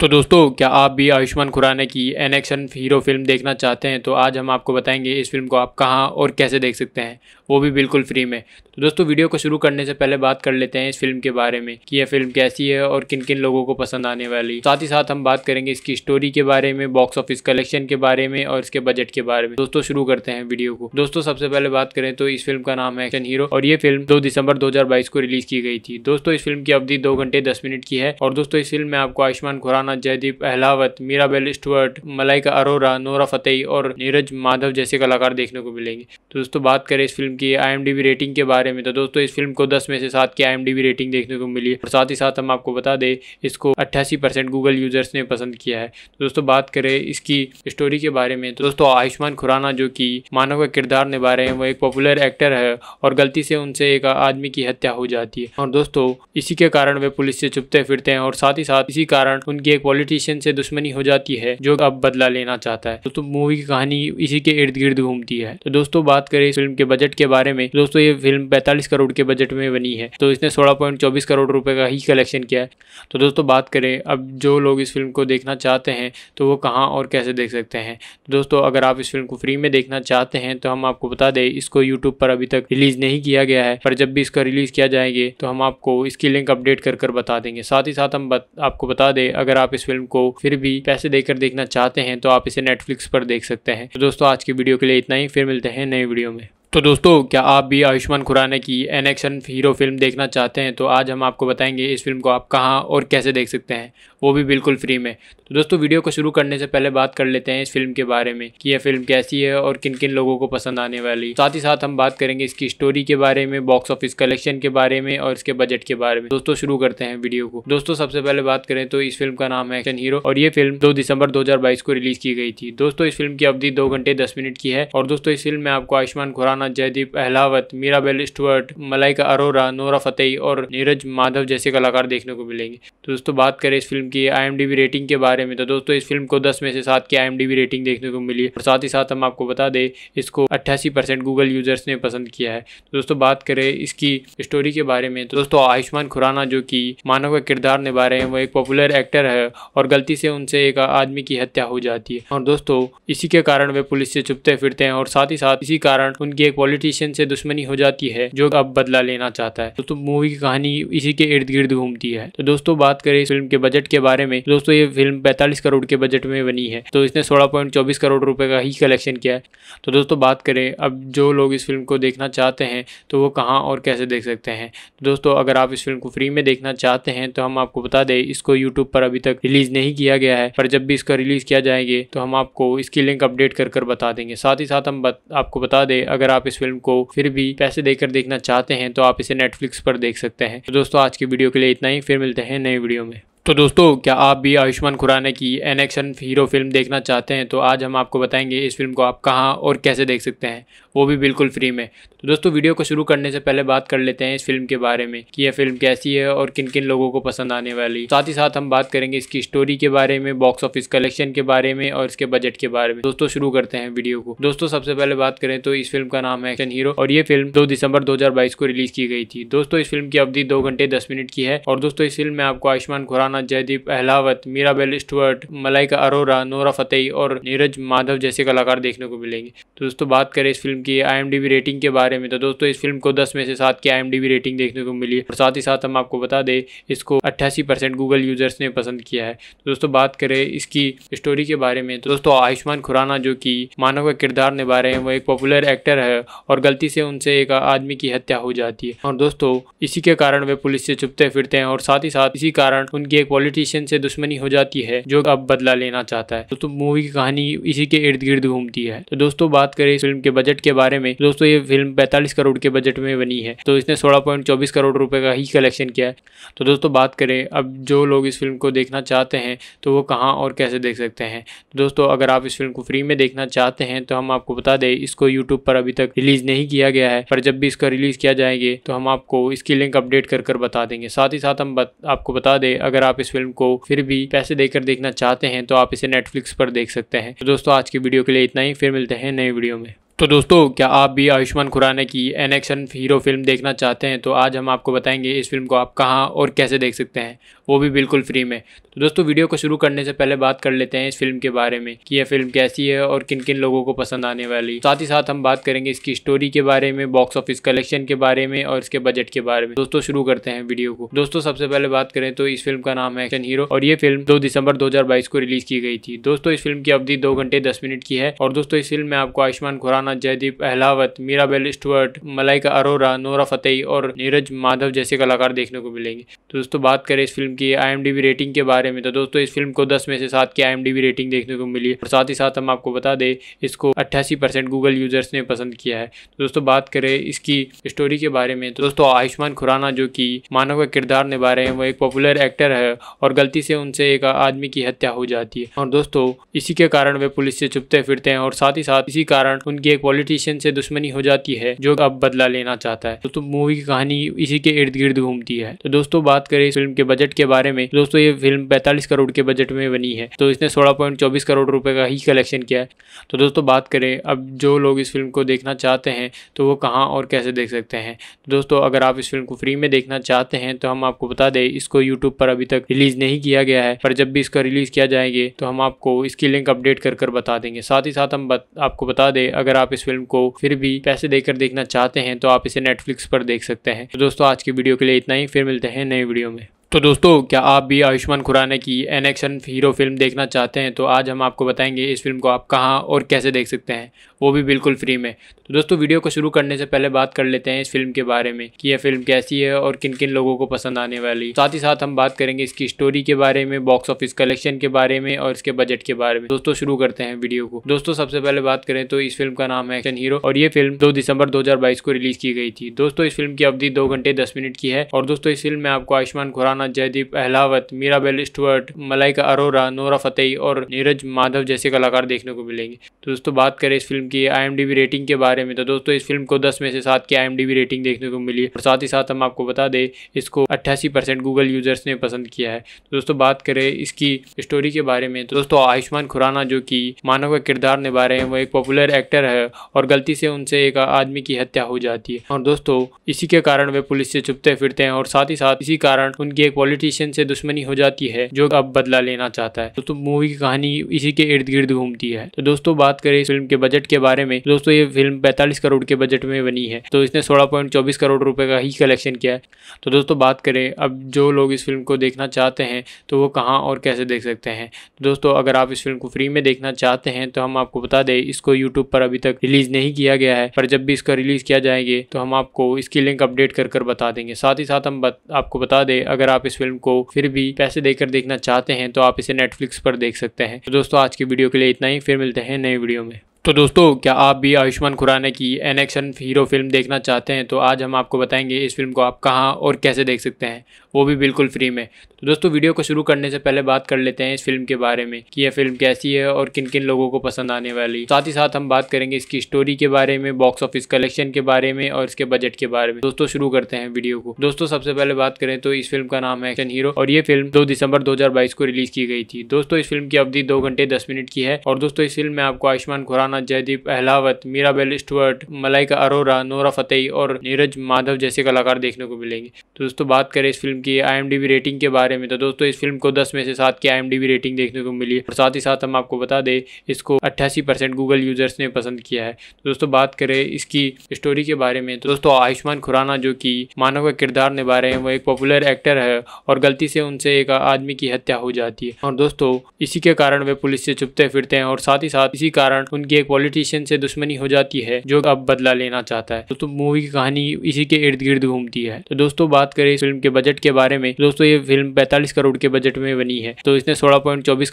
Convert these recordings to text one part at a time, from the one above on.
तो दोस्तों क्या आप भी आयुष्मान खुराना की एन एक्शन हीरो फिल्म देखना चाहते हैं तो आज हम आपको बताएंगे इस फिल्म को आप कहाँ और कैसे देख सकते हैं वो भी बिल्कुल फ्री में दोस्तों वीडियो को शुरू करने से पहले बात कर लेते हैं इस फिल्म के बारे में कि यह फिल्म कैसी है और किन किन लोगों को पसंद आने वाली साथ ही साथ हम बात करेंगे इसकी स्टोरी के बारे में बॉक्स ऑफिस कलेक्शन के बारे में और इसके बजट के बारे में दोस्तों शुरू करते हैं वीडियो को दोस्तों सबसे पहले बात करें तो इस फिल्म का नाम है एक्शन हीरो और ये फिल्म दो दिसंबर दो को रिलीज की गई थी दोस्तों इस फिल्म की अवधि दो घंटे दस मिनट की है और दोस्तों इस फिल्म में आपको Ayushmann Khurrana Jaideep Ahlawat Mirabelle Stuart Malaika Arora Nora Fatehi और नीरज माधव जैसे कलाकार देखने को मिलेंगे तो दोस्तों बात करें इस फिल्म की आई रेटिंग के बारे बारे में तो दोस्तों इस फिल्म को दस में से सात की आई रेटिंग देखने को मिली और साथ ही साथ हम आपको बता दें इसको अट्ठासी गूगल यूजर्स ने पसंद किया है तो दोस्तों बात करें इसकी स्टोरी के बारे में तो दोस्तों आयुष्मान खुराना जो कि मानव का किरदार निभा रहे हैं वो एक पॉपुलर एक्टर है और गलती से उनसे एक आदमी की हत्या हो जाती है और दोस्तों इसी के कारण वे पुलिस से छुपते फिरते हैं और साथ ही साथ इसी कारण उनकी एक पॉलिटिशियन से दुश्मनी हो जाती है जो अब बदला लेना चाहता है दोस्तों मूवी की कहानी इसी के इर्द गिर्द घूमती है तो दोस्तों बात करें इस फिल्म के बजट के बारे में दोस्तों ये फिल्म पैंतालीस करोड़ के बजट में बनी है तो इसने सोलह पॉइंट चौबीस करोड़ रुपये का ही कलेक्शन किया है तो दोस्तों बात करें अब जो लोग इस फिल्म को देखना चाहते हैं तो वो कहाँ और कैसे देख सकते हैं तो दोस्तों अगर आप इस फिल्म को फ्री में देखना चाहते हैं तो हम आपको बता दें इसको यूट्यूब पर अभी तक रिलीज नहीं किया गया है पर जब भी इसका रिलीज किया जाएंगे तो हम आपको इसकी लिंक अपडेट कर कर बता देंगे साथ ही साथ हम आपको बता दें अगर आप इस फिल्म को फिर भी पैसे देकर देखना चाहते हैं तो आप इसे नेटफ्लिक्स पर देख सकते हैं तो दोस्तों आज की वीडियो के लिए इतना ही फिर मिलते हैं नए वीडियो में तो दोस्तों क्या आप भी आयुष्मान खुराना की एन एक्शन हीरो फिल्म देखना चाहते हैं तो आज हम आपको बताएंगे इस फिल्म को आप कहाँ और कैसे देख सकते हैं वो भी बिल्कुल फ्री में तो दोस्तों वीडियो को शुरू करने से पहले बात कर लेते हैं इस फिल्म के बारे में कि यह फिल्म कैसी है और किन किन लोगों को पसंद आने वाली साथ ही साथ हम बात करेंगे इसकी स्टोरी के बारे में बॉक्स ऑफिस कलेक्शन के बारे में और इसके बजट के बारे में दोस्तों शुरू करते हैं वीडियो को दोस्तों सबसे पहले बात करें तो इस फिल्म का नाम है एक्शन हीरो और ये फिल्म दो दिसंबर दो को रिलीज की गई थी दोस्तों इस फिल्म की अवधि दो घंटे दस मिनट की है और दोस्तों इस फिल्म में आपको Ayushmann Khurrana Rana Jaideep Ahlawat Mirabelle Stuart Malaika Arora Nora Fatehi और नीरज माधव जैसे कलाकार देखने को मिलेंगे तो दोस्तों बात करें इस फिल्म की आई रेटिंग के बारे में तो दोस्तों इस फिल्म को दस में से सात की आई रेटिंग देखने को मिली और साथ ही साथ हम आपको बता दें इसको अट्ठासी गूगल यूजर्स ने पसंद किया है तो दोस्तों बात करें इसकी स्टोरी के बारे में तो दोस्तों आयुष्मान खुराना जो कि मानव का किरदार निभा रहे हैं वो एक पॉपुलर एक्टर है और गलती से उनसे एक आदमी की हत्या हो जाती है और दोस्तों इसी के कारण वे पुलिस से छुपते फिरते हैं और साथ ही साथ इसी कारण उनकी एक पॉलिटिशियन से दुश्मनी हो जाती है जो अब बदला लेना चाहता है दोस्तों मूवी की कहानी इसी के इर्द गिर्द घूमती है तो दोस्तों बात करें फिल्म के बजट के बारे में दोस्तों ये फिल्म पैंतालीस करोड़ के बजट में बनी है तो इसने सोलह करोड़ रुपए का ही कलेक्शन किया है तो दोस्तों बात करें अब जो लोग इस फिल्म को देखना चाहते हैं तो वो कहाँ और कैसे देख सकते हैं तो दोस्तों अगर आप इस फिल्म को फ्री में देखना चाहते हैं तो हम आपको बता दें इसको यूट्यूब पर अभी तक रिलीज नहीं किया गया है पर जब भी इसका रिलीज किया जाएंगे तो हम आपको इसकी लिंक अपडेट कर कर बता देंगे साथ ही साथ हम बत, आपको बता दें अगर आप आप इस फिल्म को फिर भी पैसे देकर देखना चाहते हैं तो आप इसे नेटफ्लिक्स पर देख सकते हैं तो दोस्तों आज की वीडियो के लिए इतना ही फिर मिलते हैं नई वीडियो में तो दोस्तों क्या आप भी आयुष्मान खुराना की एन एक्शन हीरो फिल्म देखना चाहते हैं तो आज हम आपको बताएंगे इस फिल्म को आप कहाँ और कैसे देख सकते हैं वो भी बिल्कुल फ्री में तो दोस्तों वीडियो को शुरू करने से पहले बात कर लेते हैं इस फिल्म के बारे में कि यह फिल्म कैसी है और किन किन लोगों को पसंद आने वाली साथ ही साथ हम बात करेंगे इसकी स्टोरी के बारे में बॉक्स ऑफिस कलेक्शन के बारे में और इसके बजट के बारे में दोस्तों शुरू करते हैं वीडियो को दोस्तों सबसे पहले बात करें तो इस फिल्म का नाम है एक्शन हीरो और ये फिल्म दो दिसंबर दो को रिलीज की गई थी दोस्तों इस फिल्म की अवधि दो घंटे दस मिनट की है और दोस्तों इस फिल्म में आपको Ayushmann Khurrana Rana Jaideep Ahlawat Mirabelle Stuart Malaika Arora Nora Fatehi और नीरज माधव जैसे कलाकार देखने को मिलेंगे तो दोस्तों बात करें इस फिल्म की आई रेटिंग के बारे में तो दोस्तों इस फिल्म को दस में से सात की आई रेटिंग देखने को मिली और साथ ही साथ हम आपको बता दें इसको अट्ठासी गूगल यूजर्स ने पसंद किया है दोस्तों बात करें इसकी स्टोरी के बारे में तो दोस्तों आयुष्मान खुराना जो कि मानव का किरदार निभा रहे हैं वो एक पॉपुलर एक्टर है और गलती से उनसे एक आदमी की हत्या हो जाती है और दोस्तों इसी के कारण वे पुलिस से छुपते फिरते हैं और साथ ही साथ इसी कारण उनकी एक पॉलिटिशियन से दुश्मनी हो जाती है जो अब बदला लेना चाहता है दोस्तों मूवी की कहानी इसी के इर्द गिर्द घूमती है तो दोस्तों बात करें इस फिल्म के बजट के बारे में दोस्तों ये फिल्म पैंतालीस करोड़ के बजट में बनी है तो इसने सोलह पॉइंट चौबीस करोड़ रुपए का ही कलेक्शन किया है तो दोस्तों बात करें अब जो लोग इस फिल्म को देखना चाहते हैं तो वो कहाँ और कैसे देख सकते हैं तो दोस्तों अगर आप इस फिल्म को फ्री में देखना चाहते हैं तो हम आपको बता दें इसको यूट्यूब पर अभी तक रिलीज नहीं किया गया है पर जब भी इसका रिलीज किया जाएंगे तो हम आपको इसकी लिंक अपडेट कर कर बता देंगे साथ ही साथ हम बत, आपको बता दें अगर आप आप इस फिल्म को फिर भी पैसे देकर देखना चाहते हैं तो आप इसे नेटफ्लिक्स पर देख सकते हैं तो दोस्तों आज की वीडियो के लिए इतना ही फिर मिलते हैं नई वीडियो में तो दोस्तों क्या आप भी आयुष्मान खुराना की एन एक्शन हीरो फिल्म देखना चाहते हैं तो आज हम आपको बताएंगे इस फिल्म को आप कहाँ और कैसे देख सकते हैं वो भी बिल्कुल फ्री में तो दोस्तों वीडियो को शुरू करने से पहले बात कर लेते हैं इस फिल्म के बारे में कि यह फिल्म कैसी है और किन किन लोगों को पसंद आने वाली साथ ही साथ हम बात करेंगे इसकी स्टोरी के बारे में बॉक्स ऑफिस कलेक्शन के बारे में और इसके बजट के बारे में दोस्तों शुरू करते हैं वीडियो को दोस्तों सबसे पहले बात करें तो इस फिल्म का नाम है एक्शन हीरो और ये फिल्म दो दिसंबर दो को रिलीज की गई थी दोस्तों इस फिल्म की अवधि दो घंटे दस मिनट की है और दोस्तों इस फिल्म में आपको Ayushmann Khurrana Khurrana Jaideep Ahlawat Mirabelle Stuart Malaika Arora Nora Fatehi और नीरज माधव जैसे कलाकार देखने को मिलेंगे तो दोस्तों बात करें इस फिल्म की आई रेटिंग के बारे में तो दोस्तों इस फिल्म को दस में से सात की आई रेटिंग देखने को मिली और साथ ही साथ हम आपको बता दें इसको अट्ठासी गूगल यूजर्स ने पसंद किया है तो दोस्तों बात करें इसकी स्टोरी के बारे में तो दोस्तों आयुष्मान खुराना जो कि मानव का किरदार निभा रहे हैं वो एक पॉपुलर एक्टर है और गलती से उनसे एक आदमी की हत्या हो जाती है और दोस्तों इसी के कारण वे पुलिस से छुपते फिरते हैं और साथ ही साथ इसी कारण उनकी एक पॉलिटिशियन से दुश्मनी हो जाती है जो अब बदला लेना चाहता है तो, तो मूवी की कहानी इसी के इर्द गिर्द घूमती है तो दोस्तों बात करें इस फिल्म के बजट के बारे में दोस्तों ये फिल्म 45 करोड़ के बजट में बनी है तो इसने सोलह पॉइंट चौबीस करोड़ रुपए का ही कलेक्शन किया है तो दोस्तों बात करें अब जो लोग इस फिल्म को देखना चाहते हैं तो वो कहाँ और कैसे देख सकते हैं तो दोस्तों अगर आप इस फिल्म को फ्री में देखना चाहते हैं तो हम आपको बता दें इसको यूट्यूब पर अभी तक रिलीज नहीं किया गया है पर जब भी इसका रिलीज किया जाएंगे तो हम आपको इसकी लिंक अपडेट कर कर बता देंगे साथ ही साथ हम आपको बता दें अगर आप इस फिल्म को फिर भी पैसे देकर देखना चाहते हैं तो आप इसे नेटफ्लिक्स पर देख सकते हैं तो दोस्तों आज की वीडियो के लिए इतना ही फिर मिलते हैं नई वीडियो में तो दोस्तों क्या आप भी आयुष्मान खुराना की एन एक्शन हीरो फिल्म देखना चाहते हैं तो आज हम आपको बताएंगे इस फिल्म को आप कहाँ और कैसे देख सकते हैं वो भी बिल्कुल फ्री में तो दोस्तों वीडियो को शुरू करने से पहले बात कर लेते हैं इस फिल्म के बारे में कि यह फिल्म कैसी है और किन किन लोगों को पसंद आने वाली साथ ही साथ हम बात करेंगे इसकी स्टोरी के बारे में बॉक्स ऑफिस कलेक्शन के बारे में और इसके बजट के बारे में दोस्तों शुरू करते हैं वीडियो को दोस्तों सबसे पहले बात करें तो इस फिल्म का नाम है एक्शन हीरो और ये फिल्म दो दिसंबर दो को रिलीज की गई थी दोस्तों इस फिल्म की अवधि दो घंटे दस मिनट की है और दोस्तों इस फिल्म में आपको Ayushmann Khurrana Jaideep Ahlawat Mirabelle Stuart Malaika Arora Nora Fatehi और नीरज माधव जैसे कलाकार देखने को मिलेंगे तो दोस्तों बात करें इस फिल्म की आई रेटिंग के बारे में तो दोस्तों इस फिल्म को दस में से सात की आई रेटिंग देखने को मिली और साथ ही साथ हम आपको बता दें इसको अट्ठासी गूगल यूजर्स ने पसंद किया है तो दोस्तों बात करें इसकी स्टोरी के बारे में तो दोस्तों आयुष्मान खुराना जो कि मानव का किरदार निभा रहे हैं वो एक पॉपुलर एक्टर है और गलती से उनसे एक आदमी की हत्या हो जाती है और दोस्तों इसी के कारण वे पुलिस से छुपते फिरते हैं और साथ ही साथ इसी कारण उनकी एक पॉलिटिशियन से दुश्मनी हो जाती है जो अब बदला लेना चाहता है दोस्तों मूवी की कहानी इसी के इर्द गिर्द घूमती है तो दोस्तों बात करें इस फिल्म के बजट के बारे में दोस्तों ये फिल्म पैंतालीस करोड़ के बजट में बनी है तो इसने सोलह पॉइंट चौबीस करोड़ रुपए का ही कलेक्शन किया है तो दोस्तों बात करें अब जो लोग इस फिल्म को देखना चाहते हैं तो वो कहाँ और कैसे देख सकते हैं तो दोस्तों अगर आप इस फिल्म को फ्री में देखना चाहते हैं तो हम आपको बता दें इसको यूट्यूब पर अभी तक रिलीज नहीं किया गया है पर जब भी इसका रिलीज किया जाएंगे तो हम आपको इसकी लिंक अपडेट कर कर बता देंगे साथ ही साथ हम बत, आपको बता दें अगर आप इस फिल्म को फिर भी पैसे देकर देखना चाहते हैं तो आप इसे नेटफ्लिक्स पर देख सकते हैं तो दोस्तों आज की वीडियो के लिए इतना ही फिर मिलते हैं नई वीडियो में तो दोस्तों क्या आप भी आयुष्मान खुराना की एन एक्शन हीरो फिल्म देखना चाहते हैं तो आज हम आपको बताएंगे इस फिल्म को आप कहाँ और कैसे देख सकते हैं वो भी बिल्कुल फ्री में तो दोस्तों वीडियो को शुरू करने से पहले बात कर लेते हैं इस फिल्म के बारे में कि यह फिल्म कैसी है और किन किन लोगों को पसंद आने वाली साथ ही साथ हम बात करेंगे इसकी स्टोरी के बारे में बॉक्स ऑफिस कलेक्शन के बारे में और इसके बजट के बारे में दोस्तों शुरू करते हैं वीडियो को दोस्तों सबसे पहले बात करें तो इस फिल्म का नाम है एक्शन हीरो और ये फिल्म दो दिसंबर दो को रिलीज की गई थी दोस्तों इस फिल्म की अवधि दो घंटे दस मिनट की है और दोस्तों इस फिल्म में आपको Ayushmann Khurrana Jaideep Ahlawat Mirabelle Stuart Malaika Arora Nora Fatehi और नीरज माधव जैसे कलाकार देखने को मिलेंगे तो दोस्तों बात करें इस फिल्म फिल्म की आई रेटिंग के बारे में तो दोस्तों इस फिल्म को दस में से सात की आई रेटिंग देखने को मिली और साथ ही साथ हम आपको बता दें इसको अट्ठासी गूगल यूजर्स ने पसंद किया है तो दोस्तों बात करें इसकी स्टोरी के बारे में तो दोस्तों आयुष्मान खुराना जो कि मानव का किरदार निभा रहे हैं वो एक पॉपुलर एक्टर है और गलती से उनसे एक आदमी की हत्या हो जाती है और दोस्तों इसी के कारण वे पुलिस से छुपते फिरते हैं और साथ ही साथ इसी कारण उनकी एक पॉलिटिशियन से दुश्मनी हो जाती है जो अब बदला लेना चाहता है दोस्तों मूवी की कहानी इसी के इर्द गिर्द घूमती है तो दोस्तों बात करें फिल्म के बजट के के बारे में दोस्तों ये फिल्म पैंतालीस करोड़ के बजट में बनी है तो इसने सोलह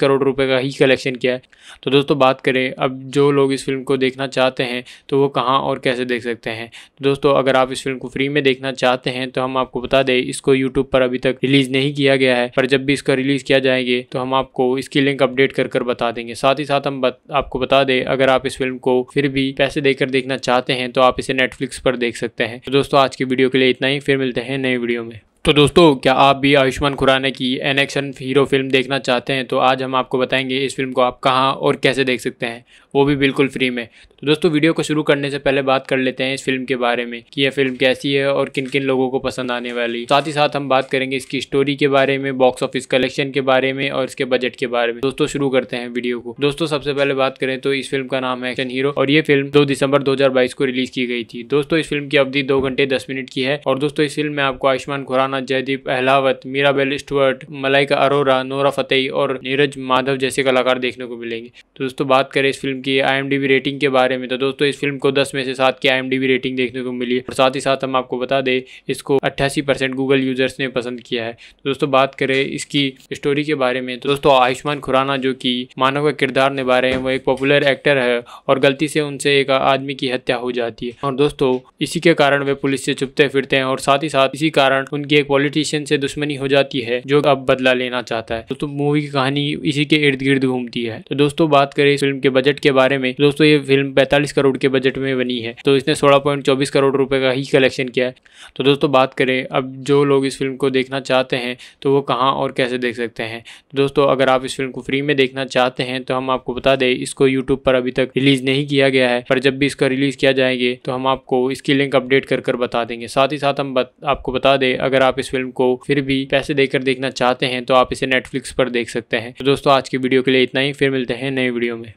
करोड़ रुपये का ही कलेक्शन किया है तो दोस्तों बात करें अब जो लोग इस फिल्म को देखना चाहते हैं तो वो कहाँ और कैसे देख सकते हैं तो दोस्तों अगर आप इस फिल्म को फ्री में देखना चाहते हैं तो हम आपको बता दें इसको यूट्यूब पर अभी तक रिलीज नहीं किया गया है पर जब भी इसका रिलीज किया जाएंगे तो हम आपको इसकी लिंक अपडेट कर कर बता देंगे साथ ही साथ हम बत, आपको बता दें अगर आप इस फिल्म को फिर भी पैसे देकर देखना चाहते हैं तो आप इसे नेटफ्लिक्स पर देख सकते हैं तो दोस्तों आज की वीडियो के लिए इतना ही फिर मिलते हैं नए वीडियो में तो दोस्तों क्या आप भी आयुष्मान खुराना की एन एक्शन हीरो फिल्म देखना चाहते हैं तो आज हम आपको बताएंगे इस फिल्म को आप कहाँ और कैसे देख सकते हैं वो भी बिल्कुल फ्री में तो दोस्तों वीडियो को शुरू करने से पहले बात कर लेते हैं इस फिल्म के बारे में कि यह फिल्म कैसी है और किन किन लोगों को पसंद आने वाली साथ ही साथ हम बात करेंगे इसकी स्टोरी के बारे में बॉक्स ऑफिस कलेक्शन के बारे में और इसके बजट के बारे में दोस्तों शुरू करते हैं वीडियो को दोस्तों सबसे पहले बात करें तो इस फिल्म का नाम है एक्शन हीरो और ये फिल्म दो दिसंबर दो को रिलीज की गई थी दोस्तों इस फिल्म की अवधि दो घंटे दस मिनट की है और दोस्तों इस फिल्म में आपको Ayushmann Khurrana Jaideep Ahlawat Mirabelle Stuart Malaika Arora Nora Fatehi और नीरज माधव जैसे कलाकार देखने को मिलेंगे तो दोस्तों बात करें इस फिल्म की आई रेटिंग के बारे में तो दोस्तों इस फिल्म को दस में से सात की आई रेटिंग देखने को मिली और साथ ही साथ हम आपको बता दें इसको अट्ठासी गूगल यूजर्स ने पसंद किया है तो दोस्तों बात करें इसकी स्टोरी के बारे में तो दोस्तों आयुष्मान खुराना जो कि मानव का किरदार निभा रहे हैं वो एक पॉपुलर एक्टर है और गलती से उनसे एक आदमी की हत्या हो जाती है और दोस्तों इसी के कारण वे पुलिस से छुपते फिरते हैं और साथ ही साथ इसी कारण उनकी एक पॉलिटिशियन से दुश्मनी हो जाती है जो अब बदला लेना चाहता है दोस्तों मूवी की कहानी इसी के इर्द गिर्द घूमती है तो दोस्तों बात करें इस फिल्म के बजट के बारे में दोस्तों ये फिल्म पैंतालीस करोड़ के बजट में बनी है तो इसने सोलह पॉइंट चौबीस करोड़ रुपए का ही कलेक्शन किया है तो दोस्तों बात करें अब जो लोग इस फिल्म को देखना चाहते हैं तो वो कहाँ और कैसे देख सकते हैं तो दोस्तों अगर आप इस फिल्म को फ्री में देखना चाहते हैं तो हम आपको बता दें इसको यूट्यूब पर अभी तक रिलीज नहीं किया गया है पर जब भी इसका रिलीज किया जाएंगे तो हम आपको इसकी लिंक अपडेट कर कर बता देंगे साथ ही साथ हम आपको बता दें अगर आप इस फिल्म को फिर भी पैसे देकर देखना चाहते हैं तो आप इसे नेटफ्लिक्स पर देख सकते हैं तो दोस्तों आज की वीडियो के लिए इतना ही फिर मिलते हैं नए वीडियो में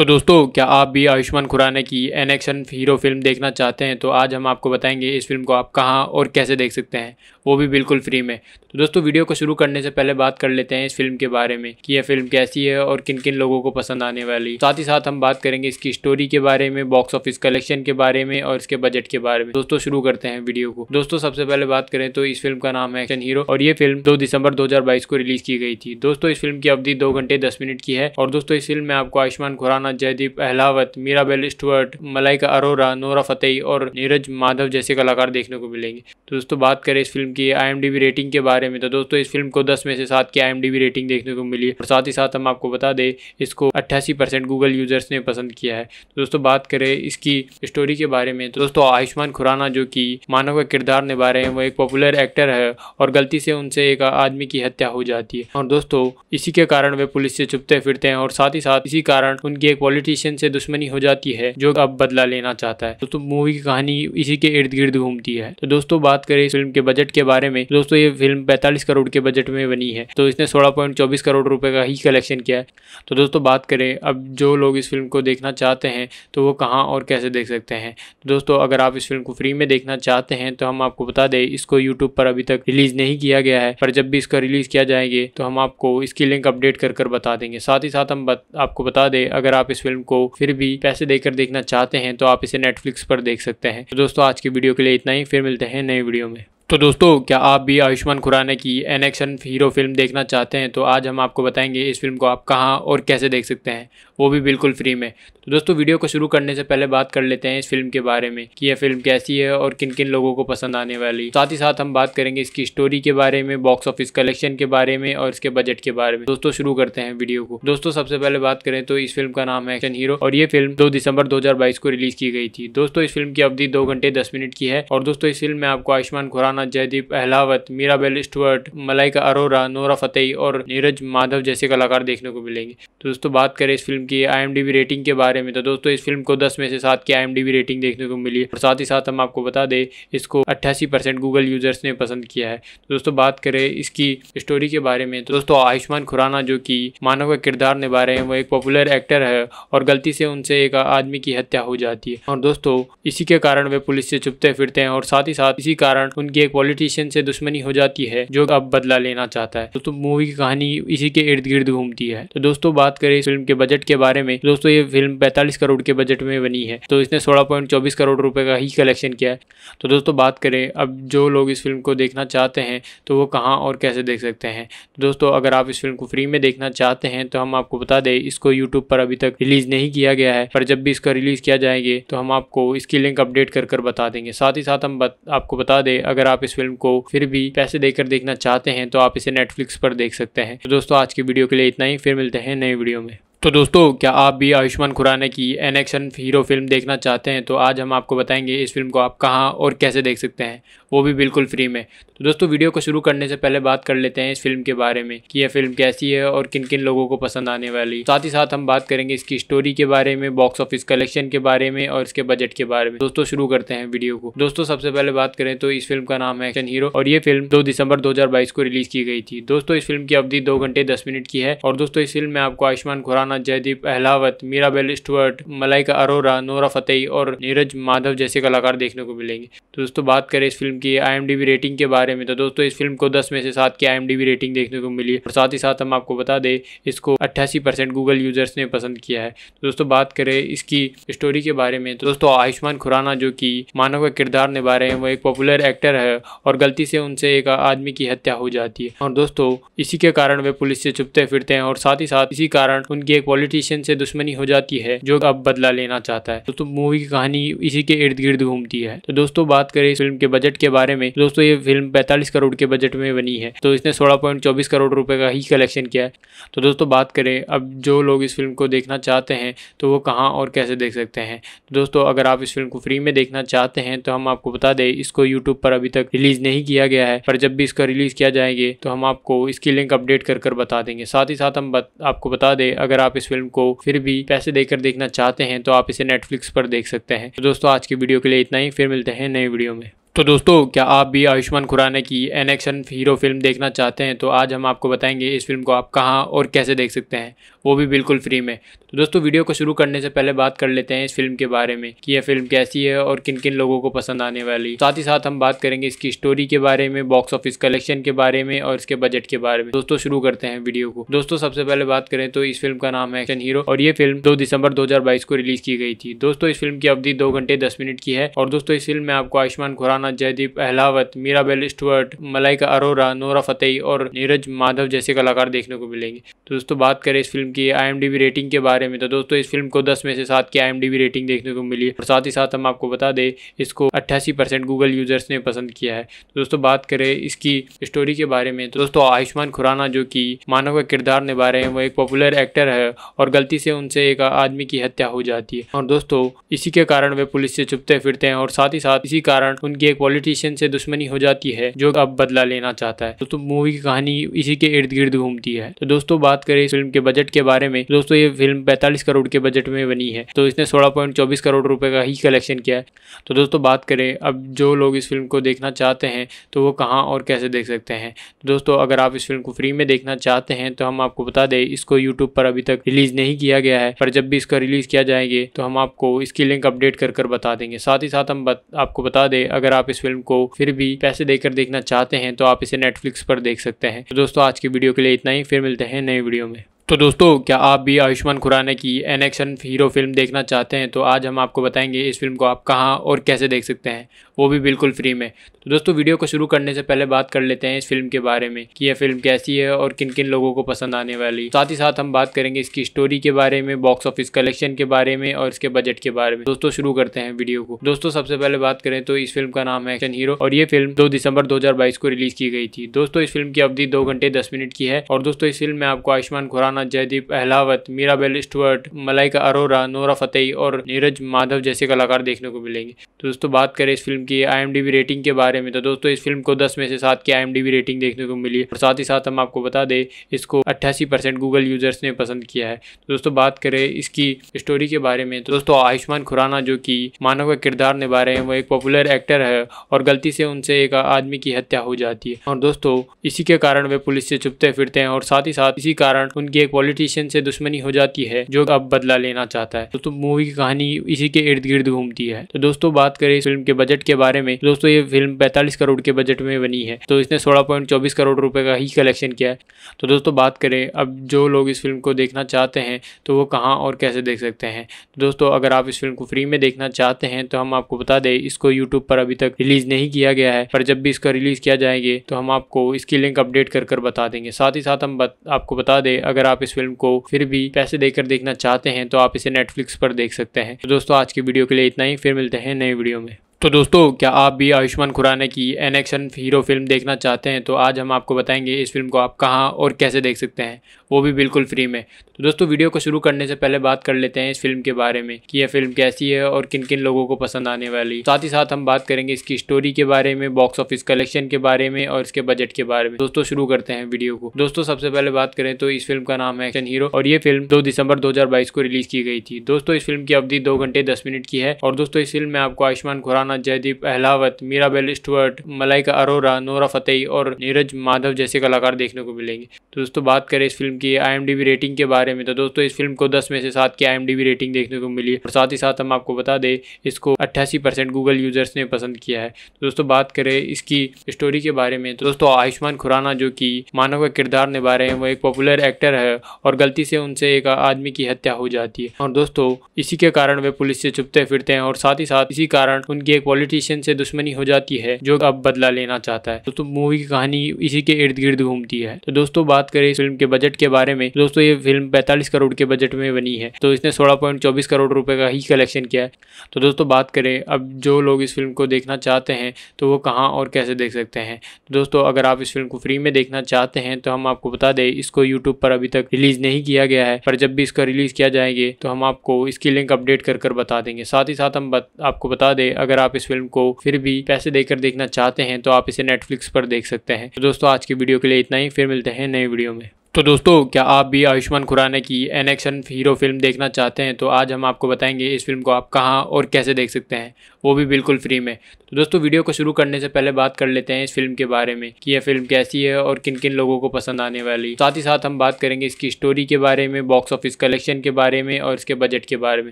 तो दोस्तों क्या आप भी आयुष्मान खुराना की एन एक्शन हीरो फिल्म देखना चाहते हैं तो आज हम आपको बताएंगे इस फिल्म को आप कहाँ और कैसे देख सकते हैं वो भी बिल्कुल फ्री में तो दोस्तों वीडियो को शुरू करने से पहले बात कर लेते हैं इस फिल्म के बारे में कि यह फिल्म कैसी है और किन किन लोगों को पसंद आने वाली साथ ही साथ हम बात करेंगे इसकी स्टोरी के बारे में बॉक्स ऑफिस कलेक्शन के बारे में और इसके बजट के बारे में दोस्तों शुरू करते हैं वीडियो को दोस्तों सबसे पहले बात करें तो इस फिल्म का नाम है एक्शन हीरो और ये फिल्म दो दिसंबर दो को रिलीज की गई थी दोस्तों इस फिल्म की अवधि दो घंटे दस मिनट की है और दोस्तों इस फिल्म में आपको Ayushmann Khurrana Khan Jaideep Ahlawat Mirabelle Stuart Malaika Arora Nora Fatehi और नीरज माधव जैसे कलाकार देखने को मिलेंगे तो दोस्तों बात करें इस फिल्म की आई रेटिंग के बारे में तो दोस्तों इस फिल्म को दस में से सात की आई रेटिंग देखने को मिली और साथ ही साथ हम आपको बता दें इसको अट्ठासी गूगल यूजर्स ने पसंद किया है दोस्तों बात करें इसकी स्टोरी के बारे में तो दोस्तों आयुष्मान खुराना जो कि मानव का किरदार निभा रहे हैं वो एक पॉपुलर एक्टर है और गलती से उनसे एक आदमी की हत्या हो जाती है और दोस्तों इसी के कारण वे पुलिस से छुपते फिरते हैं और साथ ही साथ इसी कारण उनकी एक पॉलिटिशियन से दुश्मनी हो जाती है जो अब बदला लेना चाहता है दोस्तों मूवी की कहानी इसी के इर्द गिर्द घूमती है तो दोस्तों बात करें इस फिल्म के बजट के बारे में दोस्तों ये फिल्म पैंतालीस करोड़ के बजट में बनी है तो इसने सोलह पॉइंट चौबीस करोड़ रुपये का ही कलेक्शन किया है तो दोस्तों बात करें अब जो लोग इस फिल्म को देखना चाहते हैं तो वो कहाँ और कैसे देख सकते हैं तो दोस्तों अगर आप इस फिल्म को फ्री में देखना चाहते हैं तो हम आपको बता दें इसको यूट्यूब पर अभी तक रिलीज़ नहीं किया गया है पर जब भी इसका रिलीज़ किया जाएंगे तो हम आपको इसकी लिंक अपडेट कर कर बता देंगे साथ ही साथ हम बत, आपको बता दें अगर आप आप इस फिल्म को फिर भी पैसे देकर देखना चाहते हैं तो आप इसे नेटफ्लिक्स पर देख सकते हैं तो दोस्तों आज की वीडियो के लिए इतना ही फिर मिलते हैं नई वीडियो में तो दोस्तों क्या आप भी आयुष्मान खुराना की एन एक्शन हीरो फिल्म देखना चाहते हैं तो आज हम आपको बताएंगे इस फिल्म को आप कहाँ और कैसे देख सकते हैं वो भी बिल्कुल फ्री में तो दोस्तों वीडियो को शुरू करने से पहले बात कर लेते हैं इस फिल्म के बारे में कि यह फिल्म कैसी है और किन किन लोगों को पसंद आने वाली साथ ही साथ हम बात करेंगे इसकी स्टोरी के बारे में बॉक्स ऑफिस कलेक्शन के बारे में और इसके बजट के बारे में दोस्तों शुरू करते हैं वीडियो को दोस्तों सबसे पहले बात करें तो इस फिल्म का नाम है एक्शन हीरो और ये फिल्म दो दिसंबर दो को रिलीज की गई थी दोस्तों इस फिल्म की अवधि दो घंटे दस मिनट की है और दोस्तों इस फिल्म में आपको Ayushmann Khurrana Khurrana Jaideep Ahlawat Mirabelle Stuart Malaika Arora Nora Fatehi और नीरज माधव जैसे कलाकार देखने को मिलेंगे तो दोस्तों बात करें इस फिल्म की आई रेटिंग के बारे में तो दोस्तों इस फिल्म को दस में से सात की आई रेटिंग देखने को मिली और साथ ही साथ हम आपको बता दें इसको अट्ठासी गूगल यूजर्स ने पसंद किया है तो दोस्तों बात करें इसकी स्टोरी के बारे में तो दोस्तों आयुष्मान खुराना जो कि मानव का किरदार निभा रहे हैं वो एक पॉपुलर एक्टर है और गलती से उनसे एक आदमी की हत्या हो जाती है और दोस्तों इसी के कारण वे पुलिस से छुपते फिरते हैं और साथ ही साथ इसी कारण उनकी पॉलिटिशियन से दुश्मनी हो जाती है जो अब बदला लेना चाहता है तो मूवी की कहानी इसी के इर्द गिर्द घूमती है तो दोस्तों बात करें इस फिल्म के बजट के बारे में दोस्तों ये फिल्म पैंतालीस करोड़ के बजट में बनी है तो इसने सोलह करोड़ रुपए का ही कलेक्शन किया है तो दोस्तों बात करें अब जो लोग इस फिल्म को देखना चाहते हैं तो वो कहाँ और कैसे देख सकते हैं तो दोस्तों अगर आप इस फिल्म को फ्री में देखना चाहते हैं तो हम आपको बता दें इसको यूट्यूब पर अभी तक रिलीज नहीं किया गया है पर जब भी इसका रिलीज किया जाएंगे तो हम आपको इसकी लिंक अपडेट कर कर बता देंगे साथ ही साथ हम बत, आपको बता दें अगर आप इस फिल्म को फिर भी पैसे देकर देखना चाहते हैं तो आप इसे नेटफ्लिक्स पर देख सकते हैं तो दोस्तों आज की वीडियो के लिए इतना ही फिर मिलते हैं नई वीडियो में तो दोस्तों क्या आप भी आयुष्मान खुराना की एन एक्शन हीरो फिल्म देखना चाहते हैं तो आज हम आपको बताएंगे इस फिल्म को आप कहाँ और कैसे देख सकते हैं वो भी बिल्कुल फ्री में तो दोस्तों वीडियो को शुरू करने से पहले बात कर लेते हैं इस फिल्म के बारे में कि यह फिल्म कैसी है और किन किन लोगों को पसंद आने वाली साथ ही साथ हम बात करेंगे इसकी स्टोरी के बारे में बॉक्स ऑफिस कलेक्शन के बारे में और इसके बजट के बारे में दोस्तों शुरू करते हैं वीडियो को दोस्तों सबसे पहले बात करें तो इस फिल्म का नाम है एक्शन हीरो और ये फिल्म दो दिसंबर दो को रिलीज की गई थी दोस्तों इस फिल्म की अवधि दो घंटे दस मिनट की है और दोस्तों इस फिल्म में आपको Ayushmann Khurrana Rana Jaideep Ahlawat Mirabelle Stuart Malaika Arora Nora Fatehi और नीरज माधव जैसे कलाकार देखने को मिलेंगे तो दोस्तों बात करें इस फिल्म की आई रेटिंग के बारे में तो दोस्तों इस फिल्म को दस में से सात की आई रेटिंग देखने को मिली और साथ ही साथ हम आपको बता दें इसको अट्ठासी गूगल यूजर्स ने पसंद किया है दोस्तों बात करें इसकी स्टोरी के बारे में तो दोस्तों आयुष्मान खुराना जो कि मानव का किरदार निभा रहे हैं वो एक पॉपुलर एक्टर है और गलती से उनसे एक आदमी की हत्या हो जाती है और दोस्तों इसी के कारण वे पुलिस से छुपते फिरते हैं और साथ ही साथ इसी कारण उनकी एक पॉलिटिशियन से दुश्मनी हो जाती है जो अब बदला लेना चाहता है दोस्तों मूवी की कहानी इसी के इर्द गिर्द घूमती है तो दोस्तों बात करें इस फिल्म के बजट के बारे में दोस्तों ये फिल्म पैंतालीस करोड़ के बजट में बनी है तो इसने सोलह करोड़ रुपए का ही कलेक्शन किया है तो दोस्तों बात करें अब जो लोग इस फिल्म को देखना चाहते हैं तो वो कहाँ और कैसे देख सकते हैं तो दोस्तों अगर आप इस फिल्म को फ्री में देखना चाहते हैं तो हम आपको बता दें इसको यूट्यूब पर अभी तक रिलीज नहीं किया गया है पर जब भी इसका रिलीज किया जाएंगे तो हम आपको इसकी लिंक अपडेट कर कर बता देंगे साथ ही साथ हम बत, आपको बता दें अगर आप आप इस फिल्म को फिर भी पैसे देकर देखना चाहते हैं तो आप इसे नेटफ्लिक्स पर देख सकते हैं तो दोस्तों आज की वीडियो के लिए इतना ही फिर मिलते हैं नई वीडियो में तो दोस्तों क्या आप भी आयुष्मान खुराना की एन एक्शन हीरो फिल्म देखना चाहते हैं तो आज हम आपको बताएंगे इस फिल्म को आप कहाँ और कैसे देख सकते हैं वो भी बिल्कुल फ्री में तो दोस्तों वीडियो को शुरू करने से पहले बात कर लेते हैं इस फिल्म के बारे में कि यह फिल्म कैसी है और किन किन लोगों को पसंद आने वाली साथ ही साथ हम बात करेंगे इसकी स्टोरी के बारे में बॉक्स ऑफिस कलेक्शन के बारे में और इसके बजट के बारे में दोस्तों शुरू करते हैं वीडियो को दोस्तों सबसे पहले बात करें तो इस फिल्म का नाम है एक्शन हीरो और ये फिल्म दो दिसंबर दो को रिलीज की गई थी दोस्तों इस फिल्म की अवधि दो घंटे दस मिनट की है और दोस्तों इस फिल्म में आपको Ayushmann Khurrana Jaideep Ahlawat Mirabelle Stuart Malaika Arora Nora Fatehi और नीरज माधव जैसे कलाकार देखने को मिलेंगे तो दोस्तों बात करें इस फिल्म फिल्म की आई रेटिंग के बारे में तो दोस्तों इस फिल्म को दस में से सात की आई रेटिंग देखने को मिली और साथ ही साथ हम आपको बता दें इसको अट्ठासी गूगल यूजर्स ने पसंद किया है तो दोस्तों बात करें इसकी स्टोरी के बारे में तो दोस्तों आयुष्मान खुराना जो कि मानव का किरदार निभा रहे हैं वो एक पॉपुलर एक्टर है और गलती से उनसे एक आदमी की हत्या हो जाती है और दोस्तों इसी के कारण वे पुलिस से छुपते फिरते हैं और साथ ही साथ इसी कारण उनकी एक पॉलिटिशियन से दुश्मनी हो जाती है जो अब बदला लेना चाहता है दोस्तों मूवी की कहानी इसी के इर्द गिर्द घूमती है तो दोस्तों बात करें फिल्म के बजट के के बारे में दोस्तों ये फिल्म पैंतालीस करोड़ के बजट में बनी है तो इसने सोलह करोड़ रुपए का ही कलेक्शन किया है तो दोस्तों बात करें अब जो लोग इस फिल्म को देखना चाहते हैं तो वो कहाँ और कैसे देख सकते हैं तो दोस्तों अगर आप इस फिल्म को फ्री में देखना चाहते हैं तो हम आपको बता दें इसको यूट्यूब पर अभी तक रिलीज नहीं किया गया है पर जब भी इसका रिलीज किया जाएंगे तो हम आपको इसकी लिंक अपडेट कर कर बता देंगे साथ ही साथ हम बत, आपको बता दें अगर आप इस फिल्म को फिर भी पैसे देकर देखना चाहते हैं तो आप इसे नेटफ्लिक्स पर देख सकते हैं तो दोस्तों आज की वीडियो के लिए इतना ही फिर मिलते हैं नए वीडियो में तो दोस्तों क्या आप भी आयुष्मान खुराना की एन एक्शन हीरो फिल्म देखना चाहते हैं तो आज हम आपको बताएंगे इस फिल्म को आप कहाँ और कैसे देख सकते हैं वो भी बिल्कुल फ्री में तो दोस्तों वीडियो को शुरू करने से पहले बात कर लेते हैं इस फिल्म के बारे में कि यह फिल्म कैसी है और किन किन लोगों को पसंद आने वाली साथ ही साथ हम बात करेंगे इसकी स्टोरी के बारे में बॉक्स ऑफिस कलेक्शन के बारे में और इसके बजट के बारे में दोस्तों शुरू करते हैं वीडियो को दोस्तों सबसे पहले बात करें तो इस फिल्म का नाम है एक्शन हीरो और ये फिल्म दो दिसंबर दो को रिलीज की गई थी दोस्तों इस फिल्म की अवधि दो घंटे दस मिनट की है और दोस्तों इस फिल्म में आपको Ayushmann Khurrana Jaideep Ahlawat Mirabelle Stuart Malaika Arora Nora Fatehi और नीरज माधव जैसे कलाकार देखने को मिलेंगे तो दोस्तों बात करें इस फिल्म की आई रेटिंग के बारे में तो दोस्तों इस फिल्म को दस में से सात की आई रेटिंग देखने को मिली और साथ ही साथ हम आपको बता दें इसको अट्ठासी गूगल यूजर्स ने पसंद किया है तो दोस्तों बात करें इसकी स्टोरी के बारे में तो दोस्तों आयुष्मान खुराना जो कि मानव का किरदार निभा रहे हैं वो एक पॉपुलर एक्टर है और गलती से उनसे एक आदमी की हत्या हो जाती है और दोस्तों इसी के कारण वे पुलिस से छुपते फिरते हैं और साथ ही साथ इसी कारण उनकी एक पॉलिटिशियन से दुश्मनी हो जाती है जो अब बदला लेना चाहता है दोस्तों मूवी की कहानी इसी के इर्द गिर्द घूमती है तो दोस्तों बात करें इस फिल्म के बजट के बारे में दोस्तों ये फिल्म पैंतालीस करोड़ के बजट में बनी है तो इसने सोलह पॉइंट चौबीस करोड़ रुपए का ही कलेक्शन किया है तो दोस्तों बात करें अब जो लोग इस फिल्म को देखना चाहते हैं तो वो कहाँ और कैसे देख सकते हैं दोस्तों अगर आप इस फिल्म को फ्री में देखना चाहते हैं तो हम आपको बता दें इसको यूट्यूब पर अभी तक रिलीज नहीं किया गया है पर जब भी इसका रिलीज़ किया जाएंगे तो हम आपको इसकी लिंक अपडेट कर कर बता देंगे साथ ही साथ हम बत, आपको बता दें अगर आप इस फिल्म को फिर भी पैसे देकर देखना चाहते हैं तो आप इसे नेटफ्लिक्स पर देख सकते हैं तो दोस्तों आज की वीडियो के लिए इतना ही फिर मिलते हैं नए वीडियो में तो दोस्तों क्या आप भी आयुष्मान खुराना की एन एक्शन हीरो फिल्म देखना चाहते हैं तो आज हम आपको बताएंगे इस फिल्म को आप कहाँ और कैसे देख सकते हैं वो भी बिल्कुल फ्री में तो दोस्तों वीडियो को शुरू करने से पहले बात कर लेते हैं इस फिल्म के बारे में कि यह फिल्म कैसी है और किन किन लोगों को पसंद आने वाली साथ ही साथ हम बात करेंगे इसकी स्टोरी के बारे में बॉक्स ऑफिस कलेक्शन के बारे में और इसके बजट के बारे में दोस्तों शुरू करते हैं वीडियो को दोस्तों सबसे पहले बात करें तो इस फिल्म का नाम है एक्शन हीरो और ये फिल्म दो दिसंबर दो को रिलीज की गई थी दोस्तों इस फिल्म की अवधि दो घंटे दस मिनट की है और दोस्तों इस फिल्म में आपको Ayushmann Khurrana Jaideep Ahlawat Mirabelle Stuart Malaika Arora Nora Fatehi और नीरज माधव जैसे कलाकार देखने को मिलेंगे तो दोस्तों बात करें इस फिल्म की आई रेटिंग के बारे में तो दोस्तों इस फिल्म को दस में से सात की आई रेटिंग देखने को मिली और साथ ही साथ हम आपको बता दें इसको अट्ठासी गूगल यूजर्स ने पसंद किया है तो दोस्तों बात करें इसकी स्टोरी के बारे में तो दोस्तों आयुष्मान खुराना जो कि मानव का किरदार निभा रहे हैं वो एक पॉपुलर एक्टर है और गलती से उनसे एक आदमी की हत्या हो जाती है और दोस्तों इसी के कारण वे पुलिस से छुपते फिरते हैं और साथ ही साथ इसी कारण उनकी एक पॉलिटिशियन से दुश्मनी हो जाती है जो अब बदला लेना चाहता है तो मूवी की कहानी इसी के इर्द गिर्द घूमती है तो दोस्तों बात करें इस फिल्म के बजट के बारे में दोस्तों ये फिल्म पैंतालीस करोड़ के बजट में बनी है तो इसने सोलह पॉइंट चौबीस करोड़ रुपए का ही कलेक्शन किया है तो दोस्तों बात करें अब जो लोग इस फिल्म को देखना चाहते हैं तो वो कहाँ और कैसे देख सकते हैं तो दोस्तों अगर आप इस फिल्म को फ्री में देखना चाहते हैं तो हम आपको बता दें इसको यूट्यूब पर अभी तक रिलीज नहीं किया गया है पर जब भी इसका रिलीज किया जाएंगे तो हम आपको इसकी लिंक अपडेट कर कर बता देंगे साथ ही साथ हम बत, आपको बता दें अगर आप इस फिल्म को फिर भी पैसे देकर देखना चाहते हैं तो आप इसे नेटफ्लिक्स पर देख सकते हैं तो दोस्तों आज की वीडियो के लिए इतना ही फिर मिलते हैं नए वीडियो में तो दोस्तों क्या आप भी आयुष्मान खुराना की एन एक्शन हीरो फिल्म देखना चाहते हैं तो आज हम आपको बताएंगे इस फिल्म को आप कहाँ और कैसे देख सकते हैं वो भी बिल्कुल फ्री में तो दोस्तों वीडियो को शुरू करने से पहले बात कर लेते हैं इस फिल्म के बारे में कि यह फिल्म कैसी है और किन किन लोगों को पसंद आने वाली साथ ही साथ हम बात करेंगे इसकी स्टोरी के बारे में बॉक्स ऑफिस कलेक्शन के बारे में और इसके बजट के बारे में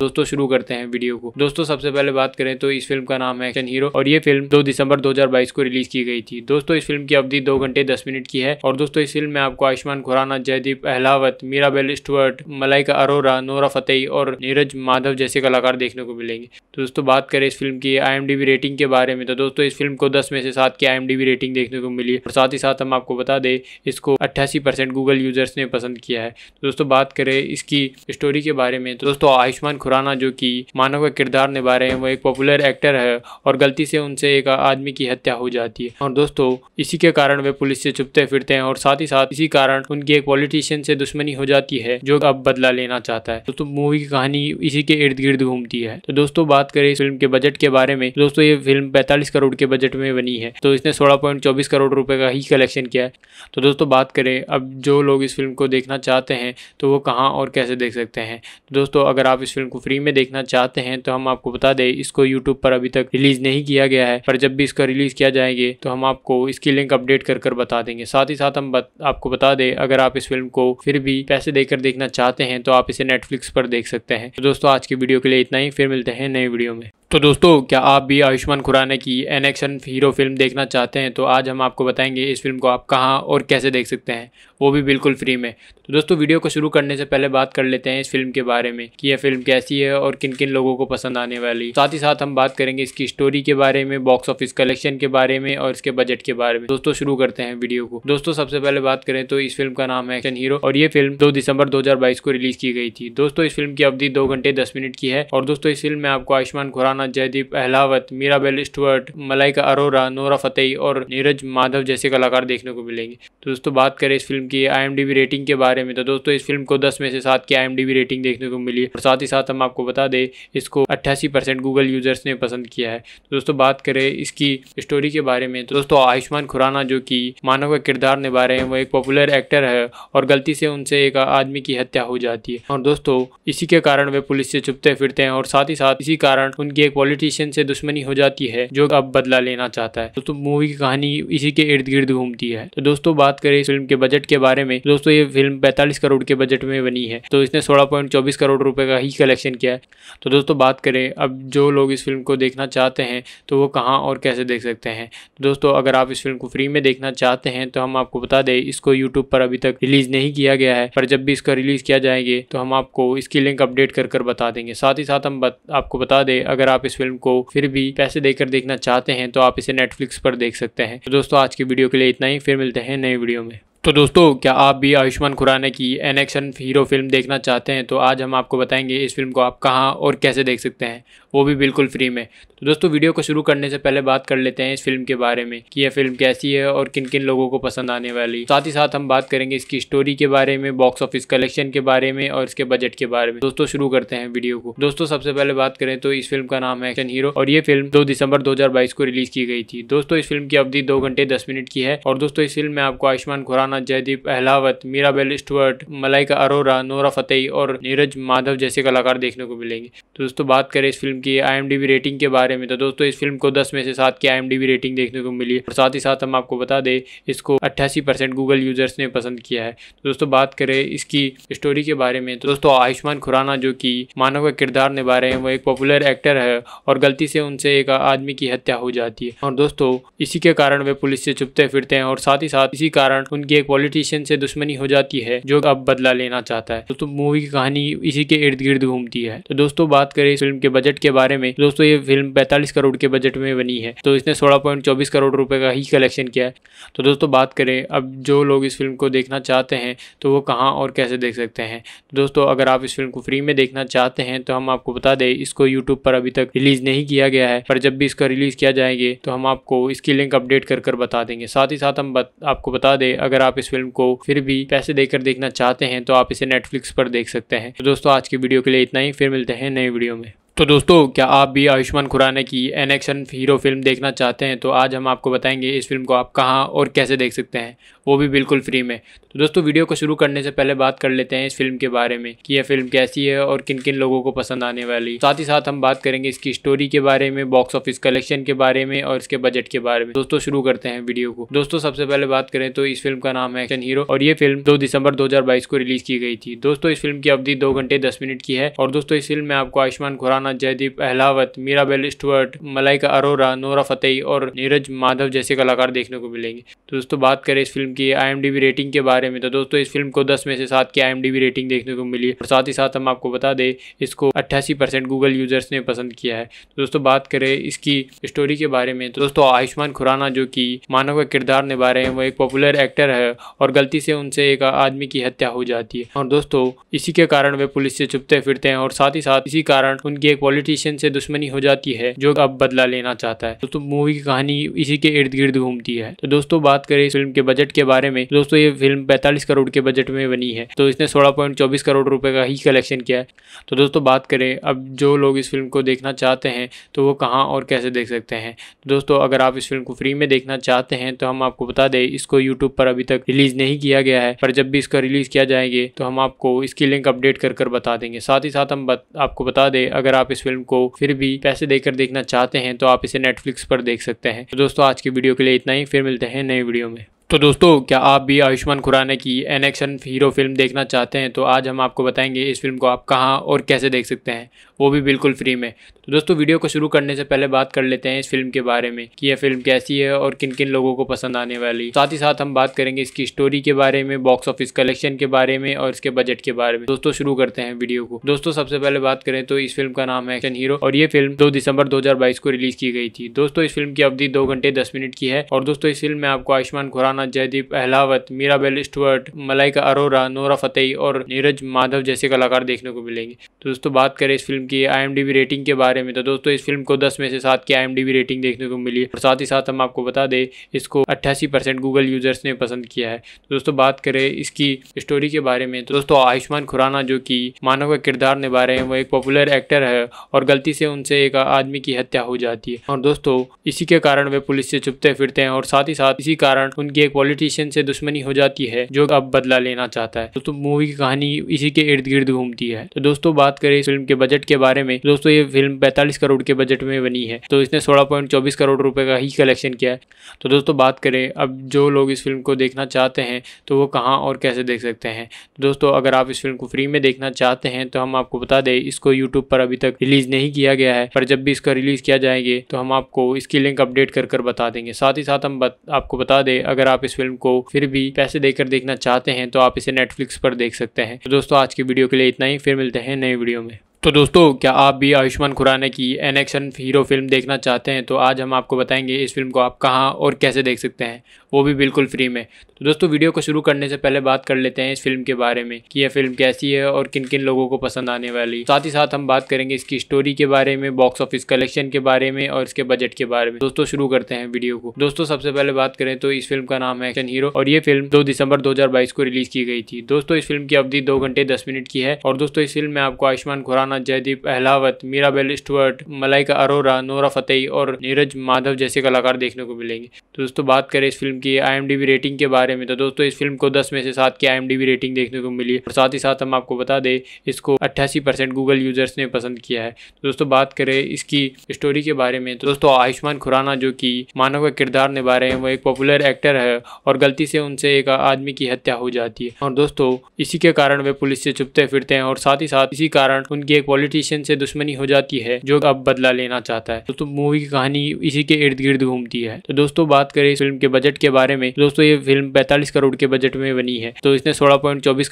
दोस्तों शुरू करते हैं वीडियो को दोस्तों सबसे पहले बात करें तो इस फिल्म का नाम है एक्शन हीरो और ये फिल्म दो दिसंबर दो को रिलीज की गई थी दोस्तों इस फिल्म की अवधि दो घंटे दस मिनट की है और दोस्तों इस फिल्म में आपको Ayushmann Khurrana Rana Jaideep Ahlawat Mirabelle Stuart Malaika Arora Nora Fatehi और नीरज माधव जैसे कलाकार देखने को मिलेंगे तो दोस्तों बात करें इस फिल्म की आई रेटिंग के बारे में तो दोस्तों इस फिल्म को दस में से सात की आई रेटिंग देखने को मिली और साथ ही साथ हम आपको बता दें इसको अट्ठासी गूगल यूजर्स ने पसंद किया है दोस्तों बात करें इसकी स्टोरी के बारे में तो दोस्तों आयुष्मान खुराना जो कि मानव का किरदार निभा रहे हैं वो एक पॉपुलर एक्टर है और गलती से उनसे एक आदमी की हत्या हो जाती है और दोस्तों इसी के कारण वे पुलिस से छुपते फिरते हैं और साथ ही साथ इसी कारण उनकी एक पॉलिटिशियन से दुश्मनी हो जाती है जो अब बदला लेना चाहता है दोस्तों तो मूवी की कहानी इसी के इर्द गिर्द घूमती है तो दोस्तों बात करें इस फिल्म के बजट के बारे में तो दोस्तों ये फिल्म पैंतालीस करोड़ के बजट में बनी है तो इसने सोलह करोड़ रुपए का ही कलेक्शन किया है तो दोस्तों बात करें अब जो लोग इस फिल्म को देखना चाहते हैं तो वो कहाँ और कैसे देख सकते हैं तो दोस्तों अगर आप इस फिल्म को फ्री में देखना चाहते हैं तो हम आपको बता दें इसको यूट्यूब पर अभी तक रिलीज नहीं किया गया है पर जब भी इसका रिलीज किया जाएंगे तो हम आपको इसकी लिंक अपडेट कर कर बता देंगे साथ ही साथ हम बत, आपको बता दें अगर आप आप इस फिल्म को फिर भी पैसे देकर देखना चाहते हैं तो आप इसे नेटफ्लिक्स पर देख सकते हैं तो दोस्तों आज की वीडियो के लिए इतना ही फिर मिलते हैं नई वीडियो में तो दोस्तों क्या आप भी आयुष्मान खुराना की एन एक्शन हीरो फिल्म देखना चाहते हैं तो आज हम आपको बताएंगे इस फिल्म को आप कहाँ और कैसे देख सकते हैं वो भी बिल्कुल फ्री में तो दोस्तों वीडियो को शुरू करने से पहले बात कर लेते हैं इस फिल्म के बारे में कि यह फिल्म कैसी है और किन किन लोगों को पसंद आने वाली साथ ही साथ हम बात करेंगे इसकी स्टोरी के बारे में बॉक्स ऑफिस कलेक्शन के बारे में और इसके बजट के बारे में दोस्तों शुरू करते हैं वीडियो को दोस्तों सबसे पहले बात करें तो इस फिल्म का नाम है एक्शन हीरो और ये फिल्म दो दिसंबर दो को रिलीज की गई थी दोस्तों इस फिल्म की अवधि दो घंटे दस मिनट की है और दोस्तों इस फिल्म में आपको Ayushmann Khurrana Jaideep Ahlawat Mirabelle Stuart Malaika Arora Nora Fatehi और नीरज माधव जैसे कलाकार देखने को मिलेंगे तो दोस्तों बात करें इस फिल्म की आई रेटिंग के बारे में तो दोस्तों इस फिल्म को दस में से सात की आई रेटिंग देखने को मिली और साथ ही साथ हम आपको बता दें इसको अट्ठासी गूगल यूजर्स ने पसंद किया है तो दोस्तों बात करें इसकी स्टोरी के बारे में तो दोस्तों आयुष्मान खुराना जो कि मानव का किरदार निभा रहे हैं वो एक पॉपुलर एक्टर है और गलती से उनसे एक आदमी की हत्या हो जाती है और दोस्तों इसी के कारण वे पुलिस से छुपते फिरते हैं और साथ ही साथ इसी कारण उनकी एक पॉलिटिशियन से दुश्मनी हो जाती है जो अब बदला लेना चाहता है दोस्तों मूवी की कहानी इसी के इर्द गिर्द घूमती है तो दोस्तों बात करें फिल्म के बजट के बारे में दोस्तों ये फिल्म पैंतालीस करोड़ के बजट में बनी है तो इसने सोलह पॉइंट चौबीस करोड़ रुपए का ही कलेक्शन किया है तो दोस्तों बात करें अब जो लोग इस फिल्म को देखना चाहते हैं तो वो कहाँ और कैसे देख सकते हैं तो दोस्तों अगर आप इस फिल्म को फ्री में देखना चाहते हैं तो हम आपको बता दें इसको यूट्यूब पर अभी तक रिलीज नहीं किया गया है पर जब भी इसका रिलीज किया जाएंगे तो हम आपको इसकी लिंक अपडेट कर कर बता देंगे साथ ही साथ हम बत, आपको बता दें अगर आप इस फिल्म को फिर भी पैसे देकर देखना चाहते हैं तो आप इसे नेटफ्लिक्स पर देख सकते हैं तो दोस्तों आज की वीडियो के लिए इतना ही फिर मिलते हैं नई वीडियो में तो दोस्तों क्या आप भी आयुष्मान खुराना की एन एक्शन हीरो फिल्म देखना चाहते हैं तो आज हम आपको बताएंगे इस फिल्म को आप कहाँ और कैसे देख सकते हैं वो भी बिल्कुल फ्री में तो दोस्तों वीडियो को शुरू करने से पहले बात कर लेते हैं इस फिल्म के बारे में कि यह फिल्म कैसी है और किन किन लोगों को पसंद आने वाली साथ ही साथ हम बात करेंगे इसकी स्टोरी के बारे में बॉक्स ऑफिस कलेक्शन के बारे में और इसके बजट के बारे में दोस्तों शुरू करते हैं वीडियो को दोस्तों सबसे पहले बात करें तो इस फिल्म का नाम है एक्शन हीरो और ये फिल्म दो दिसंबर दो को रिलीज की गई थी दोस्तों इस फिल्म की अवधि दो घंटे दस मिनट की है और दोस्तों इस फिल्म में आपको Ayushmann Khurrana Jaideep Ahlawat Mirabelle Stuart Malaika Arora Nora Fatehi और नीरज माधव जैसे कलाकार देखने को मिलेंगे तो दोस्तों बात करें इस फिल्म फिल्म की आई रेटिंग के बारे में तो दोस्तों इस फिल्म को दस में से सात की आई रेटिंग देखने को मिली और साथ ही साथ हम आपको बता दें इसको अट्ठासी गूगल यूजर्स ने पसंद किया है तो दोस्तों बात करें इसकी स्टोरी के बारे में तो दोस्तों आयुष्मान खुराना जो कि मानव का किरदार निभा रहे हैं वो एक पॉपुलर एक्टर है और गलती से उनसे एक आदमी की हत्या हो जाती है और दोस्तों इसी के कारण वे पुलिस से छुपते फिरते हैं और साथ ही साथ इसी कारण उनकी एक पॉलिटिशियन से दुश्मनी हो जाती है जो अब बदला लेना चाहता है दोस्तों मूवी की कहानी इसी के इर्द गिर्द घूमती है तो दोस्तों बात करें इस फिल्म के बजट के के बारे में दोस्तों ये फिल्म पैंतालीस करोड़ के बजट में बनी है तो इसने सोलह पॉइंट चौबीस करोड़ रुपए का ही कलेक्शन किया है तो दोस्तों बात करें अब जो लोग इस फिल्म को देखना चाहते हैं तो वो कहाँ और कैसे देख सकते हैं तो दोस्तों अगर आप इस फिल्म को फ्री में देखना चाहते हैं तो हम आपको बता दें इसको यूट्यूब पर अभी तक रिलीज़ नहीं किया गया है पर जब भी इसका रिलीज़ किया जाएंगे तो हम आपको इसकी लिंक अपडेट कर कर बता देंगे साथ ही साथ हम बत, आपको बता दें अगर आप इस फिल्म को फिर भी पैसे देकर देखना चाहते हैं तो आप इसे नेटफ्लिक्स पर देख सकते हैं तो दोस्तों आज की वीडियो के लिए इतना ही फिर मिलते हैं नए वीडियो में तो दोस्तों क्या आप भी आयुष्मान खुराना की एन एक्शन हीरो फिल्म देखना चाहते हैं तो आज हम आपको बताएंगे इस फिल्म को आप कहाँ और कैसे देख सकते हैं वो भी बिल्कुल फ्री में तो दोस्तों वीडियो को शुरू करने से पहले बात कर लेते हैं इस फिल्म के बारे में कि यह फिल्म कैसी है और किन किन लोगों को पसंद आने वाली साथ ही साथ हम बात करेंगे इसकी स्टोरी के बारे में बॉक्स ऑफिस कलेक्शन के बारे में और इसके बजट के बारे में दोस्तों शुरू करते हैं वीडियो को दोस्तों सबसे पहले बात करें तो इस फिल्म का नाम है एक्शन हीरो और ये फिल्म दो दिसंबर दो को रिलीज की गई थी दोस्तों इस फिल्म की अवधि दो घंटे दस मिनट की है और दोस्तों इस फिल्म में आपको Ayushmann Khurrana Khurrana Jaideep Ahlawat Mirabelle Stuart Malaika Arora Nora Fatehi और नीरज माधव जैसे कलाकार देखने को मिलेंगे तो दोस्तों बात करें इस फिल्म की आई रेटिंग के बारे में तो दोस्तों इस फिल्म को दस में से सात की आई रेटिंग देखने को मिली और साथ ही साथ हम आपको बता दें इसको अट्ठासी गूगल यूजर्स ने पसंद किया है तो दोस्तों बात करें इसकी स्टोरी के बारे में तो दोस्तों आयुष्मान खुराना जो कि मानव का किरदार निभा रहे हैं वो एक पॉपुलर एक्टर है और गलती से उनसे एक आदमी की हत्या हो जाती है और दोस्तों इसी के कारण वे पुलिस से छुपते फिरते हैं और साथ ही साथ इसी कारण उनकी पॉलिटिशियन से दुश्मनी हो जाती है जो अब बदला लेना चाहता है दोस्तों मूवी की कहानी इसी के इर्द गिर्द घूमती है तो दोस्तों बात करें इस फिल्म के बजट के बारे में दोस्तों ये फिल्म पैंतालीस करोड़ के बजट में बनी है तो इसने सोलह पॉइंट चौबीस करोड़ रुपए का ही कलेक्शन किया है तो दोस्तों बात करें अब जो लोग इस फिल्म को देखना चाहते हैं तो वो कहाँ और कैसे देख सकते हैं तो दोस्तों अगर आप इस फिल्म को फ्री में देखना चाहते हैं तो हम आपको बता दें इसको यूट्यूब पर अभी तक रिलीज नहीं किया गया है पर जब भी इसका रिलीज किया जाएंगे तो हम आपको इसकी लिंक अपडेट कर कर बता देंगे साथ ही साथ हम आपको बता दें अगर आप आप इस फिल्म को फिर भी पैसे देकर देखना चाहते हैं तो आप इसे नेटफ्लिक्स पर देख सकते हैं तो दोस्तों आज की वीडियो के लिए इतना ही फिर मिलते हैं नए वीडियो में तो दोस्तों क्या आप भी आयुष्मान खुराना की एन एक्शन हीरो फिल्म देखना चाहते हैं तो आज हम आपको बताएंगे इस फिल्म को आप कहाँ और कैसे देख सकते हैं वो भी बिल्कुल फ्री में तो दोस्तों वीडियो को शुरू करने से पहले बात कर लेते हैं इस फिल्म के बारे में कि यह फिल्म कैसी है और किन किन लोगों को पसंद आने वाली साथ ही साथ हम बात करेंगे इसकी स्टोरी के बारे में बॉक्स ऑफिस कलेक्शन के बारे में और इसके बजट के बारे में दोस्तों शुरू करते हैं वीडियो को दोस्तों सबसे पहले बात करें तो इस फिल्म का नाम है एक्शन हीरो और ये फिल्म दो दिसंबर दो को रिलीज की गई थी दोस्तों इस फिल्म की अवधि दो घंटे दस मिनट की है और दोस्तों इस फिल्म में आपको Ayushmann Khurrana Rana Jaideep Ahlawat Mirabelle Stuart Malaika Arora Nora Fatehi और नीरज माधव जैसे कलाकार देखने को मिलेंगे तो दोस्तों बात करें इस फिल्म की आई रेटिंग के बारे में तो दोस्तों इस फिल्म को दस में से सात की आई रेटिंग देखने को मिली और साथ ही साथ हम आपको बता दें इसको अट्ठासी गूगल यूजर्स ने पसंद किया है तो दोस्तों बात करें इसकी स्टोरी के बारे में तो दोस्तों आयुष्मान खुराना जो कि मानव का किरदार निभा रहे हैं वो एक पॉपुलर एक्टर है और गलती से उनसे एक आदमी की हत्या हो जाती है और दोस्तों इसी के कारण वे पुलिस से छुपते फिरते हैं और साथ ही साथ इसी कारण उनकी एक पॉलिटिशियन से दुश्मनी हो जाती है जो अब बदला लेना चाहता है दोस्तों मूवी की कहानी इसी के इर्द गिर्द घूमती है तो दोस्तों बात करें इस फिल्म के बजट के बारे में दोस्तों ये फिल्म पैंतालीस करोड़ के बजट में बनी है तो इसने सोलह करोड़ रुपए का ही कलेक्शन किया है तो दोस्तों बात करें अब जो लोग इस फिल्म को देखना चाहते हैं तो वो कहाँ और कैसे देख सकते हैं तो दोस्तों अगर आप इस फिल्म को फ्री में देखना चाहते हैं तो हम आपको बता दें इसको यूट्यूब पर अभी तक रिलीज नहीं किया गया है पर जब भी इसका रिलीज किया जाएंगे तो हम आपको इसकी लिंक अपडेट कर कर बता देंगे साथ ही साथ हम बत, आपको बता दें अगर आप आप इस फिल्म को फिर भी पैसे देकर देखना चाहते हैं तो आप इसे नेटफ्लिक्स पर देख सकते हैं तो दोस्तों आज की वीडियो के लिए इतना ही फिर मिलते हैं नई वीडियो में तो दोस्तों क्या आप भी आयुष्मान खुराना की एन एक्शन हीरो फिल्म देखना चाहते हैं तो आज हम आपको बताएंगे इस फिल्म को आप कहाँ और कैसे देख सकते हैं वो भी बिल्कुल फ्री में तो दोस्तों वीडियो को शुरू करने से पहले बात कर लेते हैं इस फिल्म के बारे में कि यह फिल्म कैसी है और किन किन लोगों को पसंद आने वाली साथ ही साथ हम बात करेंगे इसकी स्टोरी के बारे में बॉक्स ऑफिस कलेक्शन के बारे में और इसके बजट के बारे में दोस्तों शुरू करते हैं वीडियो को दोस्तों सबसे पहले बात करें तो इस फिल्म का नाम है एक्शन हीरो और ये फिल्म दो दिसंबर दो को रिलीज की गई थी दोस्तों इस फिल्म की अवधि दो घंटे दस मिनट की है और दोस्तों इस फिल्म में आपको Ayushmann Khurrana Jaideep Ahlawat Mirabelle Stuart Malaika Arora Nora Fatehi और नीरज माधव जैसे कलाकार देखने को मिलेंगे तो दोस्तों बात करें इस फिल्म फिल्म की आई रेटिंग के बारे में तो दोस्तों इस फिल्म को दस में से सात की आई रेटिंग देखने को मिली और साथ ही साथ हम आपको बता दें इसको अट्ठासी गूगल यूजर्स ने पसंद किया है तो दोस्तों बात करें इसकी स्टोरी के बारे में तो दोस्तों आयुष्मान खुराना जो कि मानव का किरदार निभा रहे हैं वो एक पॉपुलर एक्टर है और गलती से उनसे एक आदमी की हत्या हो जाती है और दोस्तों इसी के कारण वे पुलिस से छुपते फिरते हैं और साथ ही साथ इसी कारण उनकी एक पॉलिटिशियन से दुश्मनी हो जाती है जो अब बदला लेना चाहता है दोस्तों मूवी की कहानी इसी के इर्द गिर्द घूमती है तो दोस्तों बात करें फिल्म के बजट के के बारे में दोस्तों ये फिल्म पैंतालीस करोड़ के बजट में बनी है तो इसने सोलह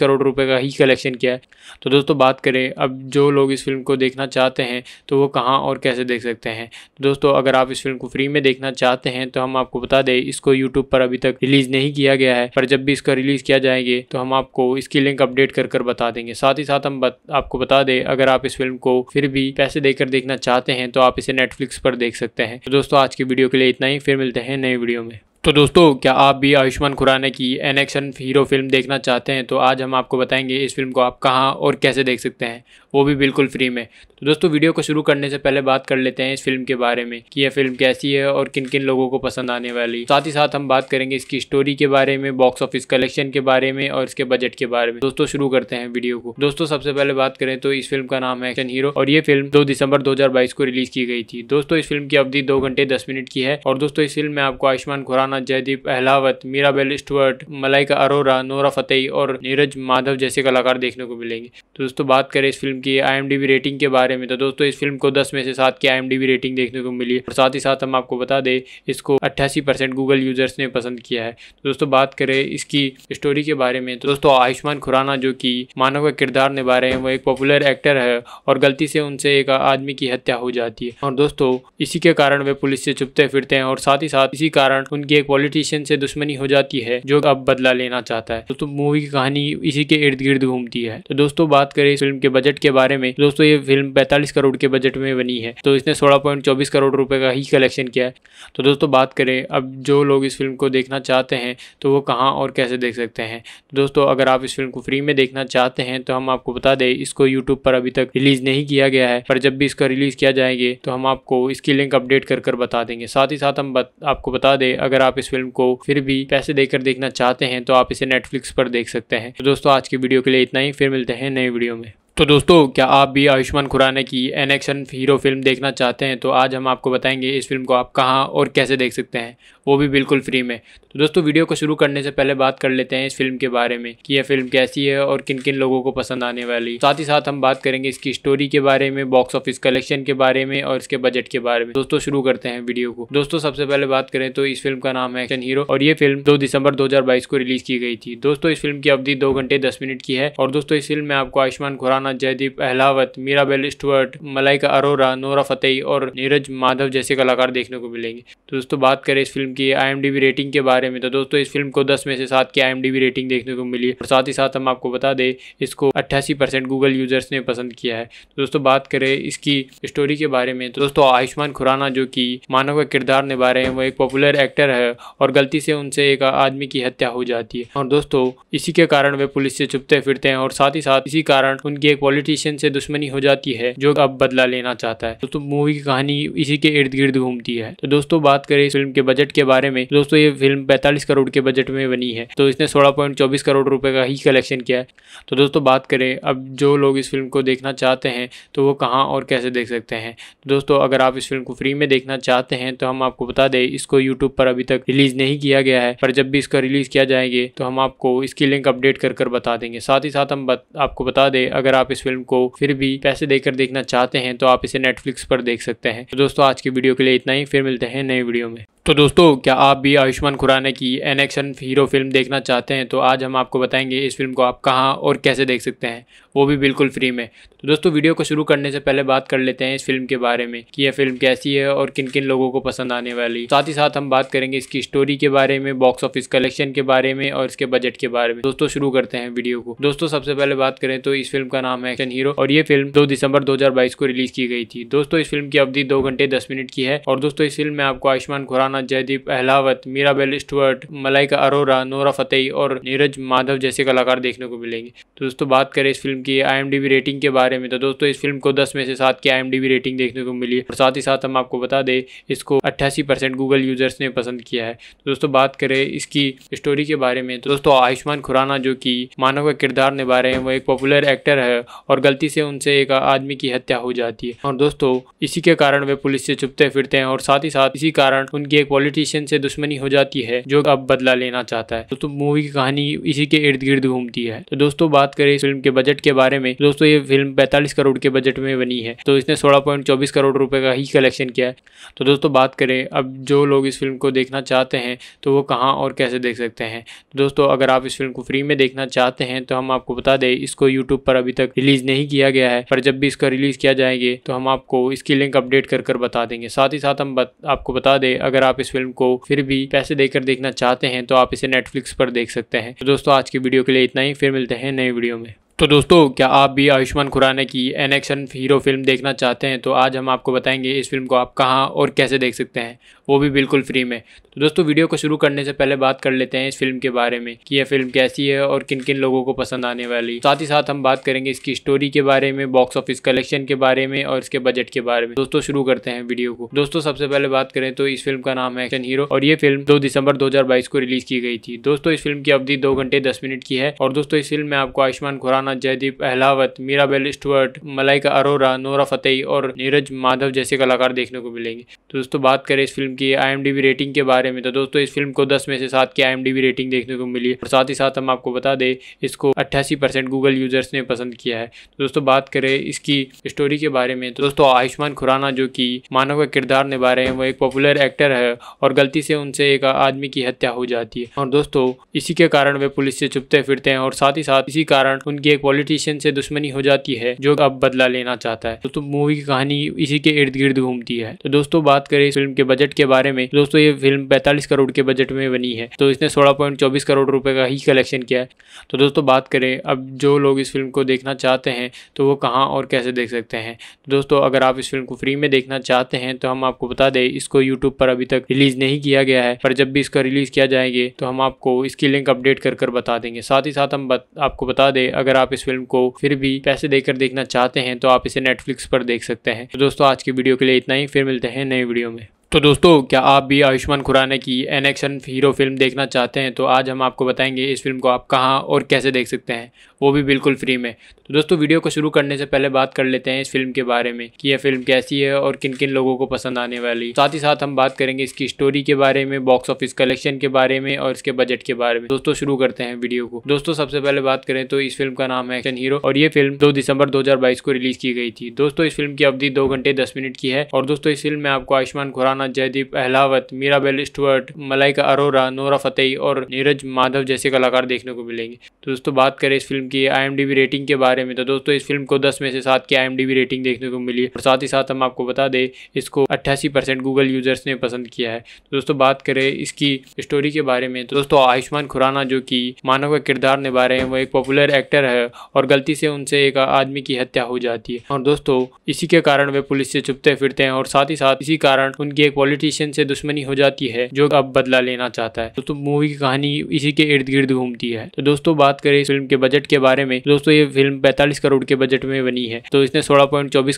करोड़ रुपए का ही कलेक्शन किया है तो दोस्तों बात करें अब जो लोग इस फिल्म को देखना चाहते हैं तो वो कहाँ और कैसे देख सकते हैं तो दोस्तों अगर आप इस फिल्म को फ्री में देखना चाहते हैं तो हम आपको बता दें इसको यूट्यूब पर अभी तक रिलीज नहीं किया गया है पर जब भी इसका रिलीज किया जाएंगे तो हम आपको इसकी लिंक अपडेट कर कर बता देंगे साथ ही साथ हम बत, आपको बता दें अगर आप इस फिल्म को फिर भी पैसे देकर देखना चाहते हैं तो आप इसे नेटफ्लिक्स पर देख सकते हैं तो दोस्तों आज की वीडियो के लिए इतना ही फिर मिलते हैं नए वीडियो में तो दोस्तों क्या आप भी आयुष्मान खुराना की एन एक्शन हीरो फिल्म देखना चाहते हैं तो आज हम आपको बताएंगे इस फिल्म को आप कहाँ और कैसे देख सकते हैं वो भी बिल्कुल फ्री में तो दोस्तों वीडियो को शुरू करने से पहले बात कर लेते हैं इस फिल्म के बारे में कि यह फिल्म कैसी है और किन किन लोगों को पसंद आने वाली साथ ही साथ हम बात करेंगे इसकी स्टोरी के बारे में बॉक्स ऑफिस कलेक्शन के बारे में और इसके बजट के बारे में दोस्तों शुरू करते हैं वीडियो को दोस्तों सबसे पहले बात करें तो इस फिल्म का नाम है एक्शन हीरो और ये फिल्म दो दिसंबर दो को रिलीज की गई थी दोस्तों इस फिल्म की अवधि दो घंटे दस मिनट की है और दोस्तों इस फिल्म में आपको Ayushmann Khurrana Jaideep Ahlawat Mirabelle Stuart Malaika Arora Nora Fatehi और नीरज माधव जैसे कलाकार देखने को मिलेंगे तो दोस्तों बात करें इस फिल्म की आई रेटिंग के बारे में तो दोस्तों इस फिल्म को दस में से सात की आई रेटिंग देखने को मिली और साथ ही साथ हम आपको बता दें इसको अट्ठासी गूगल यूजर्स ने पसंद किया है तो दोस्तों बात करें इसकी स्टोरी के बारे में तो दोस्तों आयुष्मान खुराना जो कि मानव का किरदार निभा रहे हैं वो एक पॉपुलर एक्टर है और गलती से उनसे एक आदमी की हत्या हो जाती है और दोस्तों इसी के कारण वे पुलिस से छुपते फिरते हैं और साथ ही साथ इसी कारण उनकी एक पॉलिटिशियन से दुश्मनी हो जाती है जो अब बदला लेना चाहता है दोस्तों मूवी की कहानी इसी के इर्द गिर्द घूमती है तो दोस्तों बात करें इस फिल्म के बजट के बारे में दोस्तों ये फिल्म पैंतालीस करोड़ के बजट में बनी है तो इसने सोलह पॉइंट चौबीस करोड़ रुपए का ही कलेक्शन किया है तो दोस्तों बात करें अब जो लोग इस फिल्म को देखना चाहते हैं तो वो कहाँ और कैसे देख सकते हैं तो दोस्तों अगर आप इस फिल्म को फ्री में देखना चाहते हैं तो हम आपको बता दें इसको यूट्यूब पर अभी तक रिलीज नहीं किया गया है पर जब भी इसका रिलीज किया जाएंगे तो हम आपको इसकी लिंक अपडेट कर कर बता देंगे साथ ही साथ हम बत, आपको बता दें अगर आप इस फिल्म को फिर भी पैसे देकर देखना चाहते हैं तो आप इसे नेटफ्लिक्स पर देख सकते हैं तो दोस्तों आज की वीडियो के लिए इतना ही फिर मिलते हैं नए वीडियो में तो दोस्तों क्या आप भी आयुष्मान खुराना की एन एक्शन हीरो फिल्म देखना चाहते हैं तो आज हम आपको बताएंगे इस फिल्म को आप कहाँ और कैसे देख सकते हैं वो भी बिल्कुल फ्री में तो दोस्तों वीडियो को शुरू करने से पहले बात कर लेते हैं इस फिल्म के बारे में कि यह फिल्म कैसी है और किन किन लोगों को पसंद आने वाली साथ ही साथ हम बात करेंगे इसकी स्टोरी के बारे में बॉक्स ऑफिस कलेक्शन के बारे में और इसके बजट के बारे में दोस्तों शुरू करते हैं वीडियो को दोस्तों सबसे पहले बात करें तो इस फिल्म का नाम है एक्शन हीरो और ये फिल्म दो दिसंबर दो को रिलीज की गई थी दोस्तों इस फिल्म की अवधि दो घंटे दस मिनट की है और दोस्तों इस फिल्म में आपको Ayushmann Khurrana Khurrana Jaideep Ahlawat Mirabelle Stuart Malaika Arora Nora Fatehi और नीरज माधव जैसे कलाकार देखने को मिलेंगे तो दोस्तों बात करें इस फिल्म की आई रेटिंग के बारे में तो दोस्तों इस फिल्म को दस में से सात की आई रेटिंग देखने को मिली और साथ ही साथ हम आपको बता दें इसको अट्ठासी गूगल यूजर्स ने पसंद किया है तो दोस्तों बात करें इसकी स्टोरी के बारे में तो दोस्तों आयुष्मान खुराना जो कि मानव का किरदार निभा रहे हैं वो एक पॉपुलर एक्टर है और गलती से उनसे एक आदमी की हत्या हो जाती है और दोस्तों इसी के कारण वे पुलिस से छुपते फिरते हैं और साथ ही साथ इसी कारण उनकी एक पॉलिटिशियन से दुश्मनी हो जाती है जो अब बदला लेना चाहता है दोस्तों मूवी की कहानी इसी के इर्द गिर्द घूमती है तो दोस्तों बात करें इस फिल्म के बजट के बारे में दोस्तों ये फिल्म पैंतालीस करोड़ के बजट में बनी है तो इसने सोलह करोड़ रुपए का ही कलेक्शन किया है तो दोस्तों बात करें अब जो लोग इस फिल्म को देखना चाहते हैं तो वो कहाँ और कैसे देख सकते हैं तो दोस्तों अगर आप इस फिल्म को फ्री में देखना चाहते हैं तो हम आपको बता दें इसको यूट्यूब पर अभी तक रिलीज़ नहीं किया गया है पर जब भी इसका रिलीज़ किया जाएंगे तो हम आपको इसकी लिंक अपडेट कर कर बता देंगे साथ ही साथ हम बत, आपको बता दें अगर आप आप इस फिल्म को फिर भी पैसे देकर देखना चाहते हैं तो आप इसे नेटफ्लिक्स पर देख सकते हैं तो दोस्तों आज की वीडियो के लिए इतना ही फिर मिलते हैं नई वीडियो में तो दोस्तों क्या आप भी आयुष्मान खुराना की एन एक्शन हीरो फिल्म देखना चाहते हैं तो आज हम आपको बताएंगे इस फिल्म को आप कहाँ और कैसे देख सकते हैं वो भी बिल्कुल फ्री में तो दोस्तों वीडियो को शुरू करने से पहले बात कर लेते हैं इस फिल्म के बारे में कि यह फिल्म कैसी है और किन किन लोगों को पसंद आने वाली साथ ही साथ हम बात करेंगे इसकी स्टोरी के बारे में बॉक्स ऑफिस कलेक्शन के बारे में और इसके बजट के बारे में दोस्तों शुरू करते हैं वीडियो को दोस्तों सबसे पहले बात करें तो इस फिल्म का नाम है एक्शन हीरो और ये फिल्म दो दिसंबर दो को रिलीज की गई थी दोस्तों इस फिल्म की अवधि दो घंटे दस मिनट की है और दोस्तों इस फिल्म में आपको Ayushmann Khurrana Rana Jaideep Ahlawat Mirabelle Stuart Malaika Arora Nora Fatehi और नीरज माधव जैसे कलाकार देखने को मिलेंगे तो दोस्तों बात करें इस फिल्म की आई रेटिंग के बारे में तो दोस्तों इस फिल्म को दस में से सात की आई रेटिंग देखने को मिली और साथ ही साथ हम आपको बता दें इसको अट्ठासी गूगल यूजर्स ने पसंद किया है तो दोस्तों बात करें इसकी स्टोरी के बारे में तो दोस्तों आयुष्मान खुराना जो कि मानव का किरदार निभा रहे हैं वो एक पॉपुलर एक्टर है और गलती से उनसे एक आदमी की हत्या हो जाती है और दोस्तों इसी के कारण वे पुलिस से छुपते फिरते हैं और साथ ही साथ इसी कारण उनकी पॉलिटिशियन से दुश्मनी हो जाती है जो अब बदला लेना चाहता है दोस्तों मूवी की कहानी इसी के इर्द गिर्द घूमती है तो दोस्तों बात करें इस फिल्म के बजट के बारे में दोस्तों ये फिल्म पैंतालीस करोड़ के बजट में बनी है तो इसने सोलह करोड़ रुपये का ही कलेक्शन किया है तो दोस्तों बात करें अब जो लोग इस फिल्म को देखना चाहते हैं तो वो कहाँ और कैसे देख सकते हैं तो दोस्तों अगर आप इस फिल्म को फ्री में देखना चाहते हैं तो हम आपको बता दें इसको यूट्यूब पर अभी तक रिलीज नहीं किया गया है पर जब भी इसका रिलीज किया जाएंगे तो हम आपको इसकी लिंक अपडेट कर कर बता देंगे साथ ही साथ हम बत, आपको बता दें अगर आप आप इस फिल्म को फिर भी पैसे देकर देखना चाहते हैं तो आप इसे नेटफ्लिक्स पर देख सकते हैं तो दोस्तों आज की वीडियो के लिए इतना ही फिर मिलते हैं नई वीडियो में तो दोस्तों क्या आप भी आयुष्मान खुराना की एन एक्शन हीरो फिल्म देखना चाहते हैं तो आज हम आपको बताएंगे इस फिल्म को आप कहाँ और कैसे देख सकते हैं वो भी बिल्कुल फ्री में तो दोस्तों वीडियो को शुरू करने से पहले बात कर लेते हैं इस फिल्म के बारे में कि यह फिल्म कैसी है और किन किन लोगों को पसंद आने वाली साथ ही साथ हम बात करेंगे इसकी स्टोरी के बारे में बॉक्स ऑफिस कलेक्शन के बारे में और इसके बजट के बारे में दोस्तों शुरू करते हैं वीडियो को दोस्तों सबसे पहले बात करें तो इस फिल्म का नाम है एक्शन हीरो और ये फिल्म दो दिसंबर दो को रिलीज की गई थी दोस्तों इस फिल्म की अवधि दो घंटे दस मिनट की है और दोस्तों इस फिल्म में आपको Ayushmann Khurrana Jaideep Ahlawat Mirabelle Stuart Malaika Arora Nora Fatehi और नीरज माधव जैसे कलाकार देखने को मिलेंगे दोस्तों बात करें इस फिल्म की आई रेटिंग के बारे में तो दोस्तों इस फिल्म को दस में से सात की आई रेटिंग देखने को मिली और साथ ही साथ हम आपको बता दें इसको अट्ठासी गूगल यूजर्स ने पसंद किया है तो दोस्तों बात करें इसकी स्टोरी के बारे में तो दोस्तों आयुष्मान खुराना जो कि मानव का किरदार निभा रहे हैं वो एक पॉपुलर एक्टर है और गलती से उनसे एक आदमी की हत्या हो जाती है और दोस्तों इसी के कारण वे पुलिस से छुपते फिरते हैं और साथ ही साथ इसी कारण उनकी एक पॉलिटिशियन से दुश्मनी हो जाती है जो अब बदला लेना चाहता है दोस्तों मूवी की कहानी इसी के इर्द गिर्द घूमती है तो दोस्तों बात करें फिल्म के बजट के बारे में दोस्तों ये फिल्म पैंतालीस करोड़ के बजट में बनी है तो इसने सोलह पॉइंट चौबीस करोड़ रुपए का ही कलेक्शन किया है तो दोस्तों बात करें अब जो लोग इस फिल्म को देखना चाहते हैं तो वो कहाँ और कैसे देख सकते हैं तो दोस्तों अगर आप इस फिल्म को फ्री में देखना चाहते हैं तो हम आपको बता दें इसको यूट्यूब पर अभी तक रिलीज नहीं किया गया है पर जब भी इसका रिलीज किया जाएंगे तो हम आपको इसकी लिंक अपडेट कर कर बता देंगे साथ ही साथ हम बत, आपको बता दें अगर आप इस फिल्म को फिर भी पैसे देकर देखना चाहते हैं तो आप इसे नेटफ्लिक्स पर देख सकते हैं तो दोस्तों आज की वीडियो के लिए इतना ही फिर मिलते हैं नई वीडियो में तो दोस्तों क्या आप भी आयुष्मान खुराना की एन एक्शन हीरो फिल्म देखना चाहते हैं तो आज हम आपको बताएंगे इस फिल्म को आप कहाँ और कैसे देख सकते हैं वो भी बिल्कुल फ्री में तो दोस्तों वीडियो को शुरू करने से पहले बात कर लेते हैं इस फिल्म के बारे में कि यह फिल्म कैसी है और किन किन लोगों को पसंद आने वाली साथ ही साथ हम बात करेंगे इसकी स्टोरी के बारे में बॉक्स ऑफिस कलेक्शन के बारे में और इसके बजट के बारे में दोस्तों शुरू करते हैं वीडियो को दोस्तों सबसे पहले बात करें तो इस फिल्म का नाम है एक्शन हीरो और ये फिल्म दो दिसंबर दो को रिलीज की गई थी दोस्तों इस फिल्म की अवधि दो घंटे दस मिनट की है और दोस्तों इस फिल्म में आपको Ayushmann Khurrana Jaideep Ahlawat Mirabelle Stuart Malaika Arora Nora Fatehi और नीरज माधव जैसे कलाकार देखने को मिलेंगे तो दोस्तों बात करें इस फिल्म फिल्म की आई रेटिंग के बारे में तो दोस्तों इस फिल्म को दस में से सात की आई रेटिंग देखने को मिली और साथ ही साथ हम आपको बता दें इसको अट्ठासी गूगल यूजर्स ने पसंद किया है तो दोस्तों बात करें इसकी स्टोरी के बारे में तो दोस्तों आयुष्मान खुराना जो कि मानव का किरदार निभा रहे हैं वो एक पॉपुलर एक्टर है और गलती से उनसे एक आदमी की हत्या हो जाती है और दोस्तों इसी के कारण वे पुलिस से चुपते फिरते हैं और साथ ही साथ इसी कारण उनकी एक पॉलिटिशियन से दुश्मनी हो जाती है जो अब बदला लेना चाहता है दोस्तों मूवी की कहानी इसी के इर्द गिर्द घूमती है तो दोस्तों बात करें फिल्म के बजट के के बारे में दोस्तों ये फिल्म पैंतालीस करोड़ के बजट में बनी है तो इसने सोलह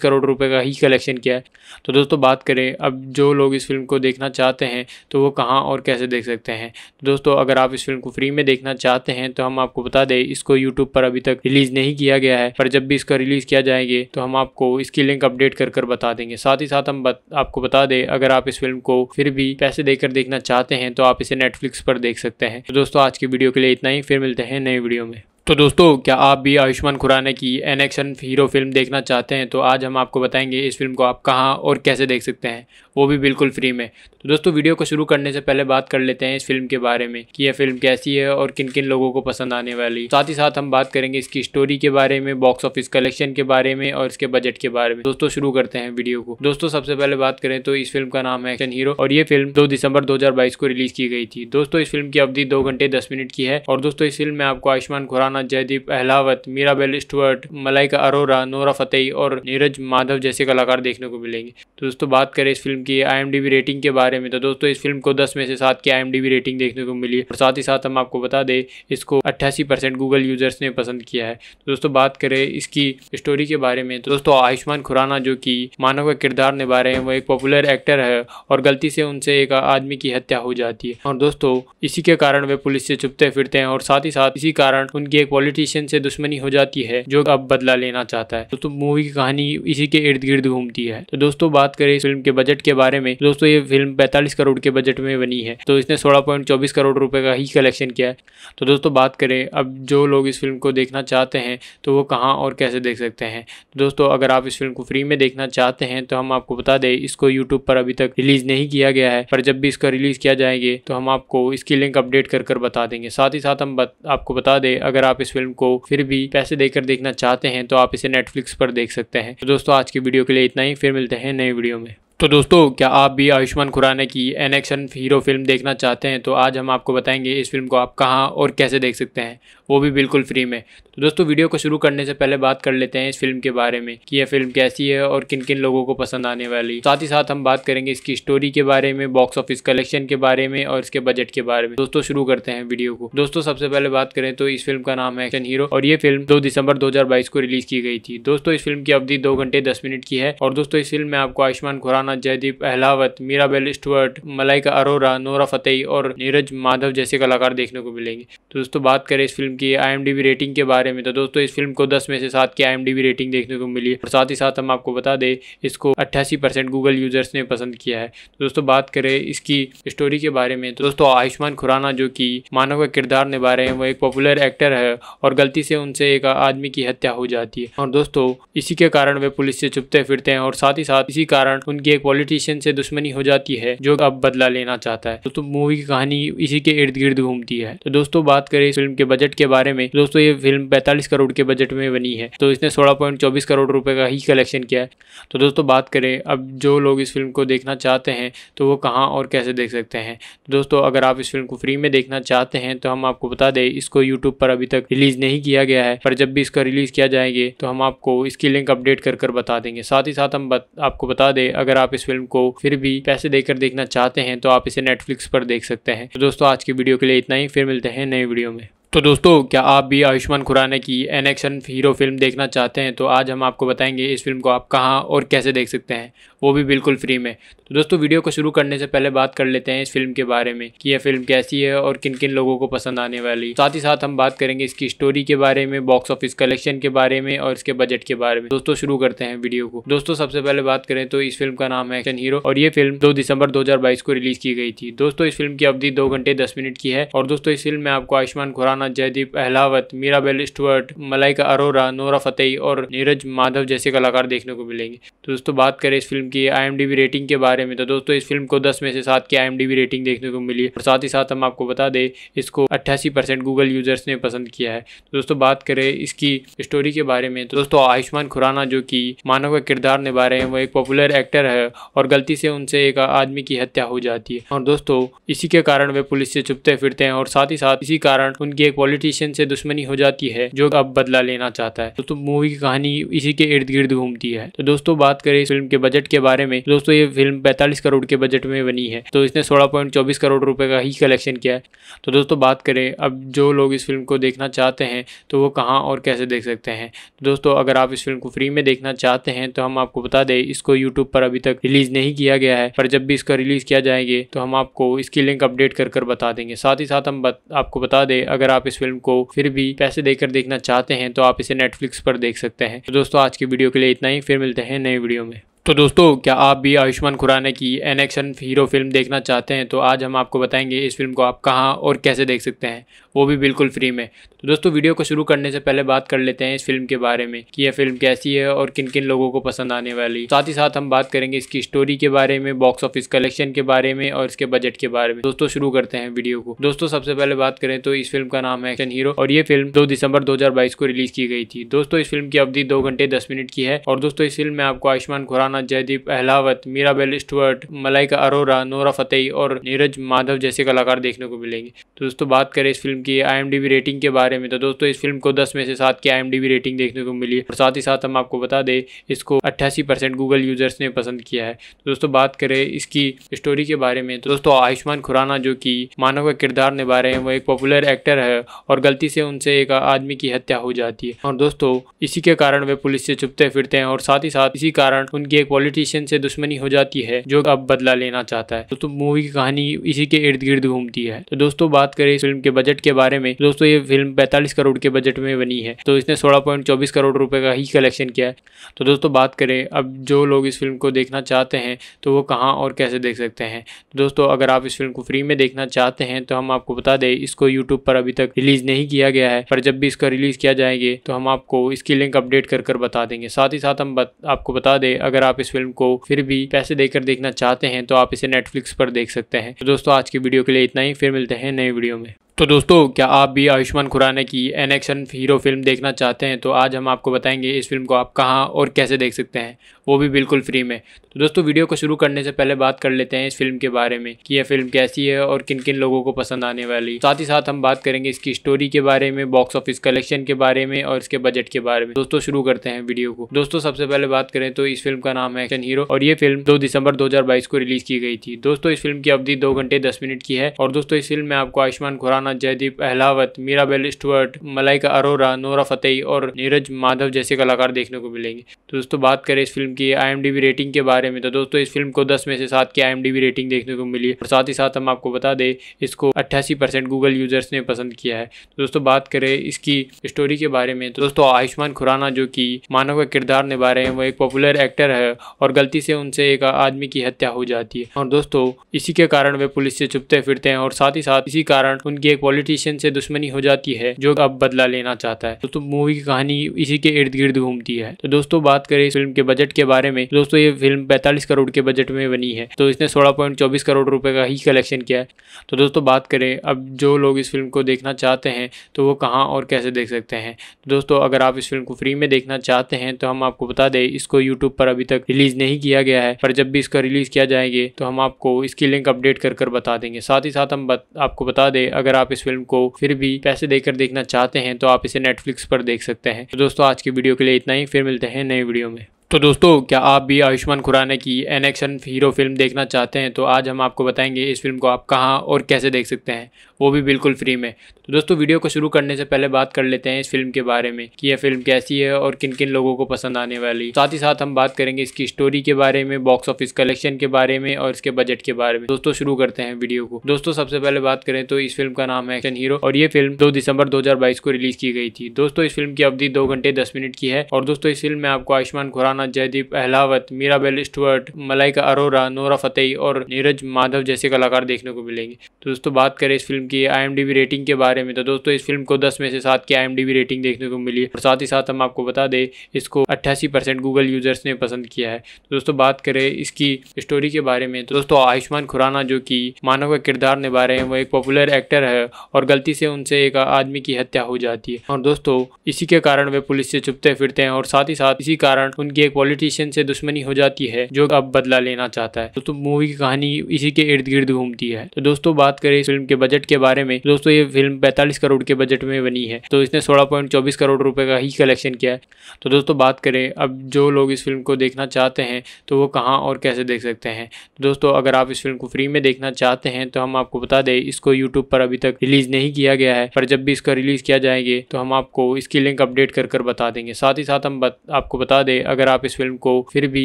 करोड़ रुपये का ही कलेक्शन किया है तो दोस्तों बात करें अब जो लोग इस फिल्म को देखना चाहते हैं तो वो कहाँ और कैसे देख सकते हैं तो दोस्तों अगर आप इस फिल्म को फ्री में देखना चाहते हैं तो हम आपको बता दें इसको यूट्यूब पर अभी तक रिलीज़ नहीं किया गया है पर जब भी इसका रिलीज़ किया जाएंगे तो हम आपको इसकी लिंक अपडेट कर कर बता देंगे साथ ही साथ हम बत, आपको बता दें अगर आप इस फिल्म को फिर भी पैसे देकर देखना चाहते हैं तो आप इसे नेटफ्लिक्स पर देख सकते हैं तो दोस्तों आज की वीडियो के लिए इतना ही फिर मिलते हैं नए वीडियो में तो दोस्तों क्या आप भी आयुष्मान खुराना की एन एक्शन हीरो फिल्म देखना चाहते हैं तो आज हम आपको बताएंगे इस फिल्म को आप कहाँ और कैसे देख सकते हैं वो भी बिल्कुल फ्री में तो दोस्तों वीडियो को शुरू करने से पहले बात कर लेते हैं इस फिल्म के बारे में कि यह फिल्म कैसी है और किन किन लोगों को पसंद आने वाली साथ ही साथ हम बात करेंगे इसकी स्टोरी के बारे में बॉक्स ऑफिस कलेक्शन के बारे में और इसके बजट के बारे में दोस्तों शुरू करते हैं वीडियो को दोस्तों सबसे पहले बात करें तो इस फिल्म का नाम है एक्शन हीरो और ये फिल्म दो दिसंबर दो को रिलीज की गई थी दोस्तों इस फिल्म की अवधि दो घंटे दस मिनट की है और दोस्तों इस फिल्म में आपको Ayushmann Khurrana Jaideep Ahlawat Mirabelle Stuart Malaika Arora Nora Fatehi और नीरज माधव जैसे कलाकार देखने को मिलेंगे तो दोस्तों बात करें इस फिल्म की आई रेटिंग के बारे में तो दोस्तों इस फिल्म को दस में से सात की आई रेटिंग देखने को मिली और साथ ही साथ हम आपको बता दें इसको अट्ठासी गूगल यूजर्स ने पसंद किया है तो दोस्तों बात करें इसकी स्टोरी के बारे में तो दोस्तों आयुष्मान खुराना जो कि मानव का किरदार निभा रहे हैं वो एक पॉपुलर एक्टर है और गलती से उनसे एक आदमी की हत्या हो जाती है और दोस्तों इसी के कारण वे पुलिस से छुपते फिरते हैं और साथ ही साथ इसी कारण उनकी एक पॉलिटिशियन से दुश्मनी हो जाती है जो अब बदला लेना चाहता है दोस्तों मूवी की कहानी इसी के इर्द गिर्द घूमती है तो दोस्तों बात करें इस फिल्म के बजट के बारे में दोस्तों ये फिल्म पैंतालीस करोड़ के बजट में बनी है तो इसने सोलह पॉइंट चौबीस करोड़ रुपये का ही कलेक्शन किया है तो दोस्तों बात करें अब जो लोग इस फिल्म को देखना चाहते हैं तो वो कहाँ और कैसे देख सकते हैं दोस्तों अगर आप इस फिल्म को फ्री में देखना चाहते हैं तो हम आपको बता दें इसको यूट्यूब पर अभी तक रिलीज नहीं किया गया है पर जब भी इसका रिलीज किया जाएंगे तो हम आपको इसकी लिंक अपडेट कर कर बता देंगे साथ ही साथ हम बत, आपको बता दें अगर आप इस फिल्म को फिर भी पैसे देकर देखना चाहते हैं तो आप इसे नेटफ्लिक्स पर देख सकते हैं तो दोस्तों आज की वीडियो के लिए इतना ही फिर मिलते हैं नए वीडियो में तो दोस्तों क्या आप भी आयुष्मान खुराना की एन एक्शन हीरो फिल्म देखना चाहते हैं तो आज हम आपको बताएंगे इस फिल्म को आप कहाँ और कैसे देख सकते हैं वो भी बिल्कुल फ्री में तो दोस्तों वीडियो को शुरू करने से पहले बात कर लेते हैं इस फिल्म के बारे में कि यह फिल्म कैसी है और किन किन लोगों को पसंद आने वाली साथ ही साथ हम बात करेंगे इसकी स्टोरी के बारे में बॉक्स ऑफिस कलेक्शन के बारे में और इसके बजट के बारे में दोस्तों शुरू करते हैं वीडियो को दोस्तों सबसे पहले बात करें तो इस फिल्म का नाम है एक्शन हीरो और ये फिल्म दो दिसंबर दो को रिलीज की गई थी दोस्तों इस फिल्म की अवधि दो घंटे दस मिनट की है और दोस्तों इस फिल्म में आपको Ayushmann Khurrana Khurrana Jaideep Ahlawat Mirabelle Stuart Malaika Arora Nora Fatehi और नीरज माधव जैसे कलाकार देखने को मिलेंगे तो दोस्तों बात करें इस फिल्म की आई रेटिंग के बारे में तो दोस्तों इस फिल्म को दस में से सात की आई रेटिंग देखने को मिली और साथ ही साथ हम आपको बता दें इसको अट्ठासी गूगल यूजर्स ने पसंद किया है तो दोस्तों बात करें इसकी स्टोरी के बारे में तो दोस्तों आयुष्मान खुराना जो कि मानव का किरदार निभा रहे हैं वो एक पॉपुलर एक्टर है और गलती से उनसे एक आदमी की हत्या हो जाती है और दोस्तों इसी के कारण वे पुलिस से छुपते फिरते हैं और साथ ही साथ इसी कारण उनकी एक पॉलिटिशियन से दुश्मनी हो जाती है जो अब बदला लेना चाहता है दोस्तों मूवी की कहानी इसी के इर्द गिर्द घूमती है तो दोस्तों बात करें इस फिल्म के बजट के बारे में दोस्तों ये फिल्म पैंतालीस करोड़ के बजट में बनी है तो इसने सोलह पॉइंट चौबीस करोड़ रुपए का ही कलेक्शन किया है तो दोस्तों बात करें अब जो लोग इस फिल्म को देखना चाहते हैं तो वो कहाँ और कैसे देख सकते हैं तो दोस्तों अगर आप इस फिल्म को फ्री में देखना चाहते हैं तो हम आपको बता दें इसको यूट्यूब पर अभी तक रिलीज़ नहीं किया गया है पर जब भी इसका रिलीज़ किया जाएंगे तो हम आपको इसकी लिंक अपडेट कर कर बता देंगे साथ ही साथ हम बत, आपको बता दें अगर आप आप इस फिल्म को फिर भी पैसे देकर देखना चाहते हैं तो आप इसे नेटफ्लिक्स पर देख सकते हैं तो दोस्तों आज की वीडियो के लिए इतना ही फिर मिलते हैं नई वीडियो में तो दोस्तों क्या आप भी आयुष्मान खुराना की एन एक्शन हीरो फिल्म देखना चाहते हैं तो आज हम आपको बताएंगे इस फिल्म को आप कहाँ और कैसे देख सकते हैं वो भी बिल्कुल फ्री में तो दोस्तों वीडियो को शुरू करने से पहले बात कर लेते हैं इस फिल्म के बारे में कि यह फिल्म कैसी है और किन किन लोगों को पसंद आने वाली साथ ही साथ हम बात करेंगे इसकी स्टोरी के बारे में बॉक्स ऑफिस कलेक्शन के बारे में और इसके बजट के बारे में दोस्तों शुरू करते हैं वीडियो को दोस्तों सबसे पहले बात करें तो इस फिल्म का नाम है एक्शन हीरो और ये फिल्म दो दिसंबर दो को रिलीज की गई थी दोस्तों इस फिल्म की अवधि दो घंटे दस मिनट की है और दोस्तों इस फिल्म में आपको Ayushmann Khurrana Rana Jaideep Ahlawat Mirabelle Stuart Malaika Arora Nora Fatehi और नीरज माधव जैसे कलाकार देखने को मिलेंगे तो दोस्तों बात करें इस फिल्म की आई रेटिंग के बारे में तो दोस्तों इस फिल्म को दस में से सात की आई रेटिंग देखने को मिली और साथ ही साथ हम आपको बता दें इसको अट्ठासी गूगल यूजर्स ने पसंद किया है तो दोस्तों बात करें इसकी स्टोरी के बारे में तो दोस्तों आयुष्मान खुराना जो कि मानव का किरदार निभा रहे हैं वो एक पॉपुलर एक्टर है और गलती से उनसे एक आदमी की हत्या हो जाती है और दोस्तों इसी के कारण वे पुलिस से छुपते फिरते हैं और साथ ही साथ इसी कारण उनकी एक पॉलिटिशियन से दुश्मनी हो जाती है जो अब बदला लेना चाहता है तो, तो मूवी की कहानी इसी के इर्द गिर्द घूमती है तो दोस्तों बात करें इस फिल्म के बजट के बारे में दोस्तों ये फिल्म पैंतालीस करोड़ के बजट में बनी है तो इसने सोलह करोड़ रुपए का ही कलेक्शन किया है तो दोस्तों बात करें अब जो लोग इस फिल्म को देखना चाहते हैं तो वो कहाँ और कैसे देख सकते हैं तो दोस्तों अगर आप इस फिल्म को फ्री में देखना चाहते हैं तो हम आपको बता दें इसको यूट्यूब पर अभी तक रिलीज नहीं किया गया है पर जब भी इसका रिलीज किया जाएंगे तो हम आपको इसकी लिंक अपडेट कर कर बता देंगे साथ ही साथ हम बत, आपको बता दें अगर आप आप इस फिल्म को फिर भी पैसे देकर देखना चाहते हैं तो आप इसे नेटफ्लिक्स पर देख सकते हैं तो दोस्तों आज की वीडियो के लिए इतना ही फिर मिलते हैं नई वीडियो में तो दोस्तों क्या आप भी आयुष्मान खुराना की एन एक्शन हीरो फिल्म देखना चाहते हैं तो आज हम आपको बताएंगे इस फिल्म को आप कहाँ और कैसे देख सकते हैं वो भी बिल्कुल फ्री में तो दोस्तों वीडियो को शुरू करने से पहले बात कर लेते हैं इस फिल्म के बारे में कि यह फिल्म कैसी है और किन किन लोगों को पसंद आने वाली साथ ही साथ हम बात करेंगे इसकी स्टोरी के बारे में बॉक्स ऑफिस कलेक्शन के बारे में और इसके बजट के बारे में दोस्तों शुरू करते हैं वीडियो को दोस्तों सबसे पहले बात करें तो इस फिल्म का नाम है एक्शन हीरो और ये फिल्म दो दिसंबर दो को रिलीज की गई थी दोस्तों इस फिल्म की अवधि दो घंटे दस मिनट की है और दोस्तों इस फिल्म में आपको Ayushmann Khurrana Jaideep Ahlawat Mirabelle Stuart Malaika Arora Nora Fatehi और नीरज माधव जैसे कलाकार देखने को मिलेंगे तो दोस्तों बात करें इस फिल्म फिल्म की आई रेटिंग के बारे में तो दोस्तों इस फिल्म को दस में से सात की आई रेटिंग देखने को मिली और साथ ही साथ हम आपको बता दें इसको अट्ठासी गूगल यूजर्स ने पसंद किया है तो दोस्तों बात करें इसकी स्टोरी के बारे में तो दोस्तों आयुष्मान खुराना जो कि मानव का किरदार निभा रहे हैं वो एक पॉपुलर एक्टर है और गलती से उनसे एक आदमी की हत्या हो जाती है और दोस्तों इसी के कारण वे पुलिस से छुपते फिरते हैं और साथ ही साथ इसी कारण उनकी एक पॉलिटिशियन से दुश्मनी हो जाती है जो अब बदला लेना चाहता है दोस्तों मूवी की कहानी इसी के इर्द गिर्द घूमती है तो दोस्तों बात करें इस फिल्म के बजट के बारे में दोस्तों ये फिल्म पैंतालीस करोड़ के बजट में बनी है तो इसने सोलह पॉइंट चौबीस करोड़ रुपये का ही कलेक्शन किया है तो दोस्तों बात करें अब जो लोग इस फिल्म को देखना चाहते हैं तो वो कहाँ और कैसे देख सकते हैं तो दोस्तों अगर आप इस फिल्म को फ्री में देखना चाहते हैं तो हम आपको बता दें इसको यूट्यूब पर अभी तक रिलीज नहीं किया गया है पर जब भी इसका रिलीज किया जाएंगे तो हम आपको इसकी लिंक अपडेट कर कर बता देंगे साथ ही साथ हम बत, आपको बता दें अगर आप इस फिल्म को फिर भी पैसे देकर देखना चाहते हैं तो आप इसे नेटफ्लिक्स पर देख सकते हैं तो दोस्तों आज की वीडियो के लिए इतना ही फिर मिलते हैं नए वीडियो में तो दोस्तों क्या आप भी आयुष्मान खुराना की एन एक्शन हीरो फिल्म देखना चाहते हैं तो आज हम आपको बताएंगे इस फिल्म को आप कहाँ और कैसे देख सकते हैं वो भी बिल्कुल फ्री में तो दोस्तों वीडियो को शुरू करने से पहले बात कर लेते हैं इस फिल्म के बारे में कि यह फिल्म कैसी है और किन किन लोगों को पसंद आने वाली साथ ही साथ हम बात करेंगे इसकी स्टोरी के बारे में बॉक्स ऑफिस कलेक्शन के बारे में और इसके बजट के बारे में दोस्तों शुरू करते हैं वीडियो को दोस्तों सबसे पहले बात करें तो इस फिल्म का नाम है एक्शन हीरो और ये फिल्म दो दिसंबर दो को रिलीज की गई थी दोस्तों इस फिल्म की अवधि दो घंटे दस मिनट की है और दोस्तों इस फिल्म में आपको Ayushmann Khurrana Jaideep Ahlawat Mirabelle Stuart Malaika Arora Nora Fatehi और नीरज माधव जैसे कलाकार देखने को मिलेंगे तो दोस्तों बात करें इस फिल्म की आई रेटिंग के बारे में तो दोस्तों इस फिल्म को दस में से सात की आई रेटिंग देखने को मिली और साथ ही साथ हम आपको बता दें इसको अट्ठासी गूगल यूजर्स ने पसंद किया है तो दोस्तों बात करें इसकी स्टोरी के बारे में तो दोस्तों आयुष्मान खुराना जो कि मानव का किरदार निभा रहे हैं वो एक पॉपुलर एक्टर है और गलती से उनसे एक आदमी की हत्या हो जाती है और दोस्तों इसी के कारण वे पुलिस से छुपते फिरते हैं और साथ ही साथ इसी कारण उनकी एक पॉलिटिशियन से दुश्मनी हो जाती है जो अब बदला लेना चाहता है दोस्तों मूवी की कहानी इसी के इर्द गिर्द घूमती है तो दोस्तों बात करें इस फिल्म के बजट के बारे में दोस्तों ये फिल्म पैंतालीस करोड़ के बजट में बनी है तो इसने सोलह पॉइंट चौबीस करोड़ रुपए का ही कलेक्शन किया है तो दोस्तों बात करें अब जो लोग इस फिल्म को देखना चाहते हैं तो वो कहाँ और कैसे देख सकते हैं तो दोस्तों अगर आप इस फिल्म को फ्री में देखना चाहते हैं तो हम आपको बता दें इसको यूट्यूब पर अभी तक रिलीज नहीं किया गया है पर जब भी इसका रिलीज किया जाएंगे तो हम आपको इसकी लिंक अपडेट कर कर बता देंगे साथ ही साथ हम आपको बता दें अगर आप इस फिल्म को फिर भी पैसे देकर देखना चाहते हैं तो आप इसे नेटफ्लिक्स पर देख सकते हैं तो दोस्तों आज की वीडियो के लिए इतना ही फिर मिलते हैं नए वीडियो में तो दोस्तों क्या आप भी आयुष्मान खुराना की एन एक्शन हीरो फिल्म देखना चाहते हैं तो आज हम आपको बताएंगे इस फिल्म को आप कहाँ और कैसे देख सकते हैं वो भी बिल्कुल फ्री में तो दोस्तों वीडियो को शुरू करने से पहले बात कर लेते हैं इस फिल्म के बारे में कि यह फिल्म कैसी है और किन किन लोगों को पसंद आने वाली साथ ही साथ हम बात करेंगे इसकी स्टोरी के बारे में बॉक्स ऑफिस कलेक्शन के बारे में और इसके बजट के बारे में दोस्तों शुरू करते हैं वीडियो को दोस्तों सबसे पहले बात करें तो इस फिल्म का नाम है एक्शन हीरो और ये फिल्म दो दिसंबर दो को रिलीज की गई थी दोस्तों इस फिल्म की अवधि दो घंटे दस मिनट की है और दोस्तों इस फिल्म में आपको Ayushmann Khurrana Rana Jaideep Ahlawat Mirabelle Stuart Malaika Arora Nora Fatehi और नीरज माधव जैसे कलाकार देखने को मिलेंगे तो दोस्तों बात करें इस फिल्म की आई रेटिंग के बारे में तो दोस्तों इस फिल्म को दस में से सात की आई रेटिंग देखने को मिली और साथ ही साथ हम आपको बता दें इसको अट्ठासी गूगल यूजर्स ने पसंद किया है तो दोस्तों बात करें इसकी स्टोरी के बारे में तो दोस्तों आयुष्मान खुराना जो कि मानव का किरदार निभा रहे हैं वो एक पॉपुलर एक्टर है और गलती से उनसे एक आदमी की हत्या हो जाती है और दोस्तों इसी के कारण वे पुलिस से छुपते फिरते हैं और साथ ही साथ इसी कारण उनकी एक पॉलिटिशियन से दुश्मनी हो जाती है जो अब बदला लेना चाहता है दोस्तों मूवी की कहानी इसी के इर्द गिर्द घूमती है तो दोस्तों बात करें फिल्म के बजट के बारे में दोस्तों ये फिल्म पैंतालीस करोड़ के बजट में बनी है तो इसने सोलह करोड़ रुपए का ही कलेक्शन किया है तो दोस्तों बात करें अब जो लोग इस फिल्म को देखना चाहते हैं तो वो कहाँ और कैसे देख सकते हैं तो दोस्तों अगर आप इस फिल्म को फ्री में देखना चाहते हैं तो हम आपको बता दें इसको यूट्यूब पर अभी तक रिलीज नहीं किया गया है पर जब भी इसका रिलीज किया जाएंगे तो हम आपको इसकी लिंक अपडेट कर कर बता देंगे साथ ही साथ हम बत, आपको बता दें अगर आप आप इस फिल्म को फिर भी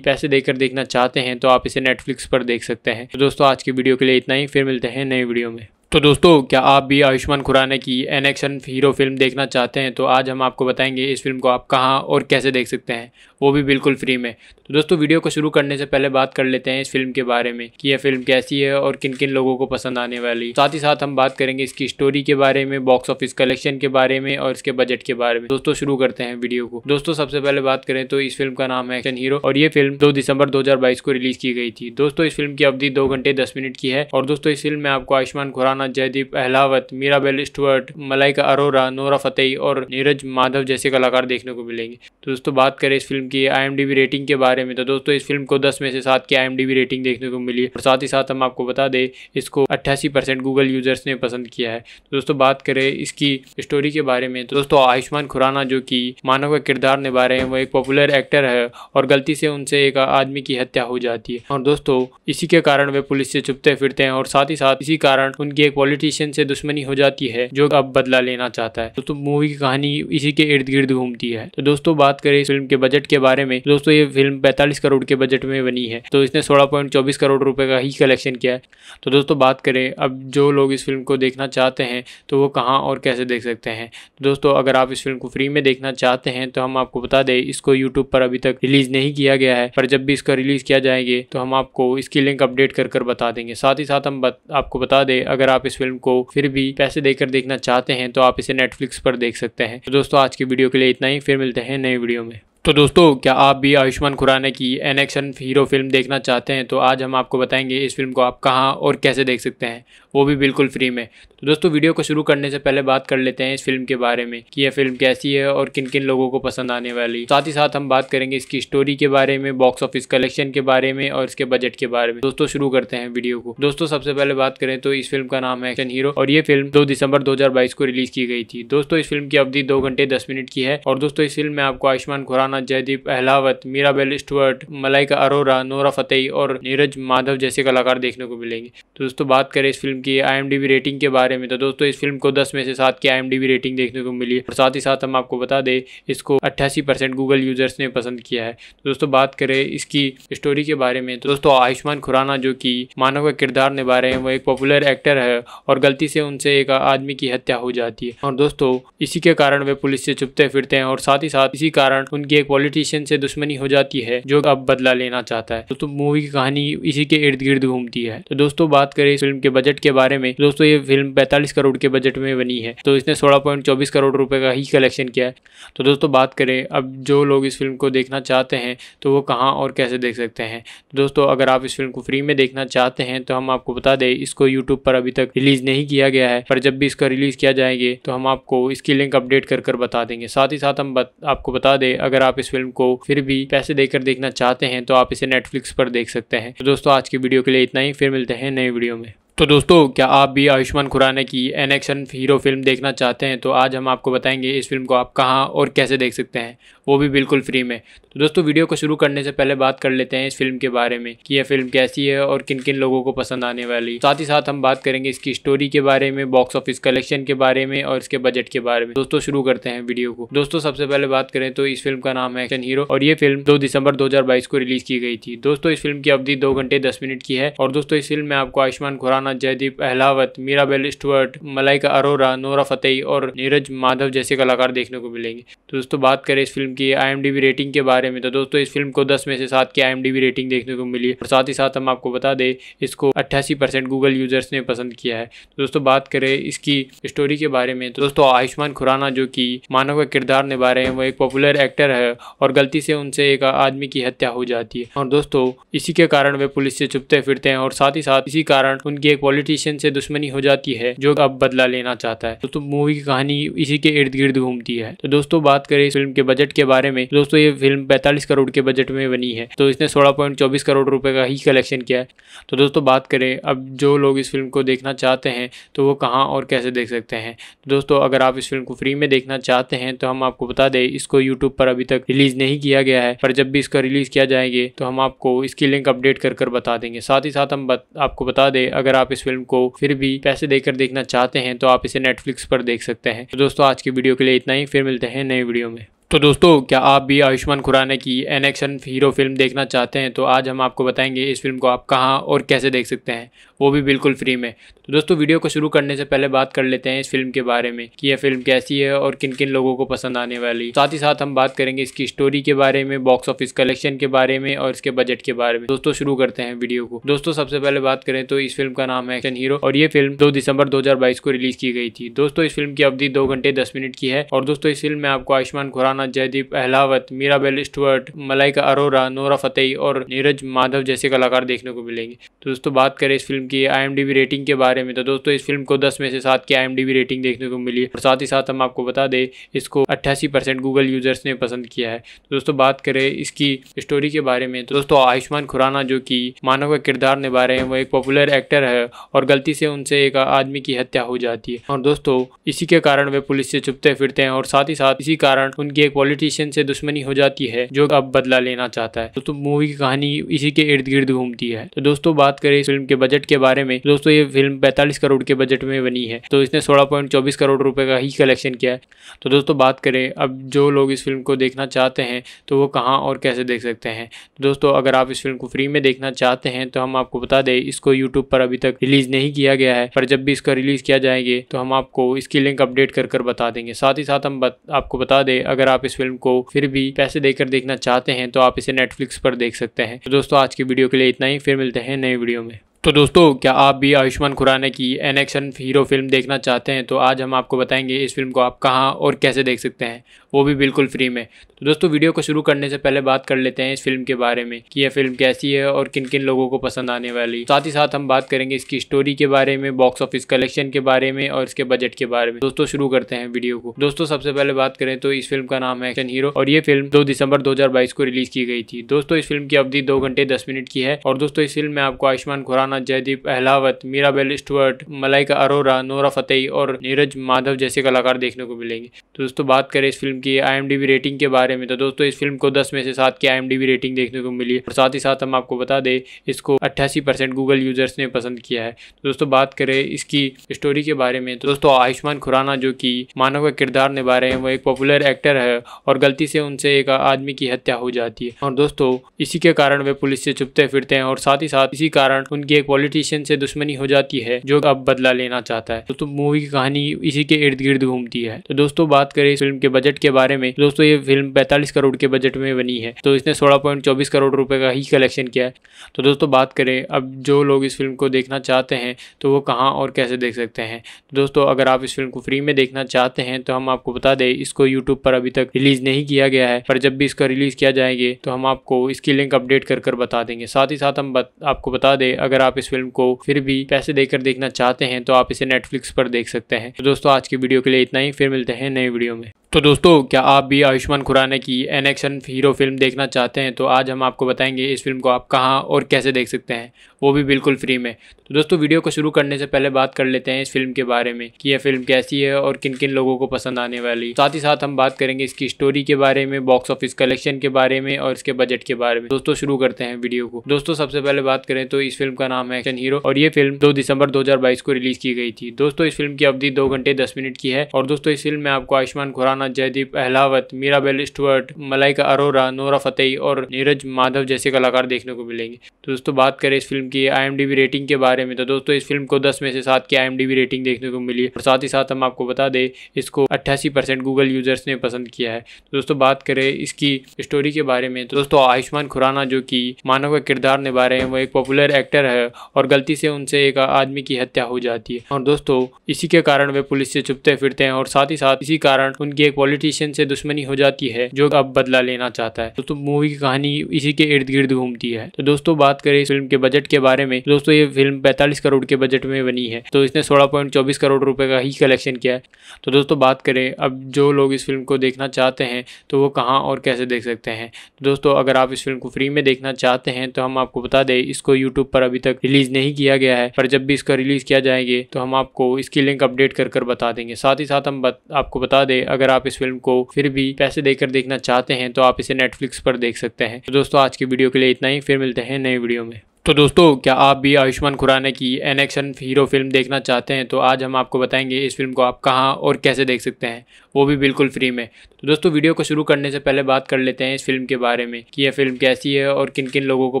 पैसे देकर देखना चाहते हैं तो आप इसे नेटफ्लिक्स पर देख सकते हैं तो दोस्तों आज की वीडियो के लिए इतना ही फिर मिलते हैं नई वीडियो में तो दोस्तों क्या आप भी आयुष्मान खुराना की एन एक्शन हीरो फिल्म देखना चाहते हैं तो आज हम आपको बताएंगे इस फिल्म को आप कहाँ और कैसे देख सकते हैं वो भी बिल्कुल फ्री में तो दोस्तों वीडियो को शुरू करने से पहले बात कर लेते हैं इस फिल्म के बारे में कि यह फिल्म कैसी है और किन किन लोगों को पसंद आने वाली साथ ही साथ हम बात करेंगे इसकी स्टोरी के बारे में बॉक्स ऑफिस कलेक्शन के बारे में और इसके बजट के बारे में दोस्तों शुरू करते हैं वीडियो को दोस्तों सबसे पहले बात करें तो इस फिल्म का नाम है एक्शन हीरो और ये फिल्म दो दिसंबर दो को रिलीज की गई थी दोस्तों इस फिल्म की अवधि दो घंटे दस मिनट की है और दोस्तों इस फिल्म में आपको Ayushmann Khurrana Rana Jaideep Ahlawat Mirabelle Stuart Malaika Arora Nora Fatehi और नीरज माधव जैसे कलाकार देखने को मिलेंगे तो दोस्तों बात करें इस फिल्म की आई रेटिंग के बारे में तो दोस्तों इस फिल्म को दस में से सात की आई रेटिंग देखने को मिली और साथ ही साथ हम आपको बता दें इसको अट्ठासी गूगल यूजर्स ने पसंद किया है दोस्तों बात करें इसकी स्टोरी के बारे में तो दोस्तों आयुष्मान खुराना जो कि मानव का किरदार निभा रहे हैं वो एक पॉपुलर एक्टर है और गलती से उनसे एक आदमी की हत्या हो जाती है और दोस्तों इसी के कारण वे पुलिस से छुपते फिरते हैं और साथ ही साथ इसी कारण उनकी एक पॉलिटिशियन से दुश्मनी हो जाती है जो अब बदला लेना चाहता है दोस्तों मूवी की कहानी इसी के इर्द गिर्द घूमती है तो दोस्तों बात करें इस फिल्म के बजट के बारे में दोस्तों ये फिल्म पैंतालीस करोड़ के बजट में बनी है तो इसने सोलह पॉइंट चौबीस करोड़ रुपए का ही कलेक्शन किया है तो दोस्तों बात करें अब जो लोग इस फिल्म को देखना चाहते हैं तो वो कहाँ और कैसे देख सकते हैं तो दोस्तों अगर आप इस फिल्म को फ्री में देखना चाहते हैं तो हम आपको बता दें इसको यूट्यूब पर अभी तक रिलीज नहीं किया गया है पर जब भी इसका रिलीज किया जाएंगे तो हम आपको इसकी लिंक अपडेट कर कर बता देंगे साथ ही साथ हम बत, आपको बता दें अगर आप आप इस फिल्म को फिर भी पैसे देकर देखना चाहते हैं तो आप इसे नेटफ्लिक्स पर देख सकते हैं तो दोस्तों आज की वीडियो के लिए इतना ही फिर मिलते हैं नई वीडियो में तो दोस्तों क्या आप भी आयुष्मान खुराना की एन एक्शन हीरो फिल्म देखना चाहते हैं तो आज हम आपको बताएंगे इस फिल्म को आप कहाँ और कैसे देख सकते हैं वो भी बिल्कुल फ्री में तो दोस्तों वीडियो को शुरू करने से पहले बात कर लेते हैं इस फिल्म के बारे में कि यह फिल्म कैसी है और किन किन लोगों को पसंद आने वाली साथ ही साथ हम बात करेंगे इसकी स्टोरी के बारे में बॉक्स ऑफिस कलेक्शन के बारे में और इसके बजट के बारे में दोस्तों शुरू करते हैं वीडियो को दोस्तों सबसे पहले बात करें तो इस फिल्म का नाम है एक्शन हीरो और ये फिल्म दो दिसंबर दो को रिलीज की गई थी दोस्तों इस फिल्म की अवधि दो घंटे दस मिनट की है और दोस्तों इस फिल्म में आपको Ayushmann Khurrana Jaideep Ahlawat Mirabelle Stuart Malaika Arora Nora Fatehi और नीरज माधव जैसे कलाकार देखने को मिलेंगे तो दोस्तों बात करें इस फिल्म की आई रेटिंग के बारे में तो दोस्तों इस फिल्म को दस में से सात की आई रेटिंग देखने को मिली और साथ ही साथ हम आपको बता दें इसको अट्ठासी गूगल यूजर्स ने पसंद किया है तो दोस्तों बात करें इसकी स्टोरी के बारे में तो दोस्तों आयुष्मान खुराना जो कि मानव का किरदार निभा रहे हैं वो एक पॉपुलर एक्टर है और गलती से उनसे एक आदमी की हत्या हो जाती है और दोस्तों इसी के कारण वे पुलिस से छुपते फिरते हैं और साथ ही साथ इसी कारण उनकी एक पॉलिटिशियन से दुश्मनी हो जाती है जो अब बदला लेना चाहता है दोस्तों मूवी की कहानी इसी के इर्द गिर्द घूमती है तो दोस्तों बात करें इस फिल्म के बजट के बारे में दोस्तों ये फिल्म पैंतालीस करोड़ के बजट में बनी है तो इसने सोलह पॉइंट चौबीस करोड़ रुपए का ही कलेक्शन किया है तो दोस्तों बात करें अब जो लोग इस फिल्म को देखना चाहते हैं तो वो कहाँ और कैसे देख सकते हैं दोस्तों अगर आप इस फिल्म को फ्री में देखना चाहते हैं तो हम आपको बता दें इसको यूट्यूब पर अभी तक रिलीज नहीं किया गया है पर जब भी इसका रिलीज किया जाएंगे तो हम आपको इसकी लिंक अपडेट कर कर बता देंगे साथ ही साथ हम बत, आपको बता दें अगर आप इस फिल्म को फिर भी पैसे देकर देखना चाहते हैं तो आप इसे नेटफ्लिक्स पर देख सकते हैं तो दोस्तों आज की वीडियो के लिए इतना ही फिर मिलते हैं नए वीडियो में तो दोस्तों क्या आप भी आयुष्मान खुराना की एन एक्शन हीरो फिल्म देखना चाहते हैं तो आज हम आपको बताएंगे इस फिल्म को आप कहाँ और कैसे देख सकते हैं वो भी बिल्कुल फ्री में तो दोस्तों वीडियो को शुरू करने से पहले बात कर लेते हैं इस फिल्म के बारे में कि यह फिल्म कैसी है और किन किन लोगों को पसंद आने वाली साथ ही साथ हम बात करेंगे इसकी स्टोरी के बारे में बॉक्स ऑफिस कलेक्शन के बारे में और इसके बजट के बारे में दोस्तों शुरू करते हैं वीडियो को दोस्तों सबसे पहले बात करें तो इस फिल्म का नाम है एक्शन हीरो और ये फिल्म दो दिसंबर दो को रिलीज की गई थी दोस्तों इस फिल्म की अवधि दो घंटे दस मिनट की है और दोस्तों इस फिल्म में आपको Ayushmann Khurrana Jaideep Ahlawat Mirabelle Stuart Malaika Arora Nora Fatehi और नीरज माधव जैसे कलाकार देखने को मिलेंगे तो दोस्तों बात करें इस फिल्म की आई रेटिंग के बारे में तो दोस्तों इस फिल्म को दस में से सात की आई रेटिंग देखने को मिली और साथ ही साथ हम आपको बता दें इसको अट्ठासी गूगल यूजर्स ने पसंद किया है तो दोस्तों बात करें इसकी स्टोरी के बारे में तो दोस्तों आयुष्मान खुराना जो कि मानव का किरदार निभा रहे हैं वो एक पॉपुलर एक्टर है और गलती से उनसे एक आदमी की हत्या हो जाती है और दोस्तों इसी के कारण वे पुलिस से छुपते फिरते हैं और साथ ही साथ इसी कारण उनकी एक पॉलिटिशियन से दुश्मनी हो जाती है जो अब बदला लेना चाहता है दोस्तों मूवी की कहानी इसी के इर्द गिर्द घूमती है तो दोस्तों बात करें इस फिल्म के बजट के बारे में दोस्तों ये फिल्म पैंतालीस करोड़ के बजट में बनी है तो इसने सोलह पॉइंट चौबीस करोड़ रुपए का ही कलेक्शन किया है तो दोस्तों बात करें अब जो लोग इस फिल्म को देखना चाहते हैं तो वो कहाँ और कैसे देख सकते हैं तो दोस्तों अगर आप इस फिल्म को फ्री में देखना चाहते हैं तो हम आपको बता दें इसको यूट्यूब पर अभी तक रिलीज नहीं किया गया है पर जब भी इसका रिलीज किया जाएंगे तो हम आपको इसकी लिंक अपडेट कर कर बता देंगे साथ ही साथ हम बत, आपको बता दें अगर आप इस फिल्म को फिर भी पैसे देकर देखना चाहते हैं तो आप इसे नेटफ्लिक्स पर देख सकते हैं तो दोस्तों आज की वीडियो के लिए इतना ही फिर मिलते हैं नई वीडियो में तो दोस्तों क्या आप भी आयुष्मान खुराना की एन एक्शन हीरो फिल्म देखना चाहते हैं तो आज हम आपको बताएंगे इस फिल्म को आप कहाँ और कैसे देख सकते हैं वो भी बिल्कुल फ्री में तो दोस्तों वीडियो को शुरू करने से पहले बात कर लेते हैं इस फिल्म के बारे में कि यह फिल्म कैसी है और किन किन लोगों को पसंद आने वाली साथ ही साथ हम बात करेंगे इसकी स्टोरी के बारे में बॉक्स ऑफिस कलेक्शन के बारे में और इसके बजट के बारे में दोस्तों शुरू करते हैं वीडियो को दोस्तों सबसे पहले बात करें तो इस फिल्म का नाम है एक्शन हीरो और ये फिल्म दो दिसंबर दो को रिलीज की गई थी दोस्तों इस फिल्म की अवधि दो घंटे दस मिनट की है और दोस्तों इस फिल्म में आपको Ayushmann Khurrana Jaideep Ahlawat Mirabelle Stuart Malaika Arora Nora Fatehi और नीरज माधव जैसे कलाकार देखने को मिलेंगे तो दोस्तों बात करें इस फिल्म फिल्म की आई रेटिंग के बारे में तो दोस्तों इस फिल्म को दस में से सात की आई रेटिंग देखने को मिली और साथ ही साथ हम आपको बता दें इसको अट्ठासी गूगल यूजर्स ने पसंद किया है तो दोस्तों बात करें इसकी स्टोरी के बारे में तो दोस्तों आयुष्मान खुराना जो कि मानव का किरदार निभा रहे हैं वो एक पॉपुलर एक्टर है और गलती से उनसे एक आदमी की हत्या हो जाती है और दोस्तों इसी के कारण वे पुलिस से छुपते फिरते हैं और साथ ही साथ इसी कारण उनकी एक पॉलिटिशियन से दुश्मनी हो जाती है जो अब बदला लेना चाहता है दोस्तों मूवी की कहानी इसी के इर्द गिर्द घूमती है तो दोस्तों बात करें फिल्म के बजट के के बारे में दोस्तों ये फिल्म पैंतालीस करोड़ के बजट में बनी है तो इसने सोलह करोड़ रुपए का ही कलेक्शन किया है तो दोस्तों बात करें अब जो लोग इस फिल्म को देखना चाहते हैं तो वो कहाँ और कैसे देख सकते हैं तो दोस्तों अगर आप इस फिल्म को फ्री में देखना चाहते हैं तो हम आपको बता दें इसको यूट्यूब पर अभी तक रिलीज नहीं किया गया है पर जब भी इसका रिलीज किया जाएंगे तो हम आपको इसकी लिंक अपडेट कर कर बता देंगे साथ ही साथ हम आपको बता दें अगर आप इस फिल्म को फिर भी पैसे देकर देखना चाहते हैं तो आप इसे नेटफ्लिक्स पर देख सकते हैं तो दोस्तों आज की वीडियो के लिए इतना ही फिर मिलते हैं नए वीडियो में तो दोस्तों क्या आप भी आयुष्मान खुराना की एन एक्शन हीरो फिल्म देखना चाहते हैं तो आज हम आपको बताएंगे इस फिल्म को आप कहाँ और कैसे देख सकते हैं वो भी बिल्कुल फ्री में तो दोस्तों वीडियो को शुरू करने से पहले बात कर लेते हैं इस फिल्म के बारे में कि यह फिल्म कैसी है और किन किन लोगों को पसंद आने वाली साथ ही साथ हम बात करेंगे इसकी स्टोरी के बारे में बॉक्स ऑफिस कलेक्शन के बारे में और इसके बजट के बारे में दोस्तों शुरू करते हैं वीडियो को दोस्तों सबसे पहले बात करें तो इस फिल्म का नाम है एक्शन हीरो और ये फिल्म दो दिसंबर दो को रिलीज की गई थी दोस्तों इस फिल्म की अवधि दो घंटे दस मिनट की है और दोस्तों इस फिल्म में आपको Ayushmann Khurrana Rana Jaideep Ahlawat Mirabelle Stuart Malaika Arora Nora Fatehi और नीरज माधव जैसे कलाकार देखने को मिलेंगे तो दोस्तों बात करें इस फिल्म की आई रेटिंग के बारे में तो दोस्तों इस फिल्म को दस में से सात की आई रेटिंग देखने को मिली और साथ ही साथ हम आपको बता दें इसको अट्ठासी गूगल यूजर्स ने पसंद किया है तो दोस्तों बात करें इसकी स्टोरी के बारे में तो दोस्तों आयुष्मान खुराना जो कि मानव का किरदार निभा रहे हैं वो एक पॉपुलर एक्टर है और गलती से उनसे एक आदमी की हत्या हो जाती है और दोस्तों इसी के कारण वे पुलिस से छुपते फिरते हैं और साथ ही साथ इसी कारण उनकी एक पॉलिटिशियन से दुश्मनी हो जाती है जो अब बदला लेना चाहता है दोस्तों तो मूवी की कहानी इसी के इर्द गिर्द घूमती है तो दोस्तों बात करें इस फिल्म के बजट के बारे में दोस्तों ये फिल्म पैंतालीस करोड़ के बजट में बनी है तो इसने सोलह पॉइंट चौबीस करोड़ रुपए का ही कलेक्शन किया है तो दोस्तों बात करें अब जो लोग इस फिल्म को देखना चाहते हैं तो वो कहाँ और कैसे देख सकते हैं तो दोस्तों अगर आप इस फिल्म को फ्री में देखना चाहते हैं तो हम आपको बता दें इसको यूट्यूब पर अभी तक रिलीज नहीं किया गया है पर जब भी इसका रिलीज किया जाएंगे तो हम आपको इसकी लिंक अपडेट कर कर बता देंगे साथ ही साथ हम आपको बता दें अगर आप आप इस फिल्म को फिर भी पैसे देकर देखना चाहते हैं तो आप इसे नेटफ्लिक्स पर देख सकते हैं तो दोस्तों आज की वीडियो के लिए इतना ही फिर मिलते हैं नई वीडियो में तो दोस्तों क्या आप भी आयुष्मान खुराना की एन एक्शन हीरो फिल्म देखना चाहते हैं तो आज हम आपको बताएंगे इस फिल्म को आप कहाँ और कैसे देख सकते हैं वो भी बिल्कुल फ्री में तो दोस्तों वीडियो को शुरू करने से पहले बात कर लेते हैं इस फिल्म के बारे में कि यह फिल्म कैसी है और किन किन लोगों को पसंद आने वाली साथ ही साथ हम बात करेंगे इसकी स्टोरी के बारे में बॉक्स ऑफिस कलेक्शन के बारे में और इसके बजट के बारे में दोस्तों शुरू करते हैं वीडियो को दोस्तों सबसे पहले बात करें तो इस फिल्म का नाम है एक्शन हीरो और ये फिल्म दो दिसंबर दो को रिलीज की गई थी दोस्तों इस फिल्म की अवधि दो घंटे दस मिनट की है और दोस्तों इस फिल्म में आपको Ayushmann Khurrana Khan Jaideep Ahlawat Mirabelle Stuart Malaika Arora Nora Fatehi और नीरज माधव जैसे कलाकार देखने को मिलेंगे तो दोस्तों बात करें इस फिल्म की आई रेटिंग के बारे में तो दोस्तों इस फिल्म को दस में से सात की आई रेटिंग देखने को मिली और साथ ही साथ हम आपको बता दें इसको अट्ठासी गूगल यूजर्स ने पसंद किया है दोस्तों बात करें इसकी स्टोरी के बारे में तो दोस्तों आयुष्मान खुराना जो कि मानव का किरदार निभा रहे हैं वो एक पॉपुलर एक्टर है और गलती से उनसे एक आदमी की हत्या हो जाती है और दोस्तों इसी के कारण वे पुलिस से छुपते फिरते हैं और साथ ही साथ इसी कारण उनकी एक पॉलिटिशियन से दुश्मनी हो जाती है जो अब बदला लेना चाहता है तो मूवी की कहानी इसी के इर्द गिर्द घूमती है तो दोस्तों बात करें इस फिल्म के बजट के बारे में दोस्तों ये फिल्म पैंतालीस करोड़ के बजट में बनी है तो इसने सोलह करोड़ रुपये का ही कलेक्शन किया है तो दोस्तों बात करें अब जो लोग इस फिल्म को देखना चाहते हैं तो वो कहाँ और कैसे देख सकते हैं तो दोस्तों अगर आप इस फिल्म को फ्री में देखना चाहते हैं तो हम आपको बता दें इसको यूट्यूब पर अभी तक रिलीज़ नहीं किया गया है पर जब भी इसका रिलीज़ किया जाएंगे तो हम आपको इसकी लिंक अपडेट कर कर बता देंगे साथ ही साथ हम बत, आपको बता दें अगर आप आप इस फिल्म को फिर भी पैसे देकर देखना चाहते हैं तो आप इसे नेटफ्लिक्स पर देख सकते हैं तो दोस्तों आज की वीडियो के लिए इतना ही फिर मिलते हैं नई वीडियो में तो दोस्तों क्या आप भी आयुष्मान खुराना की एन एक्शन हीरो फिल्म देखना चाहते हैं तो आज हम आपको बताएंगे इस फिल्म को आप कहाँ और कैसे देख सकते हैं वो भी बिल्कुल फ्री में तो दोस्तों वीडियो को शुरू करने से पहले बात कर लेते हैं इस फिल्म के बारे में कि यह फिल्म कैसी है और किन किन लोगों को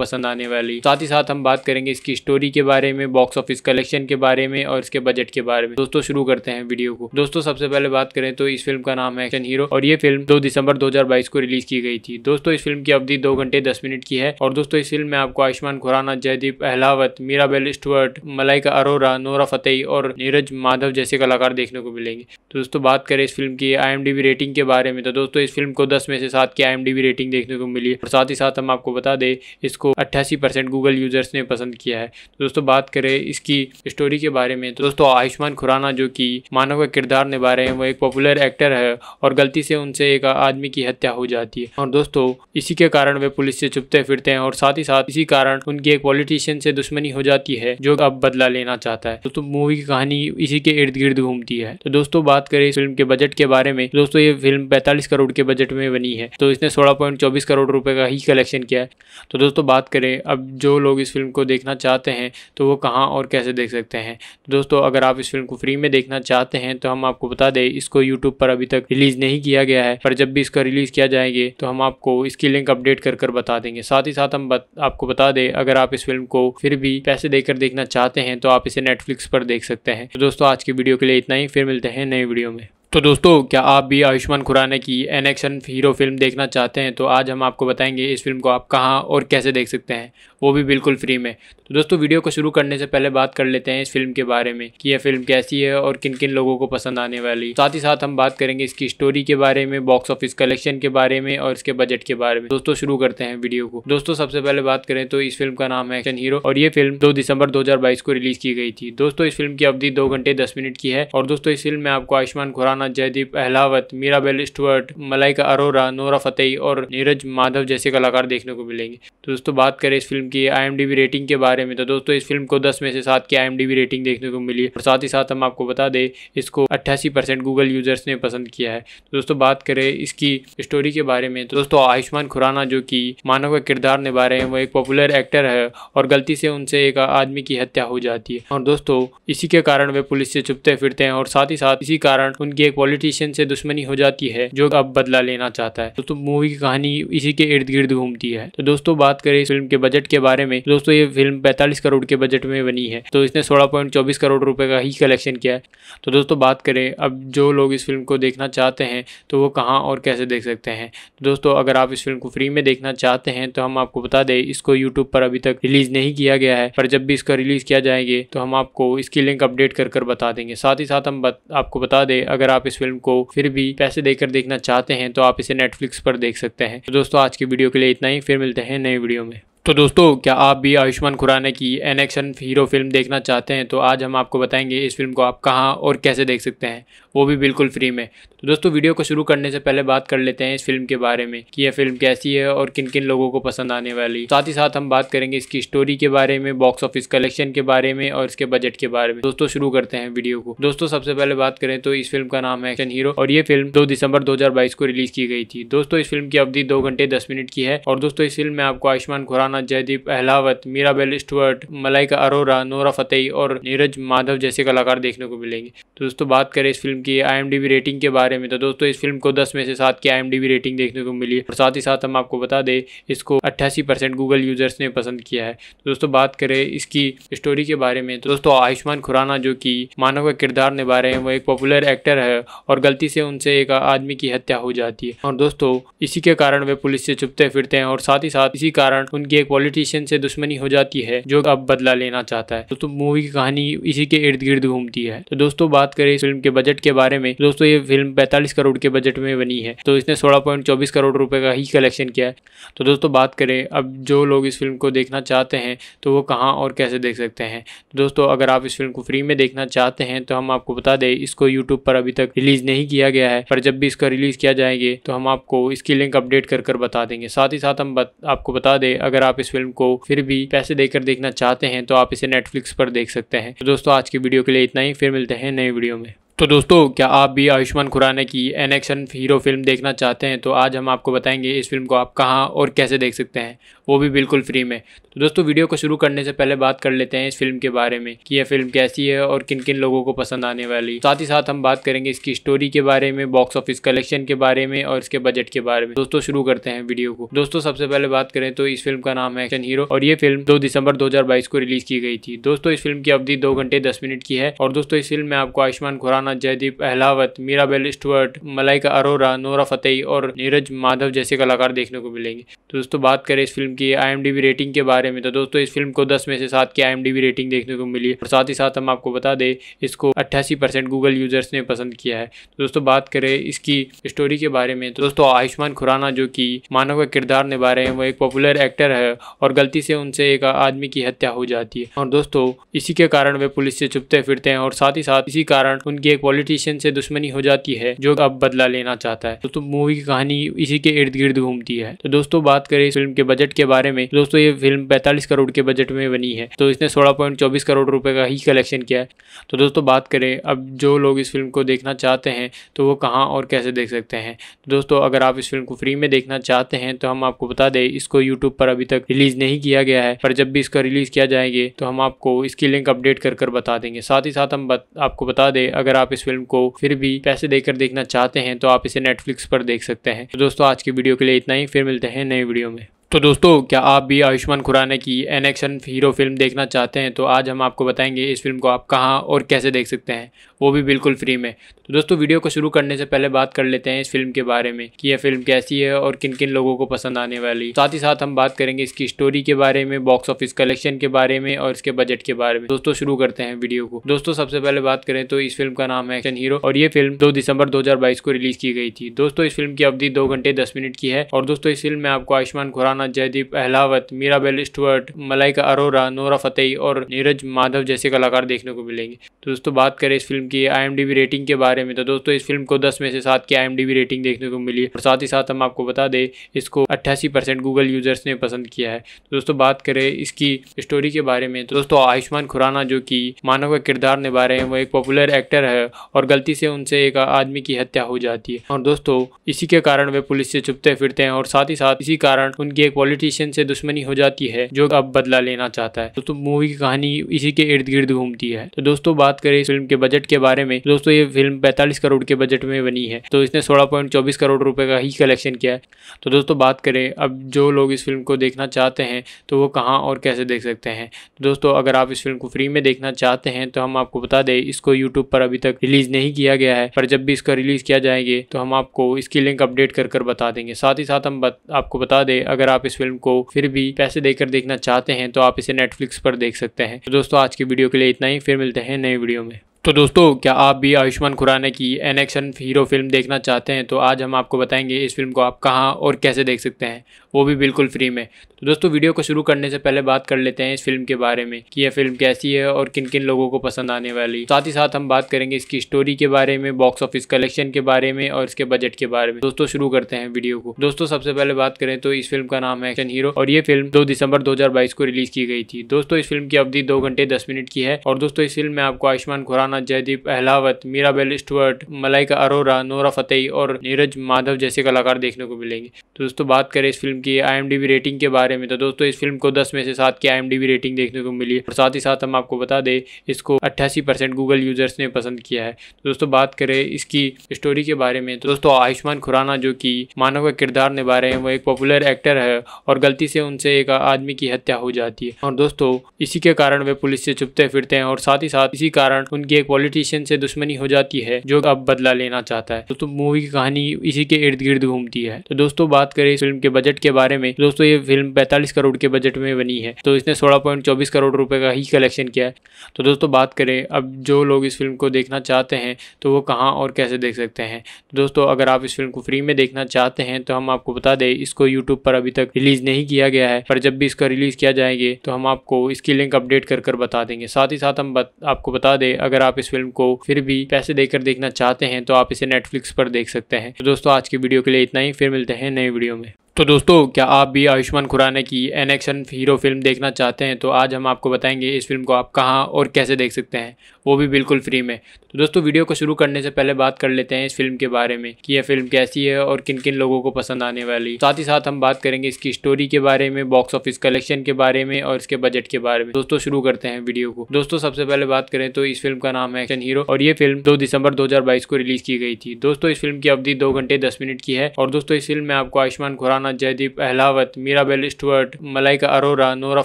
पसंद आने वाली साथ ही साथ हम बात करेंगे इसकी स्टोरी के बारे में बॉक्स ऑफिस कलेक्शन के बारे में और इसके बजट के बारे में दोस्तों शुरू करते हैं वीडियो को दोस्तों सबसे पहले बात करें तो इस फिल्म का नाम है एक्शन हीरो और ये फिल्म दो दिसंबर दो को रिलीज की गई थी दोस्तों इस फिल्म की अवधि दो घंटे दस मिनट की है और दोस्तों इस फिल्म में आपको Ayushmann Khurrana Jaideep Ahlawat Mirabelle Stuart Malaika Arora Nora Fatehi और नीरज माधव जैसे कलाकार देखने को मिलेंगे तो दोस्तों बात करें इस फिल्म की आई रेटिंग के बारे में तो दोस्तों इस फिल्म को दस में से सात की आई रेटिंग देखने को मिली और साथ ही साथ हम आपको बता दें इसको अट्ठासी गूगल यूजर्स ने पसंद किया है तो दोस्तों बात करें इसकी स्टोरी के बारे में तो दोस्तों आयुष्मान खुराना जो कि मानव का किरदार निभा रहे हैं वो एक पॉपुलर एक्टर है और गलती से उनसे एक आदमी की हत्या हो जाती है और दोस्तों इसी के कारण वे पुलिस से छुपते फिरते हैं और साथ ही साथ इसी कारण उनकी एक पॉलिटिशियन से दुश्मनी हो जाती है जो अब बदला लेना चाहता है दोस्तों मूवी की कहानी इसी के इर्द गिर्द घूमती है तो दोस्तों बात करें इस फिल्म के बजट के बारे में दोस्तों ये फिल्म पैंतालीस करोड़ के बजट में बनी है तो इसने सोलह पॉइंट चौबीस करोड़ रुपए का ही कलेक्शन किया है तो दोस्तों बात करें अब जो लोग इस फिल्म को देखना चाहते हैं तो वो कहाँ और कैसे देख सकते हैं तो दोस्तों अगर आप इस फिल्म को फ्री में देखना चाहते हैं तो हम आपको बता दें इसको यूट्यूब पर अभी तक रिलीज नहीं किया गया है पर जब भी इसका रिलीज किया जाएंगे तो हम आपको इसकी लिंक अपडेट कर कर बता देंगे साथ ही साथ हम आपको बता दें अगर आप इस फिल्म को फिर भी पैसे देकर देखना चाहते हैं तो आप इसे नेटफ्लिक्स पर देख सकते हैं तो दोस्तों आज की वीडियो के लिए इतना ही फिर मिलते हैं नए वीडियो में तो दोस्तों क्या आप भी आयुष्मान खुराना की एन एक्शन हीरो फिल्म देखना चाहते हैं तो आज हम आपको बताएंगे इस फिल्म को आप कहाँ और कैसे देख सकते हैं वो भी बिल्कुल फ्री में तो दोस्तों वीडियो को शुरू करने से पहले बात कर लेते हैं इस फिल्म के बारे में कि यह फिल्म कैसी है और किन किन लोगों को पसंद आने वाली साथ ही साथ हम बात करेंगे इसकी स्टोरी के बारे में बॉक्स ऑफिस कलेक्शन के बारे में और इसके बजट के बारे में दोस्तों शुरू करते हैं वीडियो को दोस्तों सबसे पहले बात करें तो इस फिल्म का नाम है एक्शन हीरो और ये फिल्म दो दिसंबर दो को रिलीज की गई थी दोस्तों इस फिल्म की अवधि दो घंटे दस मिनट की है और दोस्तों इस फिल्म में आपको Ayushmann Khurrana Rana Jaideep Ahlawat Mirabelle Stuart Malaika Arora Nora Fatehi और नीरज माधव जैसे कलाकार देखने को मिलेंगे तो दोस्तों बात करें इस फिल्म की आई रेटिंग के बारे में तो दोस्तों इस फिल्म को दस में से सात की आई रेटिंग देखने को मिली और साथ ही साथ हम आपको बता दें इसको अट्ठासी गूगल यूजर्स ने पसंद किया है दोस्तों बात करें इसकी स्टोरी के बारे में तो दोस्तों आयुष्मान खुराना जो कि मानव का किरदार निभा रहे हैं वो एक पॉपुलर एक्टर है और गलती से उनसे एक आदमी की हत्या हो जाती है और दोस्तों इसी के कारण वे पुलिस से छुपते फिरते हैं और साथ ही साथ इसी कारण उनकी एक पॉलिटिशियन से दुश्मनी हो जाती है जो अब बदला लेना चाहता है दोस्तों तो मूवी की कहानी इसी के इर्द गिर्द घूमती है तो दोस्तों बात करें इस फिल्म के बजट के बारे में दोस्तों ये फिल्म पैंतालीस करोड़ के बजट में बनी है तो इसने सोलह करोड़ रुपए का ही कलेक्शन किया है तो दोस्तों बात करें अब जो लोग इस फिल्म को देखना चाहते हैं तो वो कहाँ और कैसे देख सकते हैं तो दोस्तों अगर आप इस फिल्म को फ्री में देखना चाहते हैं तो हम आपको बता दें इसको यूट्यूब पर अभी तक रिलीज नहीं किया गया है पर जब भी इसका रिलीज किया जाएंगे तो हम आपको इसकी लिंक अपडेट कर कर बता देंगे साथ ही साथ हम बत, आपको बता दें अगर आप आप इस फिल्म को फिर भी पैसे देकर देखना चाहते हैं तो आप इसे नेटफ्लिक्स पर देख सकते हैं तो दोस्तों आज की वीडियो के लिए इतना ही फिर मिलते हैं नई वीडियो में तो दोस्तों क्या आप भी आयुष्मान खुराना की एन एक्शन हीरो फिल्म देखना चाहते हैं तो आज हम आपको बताएंगे इस फिल्म को आप कहाँ और कैसे देख सकते हैं वो भी बिल्कुल फ्री में तो दोस्तों वीडियो को शुरू करने से पहले बात कर लेते हैं इस फिल्म के बारे में कि यह फिल्म कैसी है और किन किन लोगों को पसंद आने वाली साथ ही साथ हम बात करेंगे इसकी स्टोरी के बारे में बॉक्स ऑफिस कलेक्शन के बारे में और इसके बजट के बारे में दोस्तों शुरू करते हैं वीडियो को दोस्तों सबसे पहले बात करें तो इस फिल्म का नाम है एक्शन हीरो और ये फिल्म दो दिसंबर दो को रिलीज की गई थी दोस्तों इस फिल्म की अवधि दो घंटे दस मिनट की है और दोस्तों इस फिल्म में आपको Ayushmann Khurrana Rana Jaideep Ahlawat Mirabelle Stuart Malaika Arora Nora Fatehi और नीरज माधव जैसे कलाकार देखने को मिलेंगे तो दोस्तों बात करें इस फिल्म की आई रेटिंग के बारे में तो दोस्तों इस फिल्म को दस में से सात की आई रेटिंग देखने को मिली और साथ ही साथ हम आपको बता दें इसको अट्ठासी गूगल यूजर्स ने पसंद किया है तो दोस्तों बात करें इसकी स्टोरी के बारे में तो दोस्तों आयुष्मान खुराना जो कि मानव का किरदार निभा रहे हैं वो एक पॉपुलर एक्टर है और गलती से उनसे एक आदमी की हत्या हो जाती है और दोस्तों इसी के कारण वे पुलिस से छुपते फिरते हैं और साथ ही साथ इसी कारण उनकी एक पॉलिटिशियन से दुश्मनी हो जाती है जो अब बदला लेना चाहता है दोस्तों तो मूवी की कहानी इसी के इर्द गिर्द घूमती है तो दोस्तों बात करें इस फिल्म के बजट के बारे में तो दोस्तों ये फिल्म पैंतालीस करोड़ के बजट में बनी है तो इसने सोलह करोड़ रुपए का ही कलेक्शन किया है तो दोस्तों बात करें अब जो लोग इस फिल्म को देखना चाहते हैं तो वो कहाँ और कैसे देख सकते हैं तो दोस्तों अगर आप इस फिल्म को फ्री में देखना चाहते हैं तो हम आपको बता दें इसको यूट्यूब पर अभी तक रिलीज नहीं किया गया है पर जब भी इसका रिलीज किया जाएंगे तो हम आपको इसकी लिंक अपडेट कर कर बता देंगे साथ ही साथ हम बत, आपको बता दें अगर आप आप इस फिल्म को फिर भी पैसे देकर देखना चाहते हैं तो आप इसे नेटफ्लिक्स पर देख सकते हैं तो दोस्तों आज की वीडियो के लिए इतना ही फिर मिलते हैं नई वीडियो में तो दोस्तों क्या आप भी आयुष्मान खुराना की एन एक्शन हीरो फिल्म देखना चाहते हैं तो आज हम आपको बताएंगे इस फिल्म को आप कहाँ और कैसे देख सकते हैं वो भी बिल्कुल फ्री में तो दोस्तों वीडियो को शुरू करने से पहले बात कर लेते हैं इस फिल्म के बारे में कि यह फिल्म कैसी है और किन किन लोगों को पसंद आने वाली साथ ही साथ हम बात करेंगे इसकी स्टोरी के बारे में बॉक्स ऑफिस कलेक्शन के बारे में और इसके बजट के बारे में दोस्तों शुरू करते हैं वीडियो को दोस्तों सबसे पहले बात करें तो इस फिल्म का नाम है एक्शन हीरो और ये फिल्म दो दिसंबर दो को रिलीज की गई थी दोस्तों इस फिल्म की अवधि दो घंटे दस मिनट की है और दोस्तों इस फिल्म में आपको Ayushmann Khurrana Rana Jaideep Ahlawat Mirabelle Stuart Malaika Arora Nora Fatehi और नीरज माधव जैसे कलाकार देखने को मिलेंगे तो दोस्तों बात करें इस फिल्म की आई रेटिंग के बारे में तो दोस्तों इस फिल्म को दस में से सात की आई रेटिंग देखने को मिली और साथ ही साथ हम आपको बता दें इसको अट्ठासी गूगल यूजर्स ने पसंद किया है तो दोस्तों बात करें इसकी स्टोरी के बारे में तो दोस्तों आयुष्मान खुराना जो कि मानव का किरदार निभा रहे हैं वो एक पॉपुलर एक्टर है और गलती से उनसे एक आदमी की हत्या हो जाती है और दोस्तों इसी के कारण वे पुलिस से छुपते फिरते हैं और साथ ही साथ इसी कारण उनकी एक पॉलिटिशियन से दुश्मनी हो जाती है जो अब बदला लेना चाहता है तो, तो मूवी की कहानी इसी के इर्द गिर्द घूमती है तो दोस्तों बात करें इस फिल्म के बजट के बारे में दोस्तों ये फिल्म पैंतालीस करोड़ के बजट में बनी है तो इसने सोलह चौबीस करोड़ रुपये का ही कलेक्शन किया है तो दोस्तों बात करें अब जो लोग इस फिल्म को देखना चाहते हैं तो वो कहाँ और कैसे देख सकते हैं तो दोस्तों अगर आप इस फिल्म को फ्री में देखना चाहते हैं तो हम आपको बता दें इसको यूट्यूब पर अभी तक रिलीज नहीं किया गया है पर जब भी इसका रिलीज किया जाएंगे तो हम आपको इसकी लिंक अपडेट कर कर बता देंगे साथ ही साथ हम बत, आपको बता दें अगर आप इस फिल्म को फिर भी पैसे देकर देखना चाहते हैं तो आप इसे नेटफ्लिक्स पर देख सकते हैं तो दोस्तों आज की वीडियो के लिए इतना ही फिर मिलते हैं नई वीडियो में तो दोस्तों क्या आप भी आयुष्मान खुराना की एन एक्शन हीरो फिल्म देखना चाहते हैं तो आज हम आपको बताएंगे इस फिल्म को आप कहाँ और कैसे देख सकते हैं वो भी बिल्कुल फ्री में तो दोस्तों वीडियो को शुरू करने से पहले बात कर लेते हैं इस फिल्म के बारे में कि यह फिल्म कैसी है और किन किन लोगों को पसंद आने वाली साथ ही साथ हम बात करेंगे इसकी स्टोरी के बारे में बॉक्स ऑफिस कलेक्शन के बारे में और इसके बजट के बारे में दोस्तों शुरू करते हैं वीडियो को दोस्तों सबसे पहले बात करें तो इस फिल्म का नाम है एक्शन हीरो और ये फिल्म दो दिसंबर दो को रिलीज की गई थी दोस्तों इस फिल्म की अवधि दो घंटे दस मिनट की है और दोस्तों इस फिल्म में आपको Ayushmann Khurrana Jaideep Ahlawat Mirabelle Stuart Malaika Arora Nora Fatehi और नीरज माधव जैसे कलाकार देखने को मिलेंगे तो दोस्तों बात करें इस फिल्म की आई रेटिंग के बारे में तो दोस्तों इस फिल्म को दस में से सात की आई रेटिंग देखने को मिली और साथ ही साथ हम आपको बता दें इसको अट्ठासी गूगल यूजर्स ने पसंद किया है तो दोस्तों बात करें इसकी स्टोरी के बारे में तो दोस्तों आयुष्मान खुराना जो कि मानव का किरदार निभा रहे हैं वो एक पॉपुलर एक्टर है और गलती से उनसे एक आदमी की हत्या हो जाती है और दोस्तों इसी के कारण वे पुलिस से छुपते फिरते हैं और साथ ही साथ इसी कारण उनकी एक पॉलिटिशियन से दुश्मनी हो जाती है जो अब बदला लेना चाहता है तो मूवी की कहानी इसी के इर्द गिर्द घूमती है तो दोस्तों बात करें इस फिल्म के बजट के बारे में दोस्तों ये फिल्म पैंतालीस करोड़ के बजट में बनी है तो इसने सोलह पॉइंट चौबीस करोड़ रुपए का ही कलेक्शन किया है तो दोस्तों बात करें अब जो लोग इस फिल्म को देखना चाहते हैं तो वो कहाँ और कैसे देख सकते हैं तो दोस्तों अगर आप इस फिल्म को फ्री में देखना चाहते हैं तो हम आपको बता दें इसको यूट्यूब पर अभी तक रिलीज नहीं किया गया है पर जब भी इसका रिलीज किया जाएंगे तो हम आपको इसकी लिंक अपडेट कर कर बता देंगे साथ ही साथ हम बत, आपको बता दें अगर आप इस फिल्म को फिर भी पैसे देकर देखना चाहते हैं तो आप इसे नेटफ्लिक्स पर देख सकते हैं तो दोस्तों आज की वीडियो के लिए इतना ही फिर मिलते हैं नए वीडियो में तो दोस्तों क्या आप भी आयुष्मान खुराना की एन एक्शन हीरो फिल्म देखना चाहते हैं तो आज हम आपको बताएंगे इस फिल्म को आप कहाँ और कैसे देख सकते हैं वो भी बिल्कुल फ्री में तो दोस्तों वीडियो को शुरू करने से पहले बात कर लेते हैं इस फिल्म के बारे में कि यह फिल्म कैसी है और किन किन लोगों को पसंद आने वाली साथ ही साथ हम बात करेंगे इसकी स्टोरी के बारे में बॉक्स ऑफिस कलेक्शन के बारे में और इसके बजट के बारे में दोस्तों शुरू करते हैं वीडियो को दोस्तों सबसे पहले बात करें तो इस फिल्म का नाम है एक्शन हीरो और ये फिल्म दो दिसंबर दो को रिलीज की गई थी दोस्तों इस फिल्म की अवधि दो घंटे दस मिनट की है और दोस्तों इस फिल्म में आपको Ayushmann Khurrana Jaideep Ahlawat Mirabelle Stuart Malaika Arora Nora Fatehi और नीरज माधव जैसे कलाकार देखने को मिलेंगे तो दोस्तों बात करें इस फिल्म फिल्म की आई रेटिंग के बारे में तो दोस्तों इस फिल्म को दस में से सात की आई रेटिंग देखने को मिली और साथ ही साथ हम आपको बता दें इसको अट्ठासी गूगल यूजर्स ने पसंद किया है तो दोस्तों बात करें इसकी स्टोरी के बारे में तो दोस्तों आयुष्मान खुराना जो कि मानव का किरदार निभा रहे हैं वो एक पॉपुलर एक्टर है और गलती से उनसे एक आदमी की हत्या हो जाती है और दोस्तों इसी के कारण वे पुलिस से छुपते फिरते हैं और साथ ही साथ इसी कारण उनकी एक पॉलिटिशियन से दुश्मनी हो जाती है जो अब बदला लेना चाहता है दोस्तों मूवी की कहानी इसी के इर्द गिर्द घूमती है तो दोस्तों बात करें फिल्म के बजट के के बारे में दोस्तों ये फिल्म पैंतालीस करोड़ के बजट में बनी है तो इसने सोलह करोड़ रुपए का ही कलेक्शन किया है तो दोस्तों बात करें अब जो लोग इस फिल्म को देखना चाहते हैं तो वो कहाँ और कैसे देख सकते हैं तो दोस्तों अगर आप इस फिल्म को फ्री में देखना चाहते हैं तो हम आपको बता दें इसको यूट्यूब पर अभी तक रिलीज़ नहीं किया गया है पर जब भी इसका रिलीज़ किया जाएंगे तो हम आपको इसकी लिंक अपडेट कर कर बता देंगे साथ ही साथ हम आपको बता दें अगर आप इस फिल्म को फिर भी पैसे देकर देखना चाहते हैं तो आप इसे नेटफ्लिक्स पर देख सकते हैं तो दोस्तों आज की वीडियो के लिए इतना ही फिर मिलते हैं नए वीडियो में तो दोस्तों क्या आप भी आयुष्मान खुराना की एन एक्शन हीरो फिल्म देखना चाहते हैं तो आज हम आपको बताएंगे इस फिल्म को आप कहाँ और कैसे देख सकते हैं वो भी बिल्कुल फ्री में तो दोस्तों वीडियो को शुरू करने से पहले बात कर लेते हैं इस फिल्म के बारे में कि यह फिल्म कैसी है और किन किन लोगों को पसंद आने वाली साथ ही साथ हम बात करेंगे इसकी स्टोरी के बारे में बॉक्स ऑफिस कलेक्शन के बारे में और इसके बजट के बारे में दोस्तों शुरू करते हैं वीडियो को दोस्तों सबसे पहले बात करें तो इस फिल्म का नाम है एक्शन हीरो और ये फिल्म दो दिसंबर दो को रिलीज की गई थी दोस्तों इस फिल्म की अवधि दो घंटे दस मिनट की है और दोस्तों इस फिल्म में आपको Ayushmann Khurrana Rana Jaideep Ahlawat Mirabelle Stuart Malaika Arora Nora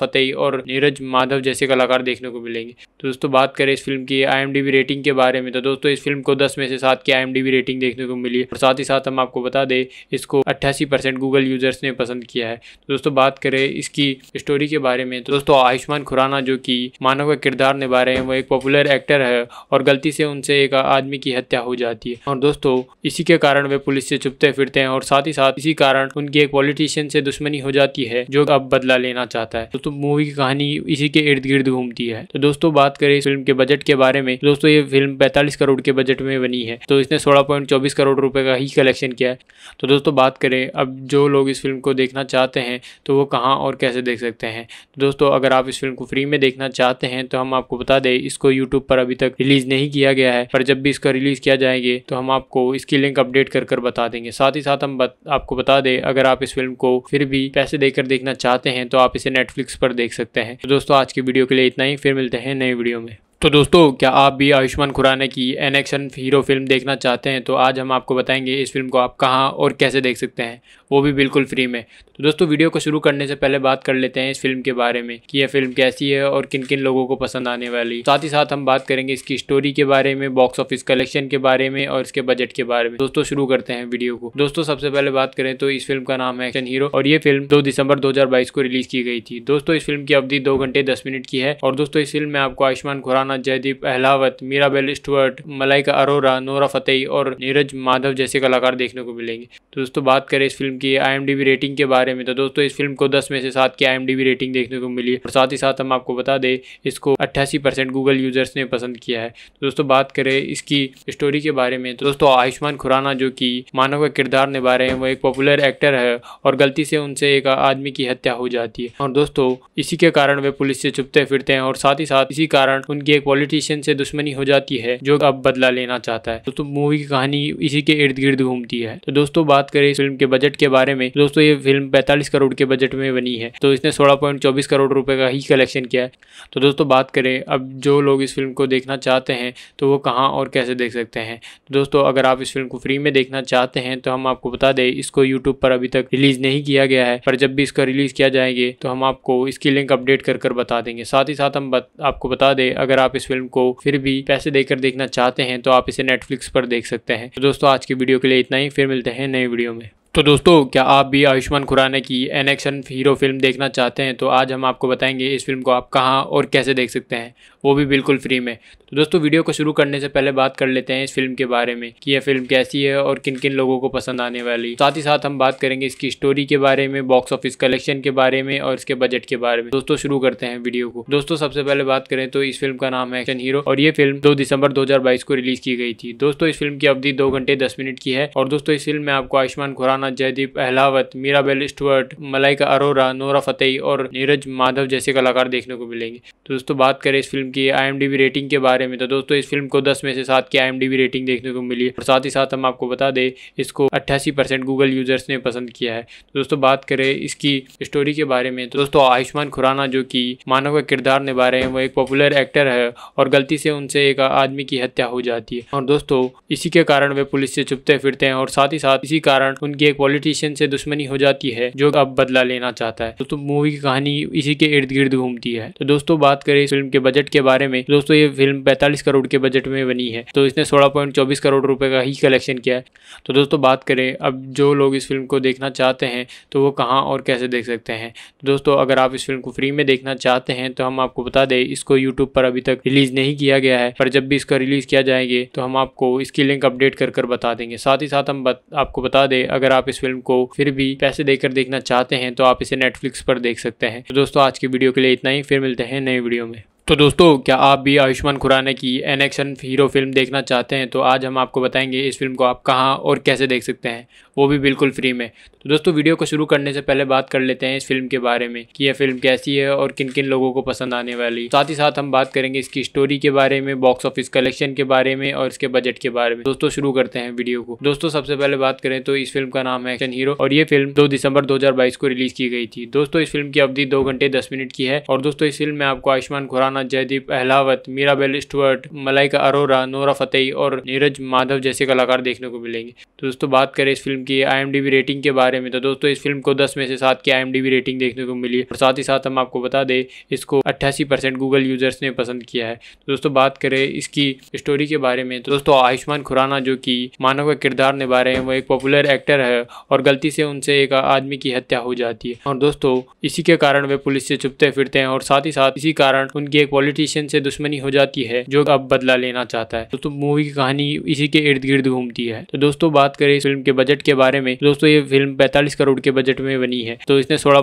Fatehi और नीरज माधव जैसे कलाकार देखने को मिलेंगे तो दोस्तों बात करें इस फिल्म की आई रेटिंग के बारे में तो दोस्तों इस फिल्म को दस में से सात की आई रेटिंग देखने को मिली और साथ ही साथ हम आपको बता दें इसको अट्ठासी गूगल यूजर्स ने पसंद किया है दोस्तों बात करें इसकी स्टोरी के बारे में तो दोस्तों आयुष्मान खुराना जो कि मानव का किरदार निभा रहे हैं वो एक पॉपुलर एक्टर है और गलती से उनसे एक आदमी की हत्या हो जाती है और दोस्तों इसी के कारण वे पुलिस से छुपते फिरते हैं और साथ ही साथ इसी कारण उनकी एक पॉलिटिशियन से दुश्मनी हो जाती है जो अब बदला लेना चाहता है तो मूवी की कहानी इसी के इर्द गिर्द घूमती है तो दोस्तों बात करें इस फिल्म के बजट के बारे में दोस्तों ये फिल्म पैंतालीस करोड़ के बजट में बनी है तो इसने सोलह करोड़ रुपये का ही कलेक्शन किया है तो दोस्तों बात करें अब जो लोग इस फिल्म को देखना चाहते हैं तो वो कहाँ और कैसे देख सकते हैं तो दोस्तों अगर आप इस फिल्म को फ्री में देखना चाहते हैं तो हम आपको बता दें इसको यूट्यूब पर अभी तक रिलीज नहीं किया गया है पर जब भी इसका रिलीज किया जाएंगे तो हम आपको इसकी लिंक अपडेट कर कर बता देंगे साथ ही साथ हम बत, आपको बता दें अगर आप इस फिल्म को फिर भी पैसे देकर देखना चाहते हैं तो आप इसे नेटफ्लिक्स पर देख सकते हैं तो दोस्तों आज की वीडियो के लिए इतना ही फिर मिलते हैं नई वीडियो में तो दोस्तों क्या आप भी आयुष्मान खुराना की एन एक्शन हीरो फिल्म देखना चाहते हैं तो आज हम आपको बताएंगे इस फिल्म को आप कहाँ और कैसे देख सकते हैं वो भी बिल्कुल फ्री में तो दोस्तों वीडियो को शुरू करने से पहले बात कर लेते हैं इस फिल्म के बारे में कि यह फिल्म कैसी है और किन किन लोगों को पसंद आने वाली साथ ही साथ हम बात करेंगे इसकी स्टोरी के बारे में बॉक्स ऑफिस कलेक्शन के बारे में और इसके बजट के बारे में दोस्तों शुरू करते हैं वीडियो को दोस्तों सबसे पहले बात करें तो इस फिल्म का नाम है एक्शन हीरो और ये फिल्म दो दिसंबर दो को रिलीज की गई थी दोस्तों इस फिल्म की अवधि दो घंटे दस मिनट की है और दोस्तों इस फिल्म में आपको Ayushmann Khurrana Jaideep Ahlawat Mirabelle Stuart Malaika Arora Nora Fatehi और नीरज माधव जैसे कलाकार देखने को मिलेंगे तो दोस्तों बात करें इस फिल्म की आई रेटिंग के बारे में तो दोस्तों इस फिल्म को दस में से सात की आई रेटिंग देखने को मिली और साथ ही साथ हम आपको बता दें इसको अट्ठासी गूगल यूजर्स ने पसंद किया है तो दोस्तों बात करें इसकी स्टोरी के बारे में तो दोस्तों आयुष्मान खुराना जो कि मानव का किरदार निभा रहे हैं वो एक पॉपुलर एक्टर है और गलती से उनसे एक आदमी की हत्या हो जाती है और दोस्तों इसी के कारण वे पुलिस से छुपते फिरते हैं और साथ ही साथ इसी कारण उनकी एक पॉलिटिशियन से दुश्मनी हो जाती है जो अब बदला लेना चाहता है दोस्तों मूवी की कहानी इसी के इर्द गिर्द घूमती है तो दोस्तों बात करें इस फिल्म के बजट के बारे में दोस्तों ये फिल्म पैंतालीस करोड़ के बजट में बनी है तो इसने सोलह पॉइंट चौबीस करोड़ रुपये का ही कलेक्शन किया है तो दोस्तों बात करें अब जो लोग इस फिल्म को देखना चाहते हैं तो वो कहाँ और कैसे देख सकते हैं तो दोस्तों अगर आप इस फिल्म को फ्री में देखना चाहते हैं तो हम आपको बता दें इसको यूट्यूब पर अभी तक रिलीज नहीं किया गया है पर जब भी इसका रिलीज किया जाएंगे तो हम आपको इसकी लिंक अपडेट कर कर बता देंगे साथ ही साथ हम बत, आपको बता दें अगर आप इस फिल्म को फिर भी पैसे देकर देखना चाहते हैं तो आप इसे नेटफ्लिक्स पर देख सकते हैं तो दोस्तों आज की वीडियो के लिए इतना ही फिर मिलते हैं नए वीडियो में तो दोस्तों क्या आप भी आयुष्मान खुराना की एन एक्शन हीरो फिल्म देखना चाहते हैं तो आज हम आपको बताएंगे इस फिल्म को आप कहाँ और कैसे देख सकते हैं वो भी बिल्कुल फ्री में तो दोस्तों वीडियो को शुरू करने से पहले बात कर लेते हैं इस फिल्म के बारे में कि यह फिल्म कैसी है और किन किन लोगों को पसंद आने वाली साथ ही साथ हम बात करेंगे इसकी स्टोरी के बारे में बॉक्स ऑफिस कलेक्शन के बारे में और इसके बजट के बारे में दोस्तों शुरू करते हैं वीडियो को दोस्तों सबसे पहले बात करें तो इस फिल्म का नाम है एक्शन हीरो और ये फिल्म दो दिसंबर दो को रिलीज की गई थी दोस्तों इस फिल्म की अवधि दो घंटे दस मिनट की है और दोस्तों इस फिल्म में आपको Ayushmann Khurrana Jaideep Ahlawat Mirabelle Stuart Malaika Arora Nora Fatehi और नीरज माधव जैसे कलाकार देखने को मिलेंगे दोस्तों बात करें इस फिल्म की आई रेटिंग के बारे में तो दोस्तों इस फिल्म को दस में से सात की आई रेटिंग देखने को मिली और साथ ही साथ हम आपको बता दें इसको अट्ठासी गूगल यूजर्स ने पसंद किया है तो दोस्तों बात करें इसकी स्टोरी के बारे में तो दोस्तों आयुष्मान खुराना जो कि मानव का किरदार निभा रहे हैं वो एक पॉपुलर एक्टर है और गलती से उनसे एक आदमी की हत्या हो जाती है और दोस्तों इसी के कारण वे पुलिस से छुपते फिरते हैं और साथ ही साथ इसी कारण उनकी एक पॉलिटिशियन से दुश्मनी हो जाती है जो अब बदला लेना चाहता है दोस्तों मूवी की कहानी इसी के इर्द गिर्द घूमती है तो दोस्तों बात करें इस फिल्म के बजट के बारे में दोस्तों ये फिल्म पैंतालीस करोड़ के बजट में बनी है तो इसने सोलह पॉइंट चौबीस करोड़ रुपए का ही कलेक्शन किया है तो दोस्तों बात करें अब जो लोग इस फिल्म को देखना चाहते हैं तो वो कहाँ और कैसे देख सकते हैं दोस्तों अगर आप इस फिल्म को फ्री में देखना चाहते हैं तो हम आपको बता दें इसको यूट्यूब पर अभी तक रिलीज नहीं किया गया है पर जब भी इसका रिलीज किया जाएंगे तो हम आपको इसकी लिंक अपडेट कर कर बता देंगे साथ ही साथ हम बत, आपको बता दें अगर आप इस फिल्म को फिर भी पैसे देकर देखना चाहते हैं तो आप इसे नेटफ्लिक्स पर देख सकते हैं तो दोस्तों आज की वीडियो के लिए इतना ही फिर मिलते हैं नई वीडियो में तो दोस्तों क्या आप भी आयुष्मान खुराना की एन एक्शन हीरो फिल्म देखना चाहते हैं तो आज हम आपको बताएंगे इस फिल्म को आप कहाँ और कैसे देख सकते हैं वो भी बिल्कुल फ्री में तो दोस्तों वीडियो को शुरू करने से पहले बात कर लेते हैं इस फिल्म के बारे में कि यह फिल्म कैसी है और किन किन लोगों को पसंद आने वाली साथ ही साथ हम बात करेंगे इसकी स्टोरी के बारे में बॉक्स ऑफिस कलेक्शन के बारे में और इसके बजट के बारे में दोस्तों शुरू करते हैं वीडियो को दोस्तों सबसे पहले बात करें तो इस फिल्म का नाम है एक्शन हीरो और ये फिल्म दो दिसंबर दो को रिलीज की गई थी दोस्तों इस फिल्म की अवधि दो घंटे दस मिनट की है और दोस्तों इस फिल्म में आपको Ayushmann Khurrana Jaideep Ahlawat Mirabelle Stuart Malaika Arora Nora Fatehi और नीरज माधव जैसे कलाकार देखने को मिलेंगे तो दोस्तों बात करें इस फिल्म फिल्म की आई रेटिंग के बारे में तो दोस्तों इस फिल्म को दस में से सात की आई रेटिंग देखने को मिली और साथ ही साथ हम आपको बता दें इसको अट्ठासी गूगल यूजर्स ने पसंद किया है तो दोस्तों बात करें इसकी स्टोरी के बारे में तो दोस्तों आयुष्मान खुराना जो कि मानव का किरदार निभा रहे हैं वो एक पॉपुलर एक्टर है और गलती से उनसे एक आदमी की हत्या हो जाती है और दोस्तों इसी के कारण वे पुलिस से छुपते फिरते हैं और साथ ही साथ इसी कारण उनकी एक पॉलिटिशियन से दुश्मनी हो जाती है जो अब बदला लेना चाहता है दोस्तों मूवी की कहानी इसी के इर्द गिर्द घूमती है तो दोस्तों बात करें फिल्म के बजट के के बारे में दोस्तों ये फिल्म पैंतालीस करोड़ के बजट में बनी है तो इसने सोलह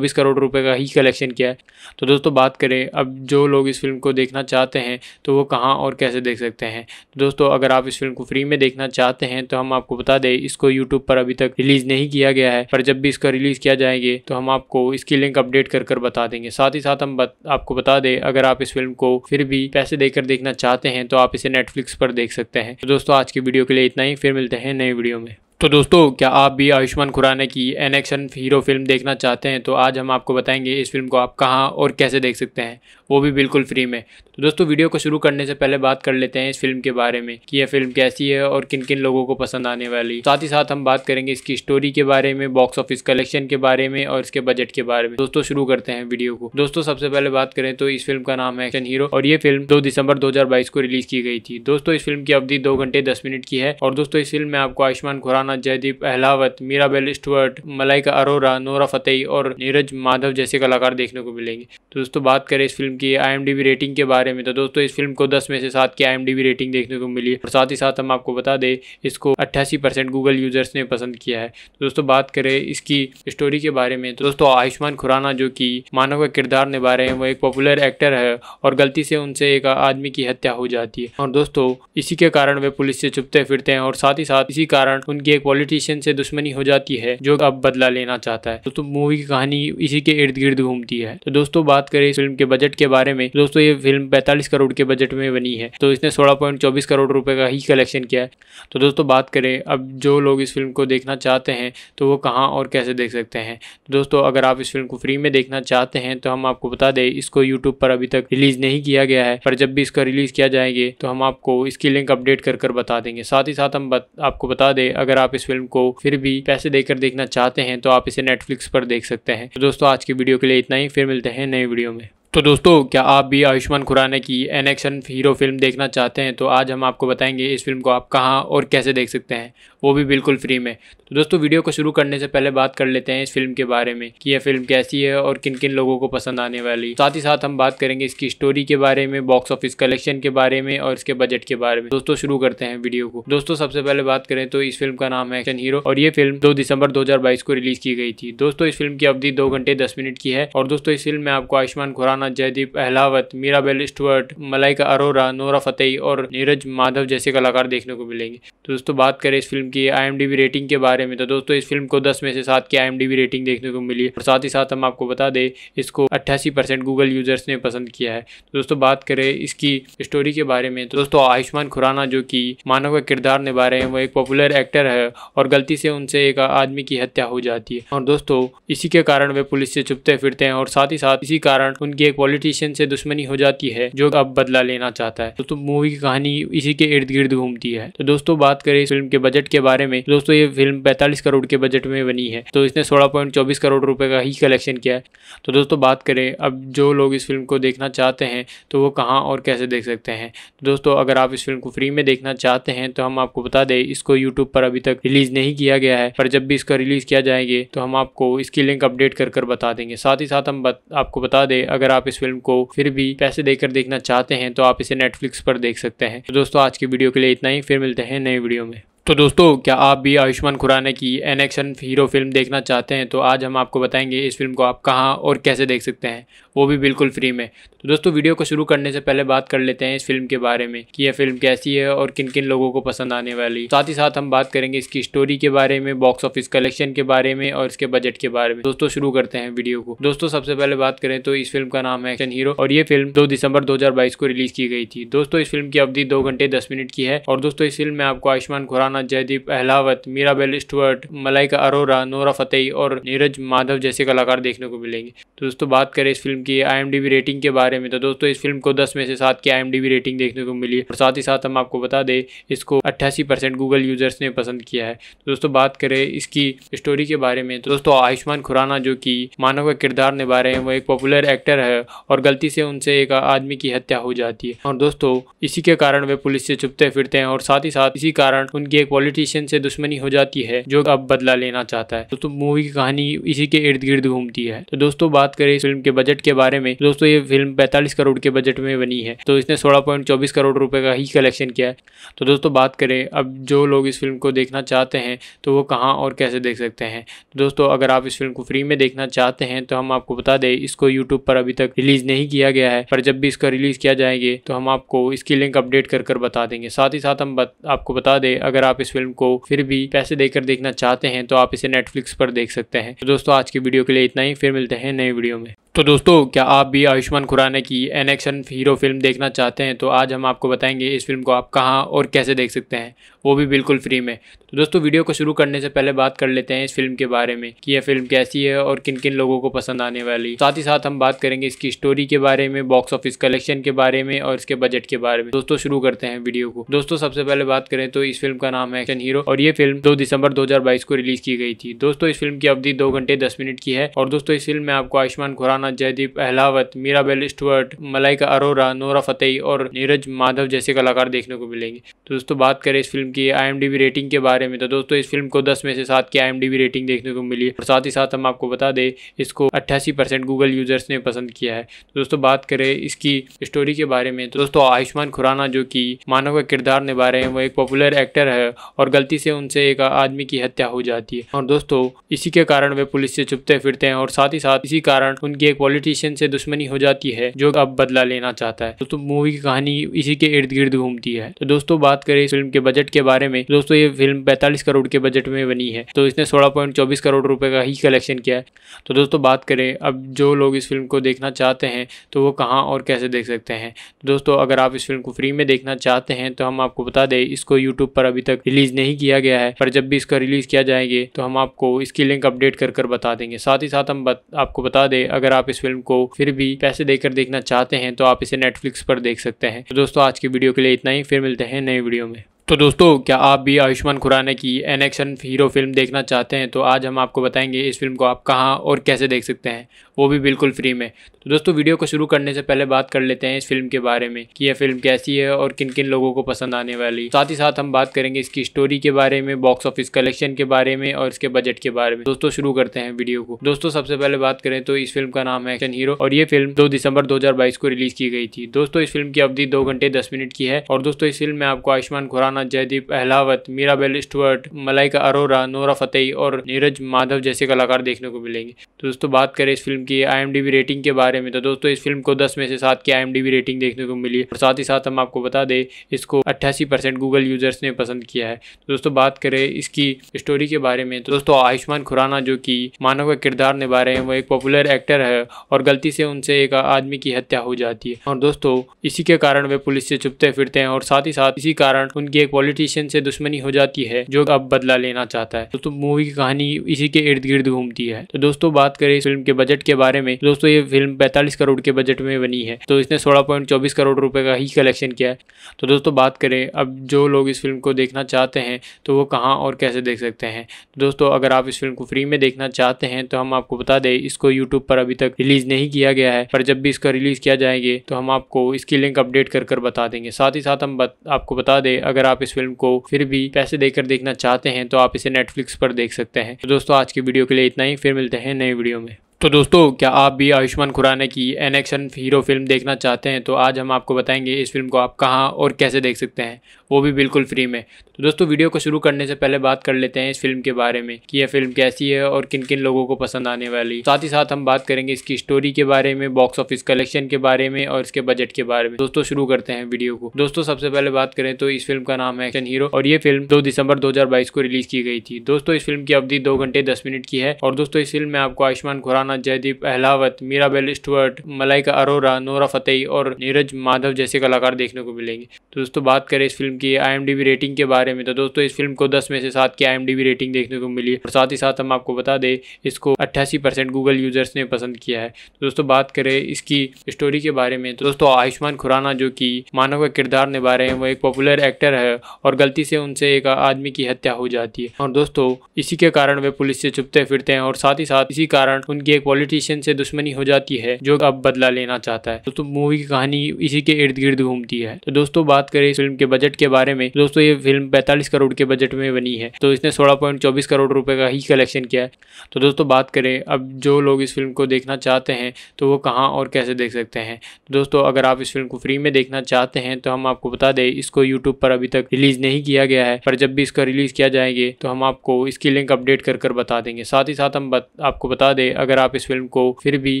करोड़ रुपए का ही कलेक्शन किया है तो दोस्तों बात करें अब जो लोग इस फिल्म को देखना चाहते हैं तो वो कहाँ और कैसे देख सकते हैं तो दोस्तों अगर आप इस फिल्म को फ्री में देखना चाहते हैं तो हम आपको बता दें इसको यूट्यूब पर अभी तक रिलीज नहीं किया गया है पर जब भी इसका रिलीज किया जाएंगे तो हम आपको इसकी लिंक अपडेट कर कर बता देंगे साथ ही साथ हम बत, आपको बता दें अगर आप इस फिल्म को फिर भी पैसे देकर देखना चाहते हैं तो आप इसे नेटफ्लिक्स पर देख सकते हैं तो दोस्तों आज की वीडियो के लिए इतना ही फिर मिलते हैं नए वीडियो में तो दोस्तों क्या आप भी आयुष्मान खुराना की एन एक्शन हीरो फिल्म देखना चाहते हैं तो आज हम आपको बताएंगे इस फिल्म को आप कहाँ और कैसे देख सकते हैं वो भी बिल्कुल फ्री में तो दोस्तों वीडियो को शुरू करने से पहले बात कर लेते हैं इस फिल्म के बारे में कि यह फिल्म कैसी है और किन किन लोगों को पसंद आने वाली साथ ही साथ हम बात करेंगे इसकी स्टोरी के बारे में बॉक्स ऑफिस कलेक्शन के बारे में और इसके बजट के बारे में दोस्तों शुरू करते हैं वीडियो को दोस्तों सबसे पहले बात करें तो इस फिल्म का नाम है एक्शन हीरो और ये फिल्म दो दिसंबर दो को रिलीज की गई थी दोस्तों इस फिल्म की अवधि दो घंटे दस मिनट की है और दोस्तों इस फिल्म में आपको Ayushmann Khurrana Rana Jaideep Ahlawat Mirabelle Stuart Malaika Arora Nora Fatehi और नीरज माधव जैसे कलाकार देखने को मिलेंगे तो दोस्तों बात करें इस फिल्म की आई रेटिंग के बारे में तो दोस्तों इस फिल्म को दस में से सात की आई रेटिंग देखने को मिली और साथ ही साथ हम आपको बता दें इसको अट्ठासी गूगल यूजर्स ने पसंद किया है तो दोस्तों बात करें इसकी स्टोरी के बारे में तो दोस्तों आयुष्मान खुराना जो कि मानव का किरदार निभा रहे हैं वो एक पॉपुलर एक्टर है और गलती से उनसे एक आदमी की हत्या हो जाती है और दोस्तों इसी के कारण वे पुलिस से छुपते फिरते हैं और साथ ही साथ इसी कारण उनकी एक पॉलिटिशियन से दुश्मनी हो जाती है जो अब बदला लेना चाहता है तो, तो मूवी की कहानी इसी के इर्द गिर्द घूमती है तो दोस्तों बात करें इस फिल्म के बजट के बारे में दोस्तों ये फिल्म पैंतालीस करोड़ के बजट में बनी है तो इसने सोलह पॉइंट चौबीस करोड़ रुपये का ही कलेक्शन किया है तो दोस्तों बात करें अब जो लोग इस फिल्म को देखना चाहते हैं तो वो कहाँ और कैसे देख सकते हैं तो दोस्तों अगर आप इस फिल्म को फ्री में देखना चाहते हैं तो हम आपको बता दें इसको यूट्यूब पर अभी तक रिलीज नहीं किया गया है पर जब भी इसका रिलीज किया जाएंगे तो हम आपको इसकी लिंक अपडेट कर कर बता देंगे साथ ही साथ हम बत, आपको बता दें अगर आप आप इस फिल्म को फिर भी पैसे देकर देखना चाहते हैं तो आप इसे नेटफ्लिक्स पर देख सकते हैं तो दोस्तों आज की वीडियो के लिए इतना ही फिर मिलते हैं नई वीडियो में तो दोस्तों क्या आप भी आयुष्मान खुराना की एन एक्शन हीरो फिल्म देखना चाहते हैं तो आज हम आपको बताएंगे इस फिल्म को आप कहाँ और कैसे देख सकते हैं वो भी बिल्कुल फ्री में तो दोस्तों वीडियो को शुरू करने से पहले बात कर लेते हैं इस फिल्म के बारे में कि यह फिल्म कैसी है और किन किन लोगों को पसंद आने वाली साथ ही साथ हम बात करेंगे इसकी स्टोरी के बारे में बॉक्स ऑफिस कलेक्शन के बारे में और इसके बजट के बारे में दोस्तों शुरू करते हैं वीडियो को दोस्तों सबसे पहले बात करें तो इस फिल्म का नाम है एक्शन हीरो और ये फिल्म दो दिसंबर दो को रिलीज की गई थी दोस्तों इस फिल्म की अवधि दो घंटे दस मिनट की है और दोस्तों इस फिल्म में आपको Ayushmann Khurrana Khurrana Jaideep Ahlawat Mirabelle Stuart Malaika Arora Nora Fatehi और नीरज माधव जैसे कलाकार देखने को मिलेंगे तो दोस्तों बात करें इस फिल्म की आई रेटिंग के बारे में तो दोस्तों इस फिल्म को दस में से सात की आई रेटिंग देखने को मिली और साथ ही साथ हम आपको बता दें इसको अट्ठासी गूगल यूजर्स ने पसंद किया है तो दोस्तों बात करें इसकी स्टोरी के बारे में तो दोस्तों आयुष्मान खुराना जो कि मानव का किरदार निभा रहे हैं वो एक पॉपुलर एक्टर है और गलती से उनसे एक आदमी की हत्या हो जाती है और दोस्तों इसी के कारण वे पुलिस से छुपते फिरते हैं और साथ ही साथ इसी कारण उनकी एक पॉलिटिशियन से दुश्मनी हो जाती है जो अब बदला लेना चाहता है तो मूवी की कहानी इसी के इर्द गिर्द घूमती है तो दोस्तों बात करें इस फिल्म के बजट के बारे में दोस्तों ये फिल्म पैंतालीस करोड़ के बजट में बनी है तो इसने सोलह करोड़ रुपए का ही कलेक्शन किया है तो दोस्तों बात करें अब जो लोग इस फिल्म को देखना चाहते हैं तो वो कहाँ और कैसे देख सकते हैं तो दोस्तों अगर आप इस फिल्म को फ्री में देखना चाहते हैं तो हम आपको बता दें इसको यूट्यूब पर अभी तक रिलीज नहीं किया गया है पर जब भी इसका रिलीज किया जाएंगे तो हम आपको इसकी लिंक अपडेट कर कर बता देंगे साथ ही साथ हम आपको बता दें अगर आप आप इस फिल्म को फिर भी पैसे देकर देखना चाहते हैं तो आप इसे नेटफ्लिक्स पर देख सकते हैं तो दोस्तों आज की वीडियो के लिए इतना ही फिर मिलते हैं नए वीडियो में तो दोस्तों क्या आप भी आयुष्मान खुराना की एन एक्शन हीरो फिल्म देखना चाहते हैं तो आज हम आपको बताएंगे इस फिल्म को आप कहाँ और कैसे देख सकते हैं वो भी बिल्कुल फ्री में तो दोस्तों वीडियो को शुरू करने से पहले बात कर लेते हैं इस फिल्म के बारे में कि यह फिल्म कैसी है और किन किन लोगों को पसंद आने वाली साथ ही साथ हम बात करेंगे इसकी स्टोरी के बारे में बॉक्स ऑफिस कलेक्शन के बारे में और इसके बजट के बारे में दोस्तों शुरू करते हैं वीडियो को दोस्तों सबसे पहले बात करें तो इस फिल्म का नाम है एक्शन हीरो और ये फिल्म दो दिसंबर दो को रिलीज की गई थी दोस्तों इस फिल्म की अवधि दो घंटे दस मिनट की है और दोस्तों इस फिल्म में आपको Ayushmann Khurrana Rana Jaideep Ahlawat Mirabelle Stuart Malaika Arora Nora Fatehi और नीरज माधव जैसे कलाकार देखने को मिलेंगे तो दोस्तों बात करें इस फिल्म की आई रेटिंग के बारे में तो दोस्तों इस फिल्म को दस में से सात की आई रेटिंग देखने को मिली और साथ ही साथ हम आपको बता दें इसको अट्ठासी गूगल यूजर्स ने पसंद किया है दोस्तों बात करें इसकी स्टोरी के बारे में तो दोस्तों आयुष्मान खुराना जो कि मानव का किरदार निभा रहे हैं वो एक पॉपुलर एक्टर है और गलती से उनसे एक आदमी की हत्या हो जाती है और दोस्तों इसी के कारण वे पुलिस से छुपते फिरते हैं और साथ ही साथ इसी कारण उनकी एक पॉलिटिशियन से दुश्मनी हो जाती है जो अब बदला लेना चाहता है दोस्तों तो मूवी की कहानी इसी के इर्द गिर्द घूमती है तो दोस्तों बात करें इस फिल्म के बजट के बारे में तो दोस्तों ये फिल्म पैंतालीस करोड़ के बजट में बनी है तो इसने सोलह करोड़ रुपए का ही कलेक्शन किया है तो दोस्तों बात करें अब जो लोग इस फिल्म को देखना चाहते हैं तो वो कहाँ और कैसे देख सकते हैं तो दोस्तों अगर आप इस फिल्म को फ्री में देखना चाहते हैं तो हम आपको बता दें इसको यूट्यूब पर अभी तक रिलीज नहीं किया गया है पर जब भी इसका रिलीज किया जाएंगे तो हम आपको इसकी लिंक अपडेट कर कर बता देंगे साथ ही साथ हम बत, आपको बता दें अगर आप आप इस फिल्म को फिर भी पैसे देकर देखना चाहते हैं तो आप इसे नेटफ्लिक्स पर देख सकते हैं तो दोस्तों आज की वीडियो के लिए इतना ही फिर मिलते हैं नई वीडियो में तो दोस्तों क्या आप भी आयुष्मान खुराना की एन एक्शन हीरो फिल्म देखना चाहते हैं तो आज हम आपको बताएंगे इस फिल्म को आप कहाँ और कैसे देख सकते हैं वो भी बिल्कुल फ्री में तो दोस्तों वीडियो को शुरू करने से पहले बात कर लेते हैं इस फिल्म के बारे में कि यह फिल्म कैसी है और किन किन लोगों को पसंद आने वाली साथ ही साथ हम बात करेंगे इसकी स्टोरी के बारे में बॉक्स ऑफिस कलेक्शन के बारे में और इसके बजट के बारे में दोस्तों शुरू करते हैं वीडियो को दोस्तों सबसे पहले बात करें तो इस फिल्म का नाम है एक्शन हीरो और ये फिल्म दो दिसंबर दो को रिलीज की गई थी दोस्तों इस फिल्म की अवधि दो घंटे दस मिनट की है और दोस्तों इस फिल्म में आपको Ayushmann Khurrana Jaideep Ahlawat Mirabelle Stuart Malaika Arora Nora Fatehi और नीरज माधव जैसे कलाकार देखने को मिलेंगे दोस्तों बात करें इस फिल्म की आई रेटिंग के बारे में तो दोस्तों इस फिल्म को दस में से सात की आई रेटिंग देखने को मिली और साथ ही साथ हम आपको बता दें इसको अट्ठासी गूगल यूजर्स ने पसंद किया है तो दोस्तों बात करें इसकी स्टोरी के बारे में तो दोस्तों आयुष्मान खुराना जो कि मानव का किरदार निभा रहे हैं वो एक पॉपुलर एक्टर है और गलती से उनसे एक आदमी की हत्या हो जाती है और दोस्तों इसी के कारण वे पुलिस से छुपते फिरते हैं और साथ ही साथ इसी कारण उनकी एक पॉलिटिशियन से दुश्मनी हो जाती है जो अब बदला लेना चाहता है दोस्तों मूवी की कहानी इसी के इर्द गिर्द घूमती है तो दोस्तों बात करें फिल्म के बजट के बारे में तो दोस्तों ये फिल्म पैंतालीस करोड़ के बजट में बनी है तो इसने सोलह पॉइंट चौबीस करोड़ रुपए का ही कलेक्शन किया है तो दोस्तों बात करें अब जो लोग इस फिल्म को देखना चाहते हैं तो वो कहाँ और कैसे देख सकते हैं तो दोस्तों अगर आप इस फिल्म को फ्री में देखना चाहते हैं तो हम आपको बता दें इसको यूट्यूब पर अभी तक रिलीज नहीं किया गया है पर जब भी इसका रिलीज किया जाएंगे तो हम आपको इसकी लिंक अपडेट कर कर बता देंगे साथ ही साथ हम बत, आपको बता दें अगर आप इस फिल्म को फिर भी पैसे देकर देखना चाहते हैं तो आप इसे नेटफ्लिक्स पर देख सकते हैं तो दोस्तों आज की वीडियो के लिए इतना ही फिर मिलते हैं नई वीडियो में तो दोस्तों क्या आप भी आयुष्मान खुराना की एन एक्शन हीरो फिल्म देखना चाहते हैं तो आज हम आपको बताएंगे इस फिल्म को आप कहाँ और कैसे देख सकते हैं वो भी बिल्कुल फ्री में तो दोस्तों वीडियो को शुरू करने से पहले बात कर लेते हैं इस फिल्म के बारे में कि यह फिल्म कैसी है और किन किन लोगों को पसंद आने वाली साथ ही साथ हम बात करेंगे इसकी स्टोरी के बारे में बॉक्स ऑफिस कलेक्शन के बारे में और इसके बजट के बारे में दोस्तों शुरू करते हैं वीडियो को दोस्तों सबसे पहले बात करें तो इस फिल्म का नाम है एक्शन हीरो और ये फिल्म दो दिसंबर दो को रिलीज की गई थी दोस्तों इस फिल्म की अवधि दो घंटे दस मिनट की है और दोस्तों इस फिल्म में आपको Ayushmann Khurrana Khan Jaideep Ahlawat Mirabelle Stuart Malaika Arora Nora Fatehi और नीरज माधव जैसे कलाकार देखने को मिलेंगे तो दोस्तों बात करें इस फिल्म की आई रेटिंग के बारे में तो दोस्तों इस फिल्म को दस में से सात की आई रेटिंग देखने को मिली और साथ ही साथ हम आपको बता दें इसको अट्ठासी गूगल यूजर्स ने पसंद किया है दोस्तों बात करें इसकी स्टोरी के बारे में तो दोस्तों आयुष्मान खुराना जो कि मानव का किरदार निभा रहे हैं वो एक पॉपुलर एक्टर है और गलती से उनसे एक आदमी की हत्या हो जाती है और दोस्तों इसी के कारण वे पुलिस से छुपते फिरते हैं और साथ ही साथ इसी कारण उनकी एक पॉलिटिशियन से दुश्मनी हो जाती है जो अब बदला लेना चाहता है दोस्तों मूवी की कहानी इसी के इर्द गिर्द घूमती है तो दोस्तों बात करें इस फिल्म के बजट के बारे में दोस्तों ये फिल्म पैंतालीस करोड़ के बजट में बनी है तो इसने सोलह पॉइंट चौबीस करोड़ रुपए का ही कलेक्शन किया है तो दोस्तों बात करें अब जो लोग इस फिल्म को देखना चाहते हैं तो वो कहाँ और कैसे देख सकते हैं तो दोस्तों अगर आप इस फिल्म को फ्री में देखना चाहते हैं तो हम आपको बता दें इसको यूट्यूब पर अभी तक रिलीज नहीं किया गया है पर जब भी इसका रिलीज किया जाएंगे तो हम आपको इसकी लिंक अपडेट कर कर बता देंगे साथ ही साथ हम बत, आपको बता दें अगर आप आप इस फिल्म को फिर भी पैसे देकर देखना चाहते हैं तो आप इसे नेटफ्लिक्स पर देख सकते हैं तो दोस्तों आज की वीडियो के लिए इतना ही फिर मिलते हैं नई वीडियो में तो दोस्तों क्या आप भी आयुष्मान खुराना की एन एक्शन हीरो फिल्म देखना चाहते हैं तो आज हम आपको बताएंगे इस फिल्म को आप कहाँ और कैसे देख सकते हैं वो भी बिल्कुल फ्री में तो दोस्तों वीडियो को शुरू करने से पहले बात कर लेते हैं इस फिल्म के बारे में कि यह फिल्म कैसी है और किन किन लोगों को पसंद आने वाली साथ ही साथ हम बात करेंगे इसकी स्टोरी के बारे में बॉक्स ऑफिस कलेक्शन के बारे में और इसके बजट के बारे में दोस्तों शुरू करते हैं वीडियो को दोस्तों सबसे पहले बात करें तो इस फिल्म का नाम है एक्शन हीरो और ये फिल्म दो दिसंबर दो को रिलीज की गई थी दोस्तों इस फिल्म की अवधि दो घंटे दस मिनट की है और दोस्तों इस फिल्म में आपको Ayushmann Khurrana Rana Jaideep Ahlawat Mirabelle Stuart Malaika Arora Nora Fatehi और नीरज माधव जैसे कलाकार देखने को मिलेंगे तो दोस्तों बात करें इस फिल्म की आई रेटिंग के बारे में तो दोस्तों इस फिल्म को दस में से सात की आई रेटिंग देखने को मिली और साथ ही साथ हम आपको बता दें इसको अट्ठासी गूगल यूजर्स ने पसंद किया है तो दोस्तों बात करें इसकी स्टोरी के बारे में तो दोस्तों आयुष्मान खुराना जो कि मानव का किरदार निभा रहे हैं वो एक पॉपुलर एक्टर है और गलती से उनसे एक आदमी की हत्या हो जाती है और दोस्तों इसी के कारण वे पुलिस से छुपते फिरते हैं और साथ ही साथ इसी कारण उनकी एक पॉलिटिशियन से दुश्मनी हो जाती है जो अब बदला लेना चाहता है तो, तो मूवी की कहानी इसी के इर्द गिर्द घूमती है तो दोस्तों बात करें इस फिल्म के बजट के बारे में दोस्तों ये फिल्म पैंतालीस करोड़ के बजट में बनी है तो इसने सोलह करोड़ रुपए का ही कलेक्शन किया है तो दोस्तों बात करें अब जो लोग इस फिल्म को देखना चाहते हैं तो वो कहाँ और कैसे देख सकते हैं तो दोस्तों अगर आप इस फिल्म को फ्री में देखना चाहते हैं तो हम आपको बता दें इसको यूट्यूब पर अभी तक रिलीज नहीं किया गया है पर जब भी इसका रिलीज किया जाएंगे तो हम आपको इसकी लिंक अपडेट कर कर बता देंगे साथ ही साथ हम बत, आपको बता दें अगर आप इस फिल्म को फिर भी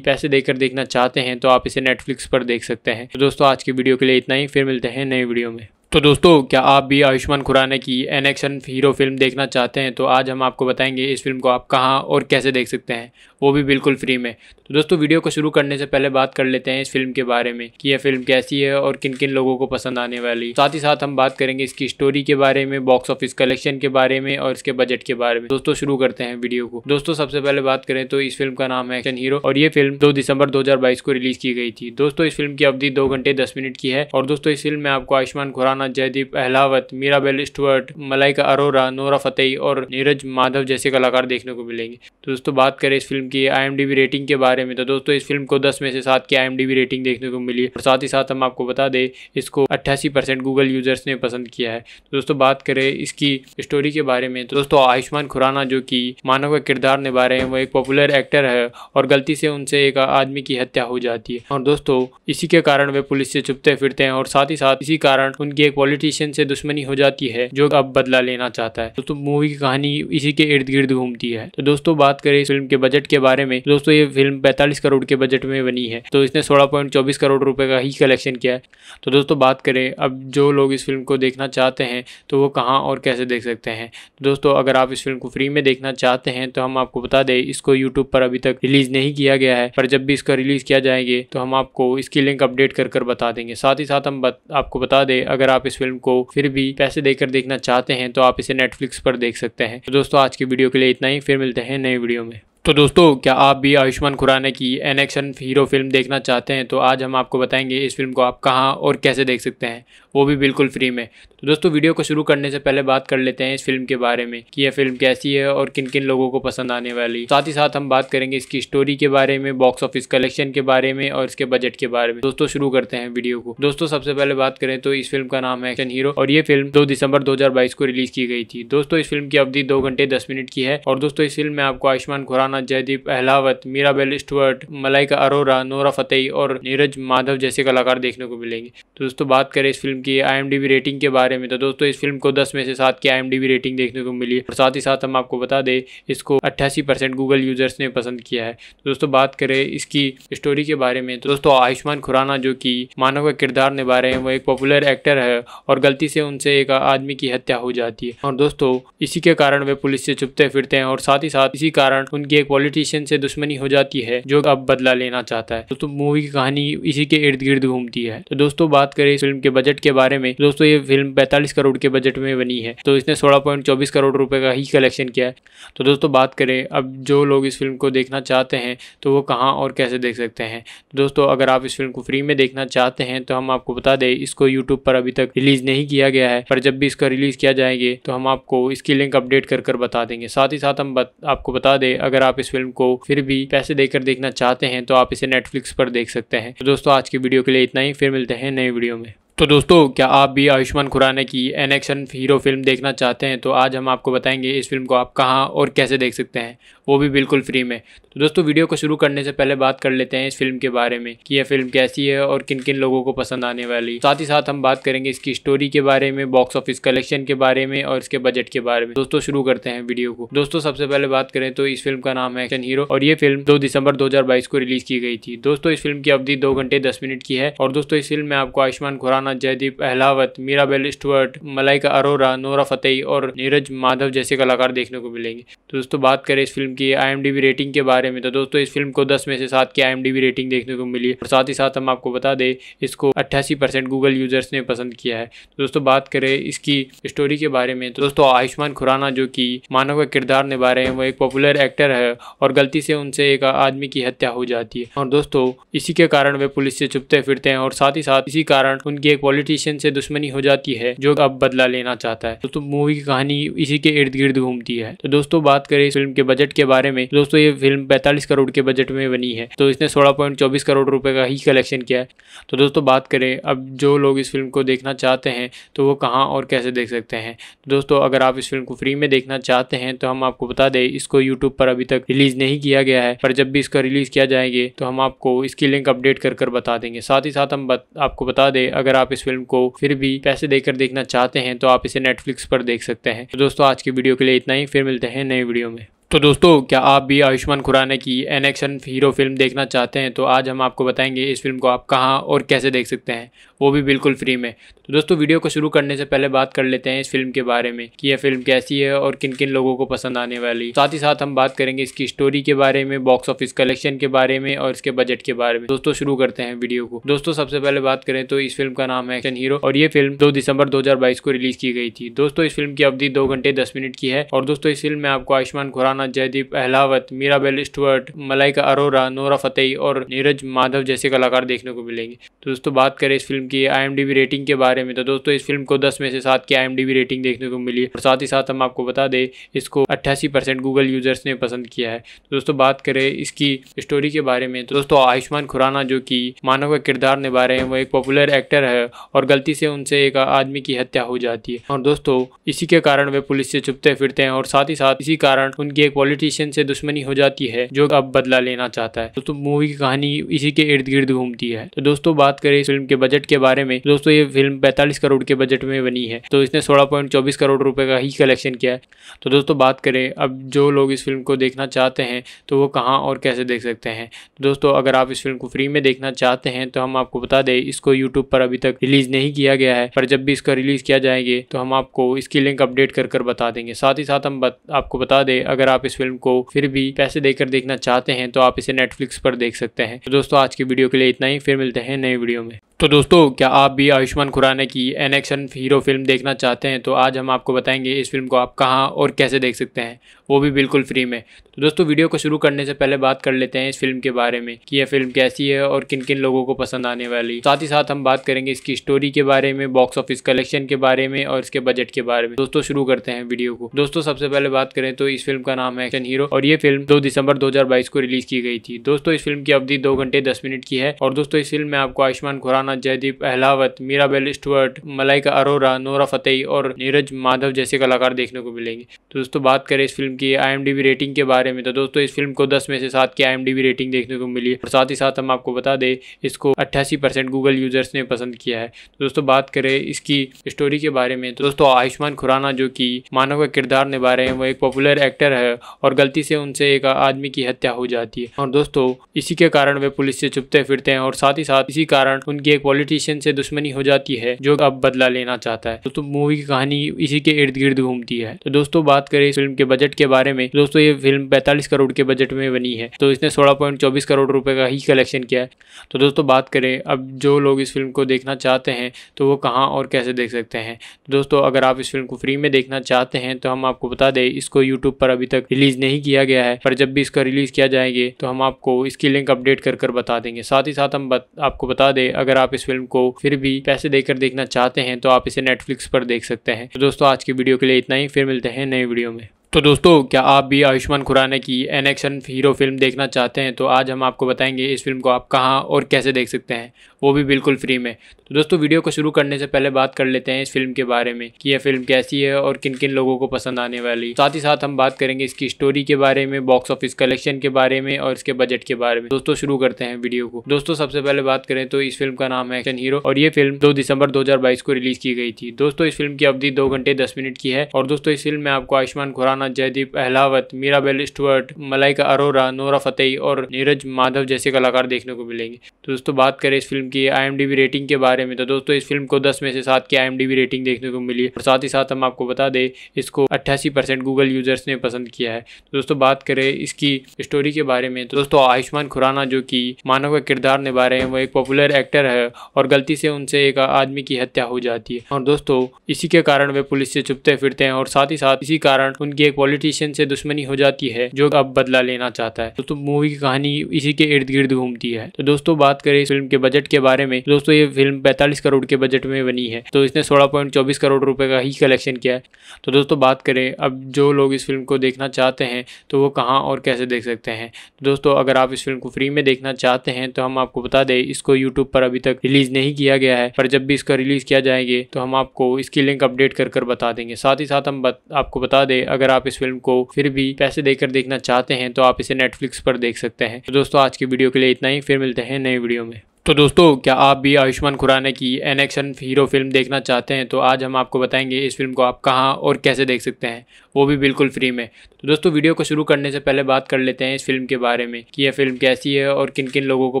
पैसे देकर देखना चाहते हैं तो आप इसे नेटफ्लिक्स पर देख सकते हैं तो दोस्तों आज की वीडियो के लिए इतना ही फिर मिलते हैं नए वीडियो में तो दोस्तों क्या आप भी आयुष्मान खुराना की एन एक्शन हीरो फिल्म देखना चाहते हैं तो आज हम आपको बताएंगे इस फिल्म को आप कहाँ और कैसे देख सकते हैं वो भी बिल्कुल फ्री में तो दोस्तों वीडियो को शुरू करने से पहले बात कर लेते हैं इस फिल्म के बारे में कि यह फिल्म कैसी है और किन किन लोगों को पसंद आने वाली साथ ही साथ हम बात करेंगे इसकी स्टोरी के बारे में बॉक्स ऑफिस कलेक्शन के बारे में और इसके बजट के बारे में दोस्तों शुरू करते हैं वीडियो को दोस्तों सबसे पहले बात करें तो इस फिल्म का नाम है एक्शन हीरो और ये फिल्म दो दिसंबर दो को रिलीज की गई थी दोस्तों इस फिल्म की अवधि दो घंटे दस मिनट की है और दोस्तों इस फिल्म में आपको Ayushmann Khurrana Jaideep Ahlawat Mirabelle Stuart Malaika Arora Nora Fatehi और नीरज माधव जैसे कलाकार देखने को मिलेंगे दोस्तों बात करें इस फिल्म की आई रेटिंग के बारे में तो दोस्तों इस फिल्म को दस में से सात की आई रेटिंग देखने को मिली और साथ ही साथ हम आपको बता दें इसको अट्ठासी गूगल यूजर्स ने पसंद किया है तो दोस्तों बात करें इसकी स्टोरी के बारे में तो दोस्तों आयुष्मान खुराना जो कि मानव का किरदार निभा रहे हैं वो एक पॉपुलर एक्टर है और गलती से उनसे एक आदमी की हत्या हो जाती है और दोस्तों इसी के कारण वे पुलिस से छुपते फिरते हैं और साथ ही साथ इसी कारण उनकी एक पॉलिटिशियन से दुश्मनी हो जाती है जो अब बदला लेना चाहता है दोस्तों मूवी की कहानी इसी के इर्द गिर्द घूमती है तो दोस्तों बात करें इस फिल्म के बजट के बारे में दोस्तों ये फिल्म पैंतालीस करोड़ के बजट में बनी है तो इसने सोलह पॉइंट चौबीस करोड़ रुपये का ही कलेक्शन किया है तो दोस्तों बात करें अब जो लोग इस फिल्म को देखना चाहते हैं तो वो कहाँ और कैसे देख सकते हैं दोस्तों अगर आप इस फिल्म को फ्री में देखना चाहते हैं तो हम आपको बता दें इसको यूट्यूब पर अभी तक रिलीज़ नहीं किया गया है पर जब भी इसका रिलीज़ किया जाएंगे तो हम आपको इसकी लिंक अपडेट कर कर बता देंगे साथ ही साथ हम बत, आपको बता दें अगर आप इस फिल्म को फिर भी पैसे देकर देखना चाहते हैं तो आप इसे नेटफ्लिक्स पर देख सकते हैं तो दोस्तों आज की वीडियो के लिए इतना ही फिर मिलते हैं नए वीडियो में तो दोस्तों क्या आप भी आयुष्मान खुराना की एन एक्शन हीरो फिल्म देखना चाहते हैं तो आज हम आपको बताएंगे इस फिल्म को आप कहाँ और कैसे देख सकते हैं वो भी बिल्कुल फ्री में तो दोस्तों वीडियो को शुरू करने से पहले बात कर लेते हैं इस फिल्म के बारे में कि यह फिल्म कैसी है और किन किन लोगों को पसंद आने वाली साथ ही साथ हम बात करेंगे इसकी स्टोरी के बारे में बॉक्स ऑफिस कलेक्शन के बारे में और इसके बजट के बारे में दोस्तों शुरू करते हैं वीडियो को दोस्तों सबसे पहले बात करें तो इस फिल्म का नाम है एक्शन हीरो और ये फिल्म दो दिसंबर दो को रिलीज की गई थी दोस्तों इस फिल्म की अवधि दो घंटे दस मिनट की है और दोस्तों इस फिल्म में आपको Ayushmann Khurrana Jaideep Ahlawat Mirabelle Stuart Malaika Arora Nora Fatehi और नीरज माधव जैसे कलाकार देखने को मिलेंगे तो दोस्तों बात करें इस फिल्म फिल्म की आई रेटिंग के बारे में तो दोस्तों इस फिल्म को दस में से सात की आई रेटिंग देखने को मिली और साथ ही साथ हम आपको बता दें इसको अट्ठासी गूगल यूजर्स ने पसंद किया है तो दोस्तों बात करें इसकी स्टोरी के बारे में तो दोस्तों आयुष्मान खुराना जो कि मानव का किरदार निभा रहे हैं वो एक पॉपुलर एक्टर है और गलती से उनसे एक आदमी की हत्या हो जाती है और दोस्तों इसी के कारण वे पुलिस से छुपते फिरते हैं और साथ ही साथ इसी कारण उनकी एक पॉलिटिशियन से दुश्मनी हो जाती है जो अब बदला लेना चाहता है दोस्तों मूवी की कहानी इसी के इर्द गिर्द घूमती है तो दोस्तों बात करें फिल्म के बजट के के बारे में दोस्तों ये फिल्म पैंतालीस करोड़ के बजट में बनी है तो इसने सोलह करोड़ रुपए का ही कलेक्शन किया है तो दोस्तों बात करें अब जो लोग इस फिल्म को देखना चाहते हैं तो वो कहाँ और कैसे देख सकते हैं तो दोस्तों अगर आप इस फिल्म को फ्री में देखना चाहते हैं तो हम आपको बता दें इसको यूट्यूब पर अभी तक रिलीज नहीं किया गया है पर जब भी इसका रिलीज किया जाएंगे तो हम आपको इसकी लिंक अपडेट कर कर बता देंगे साथ ही साथ हम बत, आपको बता दें अगर आप इस फिल्म को फिर भी पैसे देकर देखना चाहते हैं तो आप इसे नेटफ्लिक्स पर देख सकते हैं तो दोस्तों आज की वीडियो के लिए इतना ही फिर मिलते हैं नए वीडियो में तो दोस्तों क्या आप भी आयुष्मान खुराना की एन एक्शन हीरो फिल्म देखना चाहते हैं तो आज हम आपको बताएंगे इस फिल्म को आप कहाँ और कैसे देख सकते हैं वो भी बिल्कुल फ्री में तो दोस्तों वीडियो को शुरू करने से पहले बात कर लेते हैं इस फिल्म के बारे में कि यह फिल्म कैसी है और किन किन लोगों को पसंद आने वाली साथ ही साथ हम बात करेंगे इसकी स्टोरी के बारे में बॉक्स ऑफिस कलेक्शन के बारे में और इसके बजट के बारे में दोस्तों शुरू करते हैं वीडियो को दोस्तों सबसे पहले बात करें तो इस फिल्म का नाम है एक्शन हीरो और ये फिल्म दो दिसंबर दो को रिलीज की गई थी दोस्तों इस फिल्म की अवधि दो घंटे दस मिनट की है और दोस्तों इस फिल्म में आपको Ayushmann Khurrana Jaideep Ahlawat Mirabelle Stuart Malaika Arora Nora Fatehi और नीरज माधव जैसे कलाकार देखने को मिलेंगे तो दोस्तों बात करें इस फिल्म की आई रेटिंग के बारे में तो दोस्तों इस फिल्म को दस में से सात की आई रेटिंग देखने को मिली और साथ ही साथ हम आपको बता दें इसको अट्ठासी गूगल यूजर्स ने पसंद किया है तो दोस्तों बात करें इसकी स्टोरी के बारे में तो दोस्तों आयुष्मान खुराना जो कि मानव का किरदार निभा रहे हैं वो एक पॉपुलर एक्टर है और गलती से उनसे एक आदमी की हत्या हो जाती है और दोस्तों इसी के कारण वे पुलिस से छुपते फिरते हैं और साथ ही साथ इसी कारण उनकी एक पॉलिटिशियन से दुश्मनी हो जाती है जो अब बदला लेना चाहता है दोस्तों मूवी की कहानी इसी के इर्द गिर्द घूमती है तो दोस्तों बात करें इस फिल्म के बजट के बारे में दोस्तों ये फिल्म पैंतालीस करोड़ के बजट में बनी है तो इसने सोलह पॉइंट चौबीस करोड़ रुपए का ही कलेक्शन किया है तो दोस्तों बात करें अब जो लोग इस फिल्म को देखना चाहते हैं तो वो कहाँ और कैसे देख सकते हैं दोस्तों अगर आप इस फिल्म को फ्री में देखना चाहते हैं तो हम आपको बता दें इसको यूट्यूब पर अभी तक रिलीज नहीं किया गया है पर जब भी इसका रिलीज किया जाएंगे तो हम आपको इसकी लिंक अपडेट कर कर बता देंगे साथ ही साथ हम बत, आपको बता दें अगर आप इस फिल्म को फिर भी पैसे देकर देखना चाहते हैं तो आप इसे नेटफ्लिक्स पर देख सकते हैं तो दोस्तों आज की वीडियो के लिए इतना ही फिर मिलते हैं नए वीडियो में तो दोस्तों क्या आप भी आयुष्मान खुराना की एन एक्शन हीरो फिल्म देखना चाहते हैं तो आज हम आपको बताएंगे इस फिल्म को आप कहाँ और कैसे देख सकते हैं वो भी बिल्कुल फ्री में तो दोस्तों वीडियो को शुरू करने से पहले बात कर लेते हैं इस फिल्म के बारे में कि यह फिल्म कैसी है और किन किन लोगों को पसंद आने वाली साथ ही साथ हम बात करेंगे इसकी स्टोरी के बारे में बॉक्स ऑफिस कलेक्शन के बारे में और इसके बजट के बारे में दोस्तों शुरू करते हैं वीडियो को दोस्तों सबसे पहले बात करें तो इस फिल्म का नाम है एक्शन हीरो और ये फिल्म दो दिसंबर दो को रिलीज की गई थी दोस्तों इस फिल्म की अवधि दो घंटे दस मिनट की है और दोस्तों इस फिल्म में आपको Ayushmann Khurrana Khurrana Jaideep Ahlawat Mirabelle Stuart Malaika Arora Nora Fatehi और नीरज माधव जैसे कलाकार देखने को मिलेंगे तो दोस्तों बात करें इस फिल्म की आई रेटिंग के बारे में तो दोस्तों इस फिल्म को दस में से सात की आई रेटिंग देखने को मिली और साथ ही साथ हम आपको बता दें इसको अट्ठासी गूगल यूजर्स ने पसंद किया है तो दोस्तों बात करें इसकी स्टोरी के बारे में तो दोस्तों आयुष्मान खुराना जो कि मानव का किरदार निभा रहे हैं वो एक पॉपुलर एक्टर है और गलती से उनसे एक आदमी की हत्या हो जाती है और दोस्तों इसी के कारण वे पुलिस से छुपते फिरते हैं और साथ ही साथ इसी कारण उनकी एक पॉलिटिशियन से दुश्मनी हो जाती है जो अब बदला लेना चाहता है दोस्तों मूवी की कहानी इसी के इर्द गिर्द घूमती है तो दोस्तों बात करें इस फिल्म के बजट के बारे में दोस्तों ये फिल्म पैंतालीस करोड़ के बजट में बनी है तो इसने सोलह पॉइंट चौबीस करोड़ रुपए का ही कलेक्शन किया है तो दोस्तों बात करें अब जो लोग इस फिल्म को देखना चाहते हैं तो वो कहाँ और कैसे देख सकते हैं तो दोस्तों अगर आप इस फिल्म को फ्री में देखना चाहते हैं तो हम आपको बता दें इसको यूट्यूब पर अभी तक रिलीज़ नहीं किया गया है पर जब भी इसका रिलीज़ किया जाएंगे तो हम आपको इसकी लिंक अपडेट कर कर बता देंगे साथ ही साथ हम बत, आपको बता दें अगर आप आप इस फिल्म को फिर भी पैसे देकर देखना चाहते हैं तो आप इसे नेटफ्लिक्स पर देख सकते हैं तो दोस्तों आज की वीडियो के लिए इतना ही फिर मिलते हैं नई वीडियो में तो दोस्तों क्या आप भी आयुष्मान खुराना की एन एक्शन हीरो फिल्म देखना चाहते हैं तो आज हम आपको बताएंगे इस फिल्म को आप कहाँ और कैसे देख सकते हैं वो भी बिल्कुल फ्री में तो दोस्तों वीडियो को शुरू करने से पहले बात कर लेते हैं इस फिल्म के बारे में कि यह फिल्म कैसी है और किन किन लोगों को पसंद आने वाली साथ ही साथ हम बात करेंगे इसकी स्टोरी के बारे में बॉक्स ऑफिस कलेक्शन के बारे में और इसके बजट के बारे में दोस्तों शुरू करते हैं वीडियो को दोस्तों सबसे पहले बात करें तो इस फिल्म का नाम है एक्शन हीरो और ये फिल्म दो दिसंबर दो को रिलीज की गई थी दोस्तों इस फिल्म की अवधि दो घंटे दस मिनट की है और दोस्तों इस फिल्म में आपको Ayushmann Khurrana Rana Jaideep Ahlawat Mirabelle Stuart Malaika Arora Nora Fatehi और नीरज माधव जैसे कलाकार देखने को मिलेंगे तो दोस्तों बात करें इस फिल्म की आई रेटिंग के बारे में तो दोस्तों इस फिल्म को दस में से सात की आई रेटिंग देखने को मिली और साथ ही साथ हम आपको बता दें इसको अट्ठासी गूगल यूजर्स ने पसंद किया है तो दोस्तों बात करें इसकी स्टोरी के बारे में तो दोस्तों आयुष्मान खुराना जो कि मानव का किरदार निभा रहे हैं वो एक पॉपुलर एक्टर है और गलती से उनसे एक आदमी की हत्या हो जाती है और दोस्तों इसी के कारण वे पुलिस से छुपते फिरते हैं और साथ ही साथ इसी कारण उनकी पॉलिटिशियन से दुश्मनी हो जाती है जो अब बदला लेना चाहता है दोस्तों मूवी की कहानी इसी के इर्द गिर्द घूमती है तो दोस्तों बात करें इस फिल्म के बजट के बारे में दोस्तों ये फिल्म पैंतालीस करोड़ के बजट में बनी है तो इसने सोलह करोड़ रुपये का ही कलेक्शन किया है तो दोस्तों बात करें अब जो लोग इस फिल्म को देखना चाहते हैं तो वो कहाँ और कैसे देख सकते हैं तो दोस्तों अगर आप इस फिल्म को फ्री में देखना चाहते हैं तो हम आपको बता दें इसको यूट्यूब पर अभी तक रिलीज नहीं किया गया है पर जब भी इसका रिलीज किया जाएंगे तो हम आपको इसकी लिंक अपडेट कर कर बता देंगे साथ ही साथ हम बत, आपको बता दें अगर आप आप इस फिल्म को फिर भी पैसे देकर देखना चाहते हैं तो आप इसे नेटफ्लिक्स पर देख सकते हैं तो दोस्तों आज की वीडियो के लिए इतना ही फिर मिलते हैं नई वीडियो में तो दोस्तों क्या आप भी आयुष्मान खुराना की एन एक्शन हीरो फिल्म देखना चाहते हैं तो आज हम आपको बताएंगे इस फिल्म को आप कहाँ और कैसे देख सकते हैं वो भी बिल्कुल फ्री में तो दोस्तों वीडियो को शुरू करने से पहले बात कर लेते हैं इस फिल्म के बारे में कि यह फिल्म कैसी है और किन किन लोगों को पसंद आने वाली साथ ही साथ हम बात करेंगे इसकी स्टोरी के बारे में बॉक्स ऑफिस कलेक्शन के बारे में और इसके बजट के बारे में दोस्तों शुरू करते हैं वीडियो को दोस्तों सबसे पहले बात करें तो इस फिल्म का नाम है एक्शन हीरो और ये फिल्म दो दिसंबर दो को रिलीज की गई थी दोस्तों इस फिल्म की अवधि दो घंटे दस मिनट की है और दोस्तों इस फिल्म में आपको Ayushmann Khurrana Jaideep Ahlawat Mirabelle Stuart Malaika Arora Nora Fatehi और नीरज माधव जैसे कलाकार देखने को मिलेंगे दोस्तों बात करें इस फिल्म की आई रेटिंग के बारे में तो दोस्तों इस फिल्म को दस में से सात की आई रेटिंग देखने को मिली और साथ ही साथ हम आपको बता दें इसको अट्ठासी गूगल यूजर्स ने पसंद किया है तो दोस्तों बात करें इसकी स्टोरी के बारे में तो दोस्तों आयुष्मान खुराना जो कि मानव का किरदार निभा रहे हैं वो एक पॉपुलर एक्टर है और गलती से उनसे एक आदमी की हत्या हो जाती है और दोस्तों इसी के कारण वे पुलिस से चुपते फिरते हैं और साथ ही साथ इसी कारण उनकी एक पॉलिटिशियन से दुश्मनी हो जाती है जो अब बदला लेना चाहता है दोस्तों मूवी की कहानी इसी के इर्द गिर्द घूमती है तो दोस्तों बात करें फिल्म के बजट के बारे में दोस्तों ये फिल्म पैंतालीस करोड़ के बजट में बनी है तो इसने सोलह पॉइंट चौबीस करोड़ रुपए का ही कलेक्शन किया है तो दोस्तों बात करें अब जो लोग इस फिल्म को देखना चाहते हैं तो वो कहाँ और कैसे देख सकते हैं तो दोस्तों अगर आप इस फिल्म को फ्री में देखना चाहते हैं तो हम आपको बता दें इसको यूट्यूब पर अभी तक रिलीज नहीं किया गया है पर जब भी इसका रिलीज किया जाएंगे तो हम आपको इसकी लिंक अपडेट कर कर बता देंगे साथ ही साथ हम बत, आपको बता दें अगर आप इस फिल्म को फिर भी पैसे देकर देखना चाहते हैं तो आप इसे नेटफ्लिक्स पर देख सकते हैं तो दोस्तों आज की वीडियो के लिए इतना ही फिर मिलते हैं नई वीडियो में तो दोस्तों क्या आप भी आयुष्मान खुराना की एन एक्शन हीरो फिल्म देखना चाहते हैं तो आज हम आपको बताएंगे इस फिल्म को आप कहाँ और कैसे देख सकते हैं वो भी बिल्कुल फ्री में तो दोस्तों वीडियो को शुरू करने से पहले बात कर लेते हैं इस फिल्म के बारे में कि यह फिल्म कैसी है और किन किन लोगों को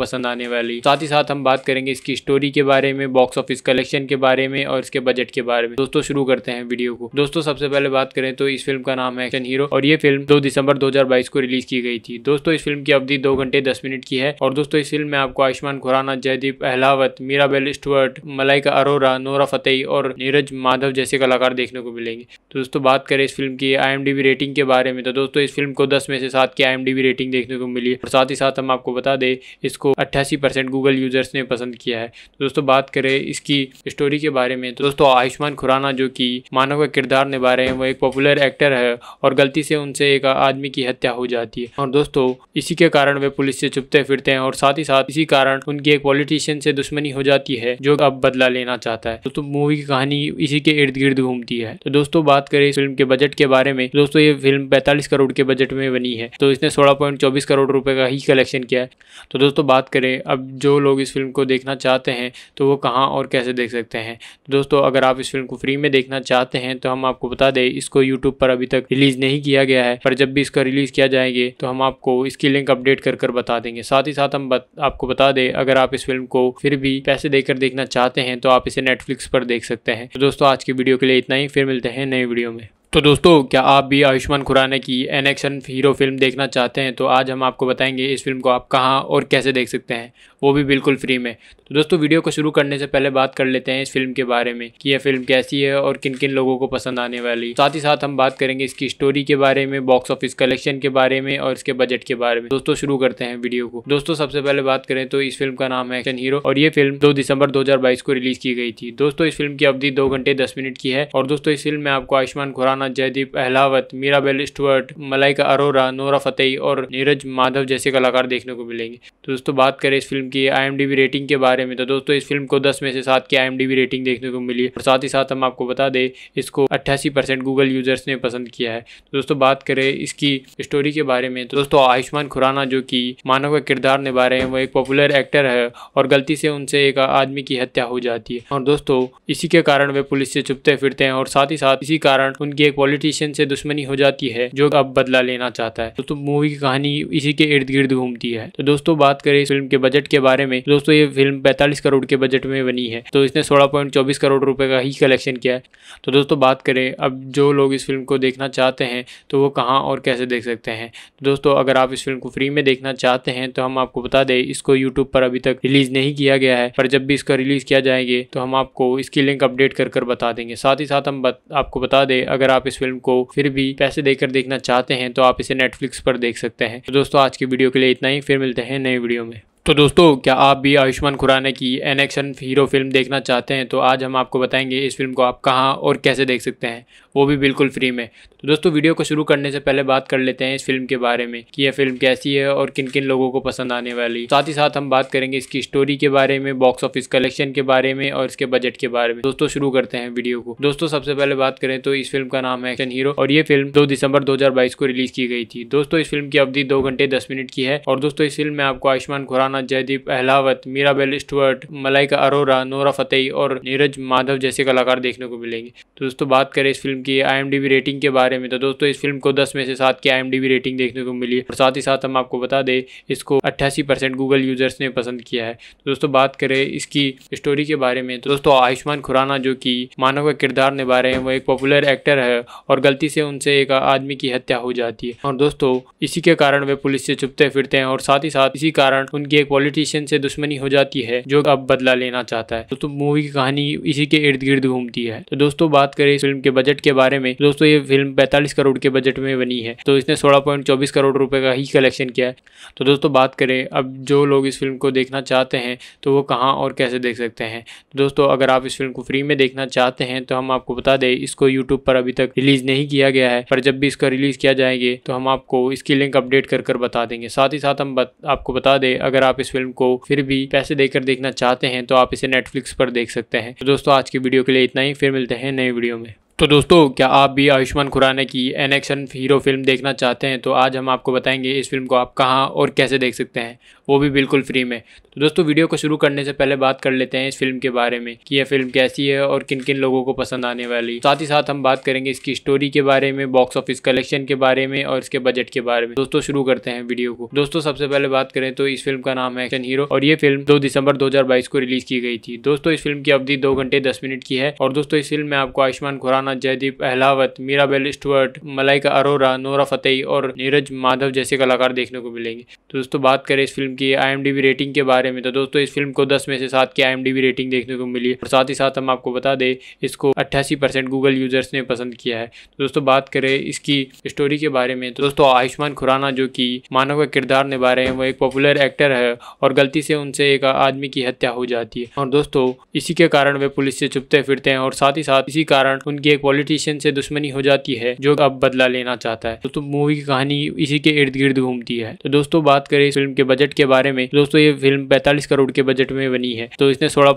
पसंद आने वाली साथ ही साथ हम बात करेंगे इसकी स्टोरी के बारे में बॉक्स ऑफिस कलेक्शन के बारे में और इसके बजट के बारे में दोस्तों शुरू करते हैं वीडियो को दोस्तों सबसे पहले बात करें तो इस फिल्म का नाम है एक्शन हीरो और ये फिल्म दो दिसंबर दो को रिलीज की गई थी दोस्तों इस फिल्म की अवधि दो घंटे दस मिनट की है और दोस्तों इस फिल्म में आपको Ayushmann Khurrana Jaideep Ahlawat Mirabelle Stuart Malaika Arora Nora Fatehi और नीरज माधव जैसे कलाकार देखने को मिलेंगे तो दोस्तों बात करें इस फिल्म फिल्म की आई रेटिंग के बारे में तो दोस्तों इस फिल्म को दस में से सात की आई रेटिंग देखने को मिली और साथ ही साथ हम आपको बता दें इसको अट्ठासी गूगल यूजर्स ने पसंद किया है तो दोस्तों बात करें इसकी स्टोरी के बारे में तो दोस्तों आयुष्मान खुराना जो कि मानव का किरदार निभा रहे हैं वो एक पॉपुलर एक्टर है और गलती से उनसे एक आदमी की हत्या हो जाती है और दोस्तों इसी के कारण वे पुलिस से चुपते फिरते हैं और साथ ही साथ इसी कारण उनकी एक पॉलिटिशियन से दुश्मनी हो जाती है जो अब बदला लेना चाहता है दोस्तों मूवी की कहानी इसी के इर्द गिर्द घूमती है तो दोस्तों बात करें फिल्म के बजट के के बारे में दोस्तों ये फिल्म पैंतालीस करोड़ के बजट में बनी है तो इसने सोलह करोड़ रुपए का ही कलेक्शन किया है तो दोस्तों बात करें अब जो लोग इस फिल्म को देखना चाहते हैं तो वो कहाँ और कैसे देख सकते हैं तो दोस्तों अगर आप इस फिल्म को फ्री में देखना चाहते हैं तो हम आपको बता दें इसको यूट्यूब पर अभी तक रिलीज़ नहीं किया गया है पर जब भी इसका रिलीज़ किया जाएंगे तो हम आपको इसकी लिंक अपडेट कर कर बता देंगे साथ ही साथ हम बत, आपको बता दें अगर आप इस फिल्म को फिर भी पैसे देकर देखना चाहते हैं तो आप इसे नेटफ्लिक्स पर देख सकते हैं तो दोस्तों आज की वीडियो के लिए इतना ही फिर मिलते हैं नए वीडियो में तो दोस्तों क्या आप भी आयुष्मान खुराना की एन एक्शन हीरो फिल्म देखना चाहते हैं तो आज हम आपको बताएंगे इस फिल्म को आप कहाँ और कैसे देख सकते हैं वो भी बिल्कुल फ्री में तो दोस्तों वीडियो को शुरू करने से पहले बात कर लेते हैं इस फिल्म के बारे में कि यह फिल्म कैसी है और किन किन लोगों को पसंद आने वाली साथ ही साथ हम बात करेंगे इसकी स्टोरी के बारे में बॉक्स ऑफिस कलेक्शन के बारे में और इसके बजट के बारे में दोस्तों शुरू करते हैं वीडियो को दोस्तों सबसे पहले बात करें तो इस फिल्म का नाम है एक्शन हीरो और ये फिल्म दो दिसंबर दो को रिलीज की गई थी दोस्तों इस फिल्म की अवधि दो घंटे दस मिनट की है और दोस्तों इस फिल्म में आपको Ayushmann Khurrana Khurrana Jaideep Ahlawat Mirabelle Stuart Malaika Arora Nora Fatehi और नीरज माधव जैसे कलाकार देखने को मिलेंगे तो दोस्तों बात करें इस फिल्म की आई रेटिंग के बारे में तो दोस्तों इस फिल्म को दस में से सात की आई रेटिंग देखने को मिली और साथ ही साथ हम आपको बता दें इसको अट्ठासी गूगल यूजर्स ने पसंद किया है तो दोस्तों बात करें इसकी स्टोरी के बारे में तो दोस्तों आयुष्मान खुराना जो कि मानव का किरदार निभा रहे हैं वो एक पॉपुलर एक्टर है और गलती से उनसे एक आदमी की हत्या हो जाती है और दोस्तों इसी के कारण वे पुलिस से छुपते फिरते हैं और साथ ही साथ इसी कारण उनके कि एक पॉलिटिशियन से दुश्मनी हो जाती है जो अब बदला लेना चाहता है तो, तो मूवी की कहानी इसी के इर्द गिर्द घूमती है तो दोस्तों बात करें इस फिल्म के बजट के बारे में दोस्तों ये फिल्म पैंतालीस करोड़ के बजट में बनी है तो इसने सोलह पॉइंट चौबीस करोड़ रुपये का ही कलेक्शन किया है तो दोस्तों बात करें अब जो लोग इस फिल्म को देखना चाहते हैं तो वो कहाँ और कैसे देख सकते हैं तो दोस्तों अगर आप इस फिल्म को फ्री में देखना चाहते हैं तो हम आपको बता दें इसको यूट्यूब पर अभी तक रिलीज नहीं किया गया है पर जब भी इसका रिलीज किया जाएंगे तो हम आपको इसकी लिंक अपडेट कर कर बता देंगे साथ ही साथ हम बत, आपको बता दें अगर आप इस फिल्म को फिर भी पैसे देकर देखना चाहते हैं तो आप इसे नेटफ्लिक्स पर देख सकते हैं तो दोस्तों आज की वीडियो के लिए इतना ही फिर मिलते हैं नई वीडियो में तो दोस्तों क्या आप भी आयुष्मान खुराना की एन एक्शन हीरो फिल्म देखना चाहते हैं तो आज हम आपको बताएंगे इस फिल्म को आप कहाँ और कैसे देख सकते हैं वो भी बिल्कुल फ्री में तो दोस्तों वीडियो को शुरू करने से पहले बात कर लेते हैं इस फिल्म के बारे में कि यह फिल्म कैसी है और किन किन लोगों को पसंद आने वाली साथ ही साथ हम बात करेंगे इसकी स्टोरी के बारे में बॉक्स ऑफिस कलेक्शन के बारे में और इसके बजट के बारे में दोस्तों शुरू करते हैं वीडियो को दोस्तों सबसे पहले बात करें तो इस फिल्म का नाम है एक्शन हीरो और ये फिल्म दो दिसंबर दो को रिलीज की गई थी दोस्तों इस फिल्म की अवधि दो घंटे दस मिनट की है और दोस्तों इस फिल्म में आपको Ayushmann Khurrana Khurrana Jaideep Ahlawat Mirabelle Stuart Malaika Arora Nora Fatehi और नीरज माधव जैसे कलाकार देखने को मिलेंगे तो दोस्तों बात करें इस फिल्म की आई रेटिंग के बारे में तो दोस्तों इस फिल्म को दस में से सात की आई रेटिंग देखने को मिली और साथ ही साथ हम आपको बता दें इसको अट्ठासी गूगल यूजर्स ने पसंद किया है तो दोस्तों बात करें इसकी स्टोरी के बारे में तो दोस्तों आयुष्मान खुराना जो कि मानव का किरदार निभा रहे हैं वो एक पॉपुलर एक्टर है और गलती से उनसे एक आदमी की हत्या हो जाती है और दोस्तों इसी के कारण वे पुलिस से छुपते फिरते हैं और साथ ही साथ इसी कारण उनकी एक पॉलिटिशियन से दुश्मनी हो जाती है जो अब बदला लेना चाहता है दोस्तों मूवी की कहानी इसी के इर्द गिर्द घूमती है तो दोस्तों बात करें इस फिल्म के बजट के बारे में दोस्तों ये फिल्म पैंतालीस करोड़ के बजट में बनी है तो इसने सोलह पॉइंट चौबीस करोड़ रुपए का ही कलेक्शन किया है तो दोस्तों बात करें अब जो लोग इस फिल्म को देखना चाहते हैं तो वो कहाँ और कैसे देख सकते हैं तो दोस्तों अगर आप इस फिल्म को फ्री में देखना चाहते हैं तो हम आपको बता दें इसको यूट्यूब पर अभी तक रिलीज़ नहीं किया गया है पर जब भी इसका रिलीज़ किया जाएंगे तो हम आपको इसकी लिंक अपडेट कर कर बता देंगे साथ ही साथ हम बत, आपको बता दें अगर आप आप इस फिल्म को फिर भी पैसे देकर देखना चाहते हैं तो आप इसे नेटफ्लिक्स पर देख सकते हैं तो दोस्तों आज की वीडियो के लिए इतना ही फिर मिलते हैं नई वीडियो में तो दोस्तों क्या आप भी आयुष्मान खुराना की एन एक्शन हीरो फिल्म देखना चाहते हैं तो आज हम आपको बताएंगे इस फिल्म को आप कहाँ और कैसे देख सकते हैं वो भी बिल्कुल फ्री में तो दोस्तों वीडियो को शुरू करने से पहले बात कर लेते हैं इस फिल्म के बारे में कि यह फिल्म कैसी है और किन किन लोगों को पसंद आने वाली साथ ही साथ हम बात करेंगे इसकी स्टोरी के बारे में बॉक्स ऑफिस कलेक्शन के बारे में और इसके बजट के बारे में दोस्तों शुरू करते हैं वीडियो को दोस्तों सबसे पहले बात करें तो इस फिल्म का नाम है एक्शन हीरो और ये फिल्म दो दिसंबर दो को रिलीज की गई थी दोस्तों इस फिल्म की अवधि दो घंटे दस मिनट की है और दोस्तों इस फिल्म में आपको Ayushmann Khurrana Jaideep Ahlawat Mirabelle Stuart Malaika Arora Nora Fatehi और नीरज माधव जैसे कलाकार देखने को मिलेंगे तो दोस्तों बात करें इस फिल्म फिल्म की आई रेटिंग के बारे में तो दोस्तों इस फिल्म को दस में से सात की आई रेटिंग देखने को मिली और साथ ही साथ हम आपको बता दें इसको अट्ठासी गूगल यूजर्स ने पसंद किया है तो दोस्तों बात करें इसकी स्टोरी के बारे में तो दोस्तों आयुष्मान खुराना जो कि मानव का किरदार निभा रहे हैं वो एक पॉपुलर एक्टर है और गलती से उनसे एक आदमी की हत्या हो जाती है और दोस्तों इसी के कारण वे पुलिस से छुपते फिरते हैं और साथ ही साथ इसी कारण उनकी एक पॉलिटिशियन से दुश्मनी हो जाती है जो अब बदला लेना चाहता है दोस्तों मूवी की कहानी इसी के इर्द गिर्द घूमती है तो दोस्तों बात करें फिल्म के बजट के के बारे में दोस्तों ये फिल्म पैंतालीस करोड़ के बजट में बनी है तो इसने सोलह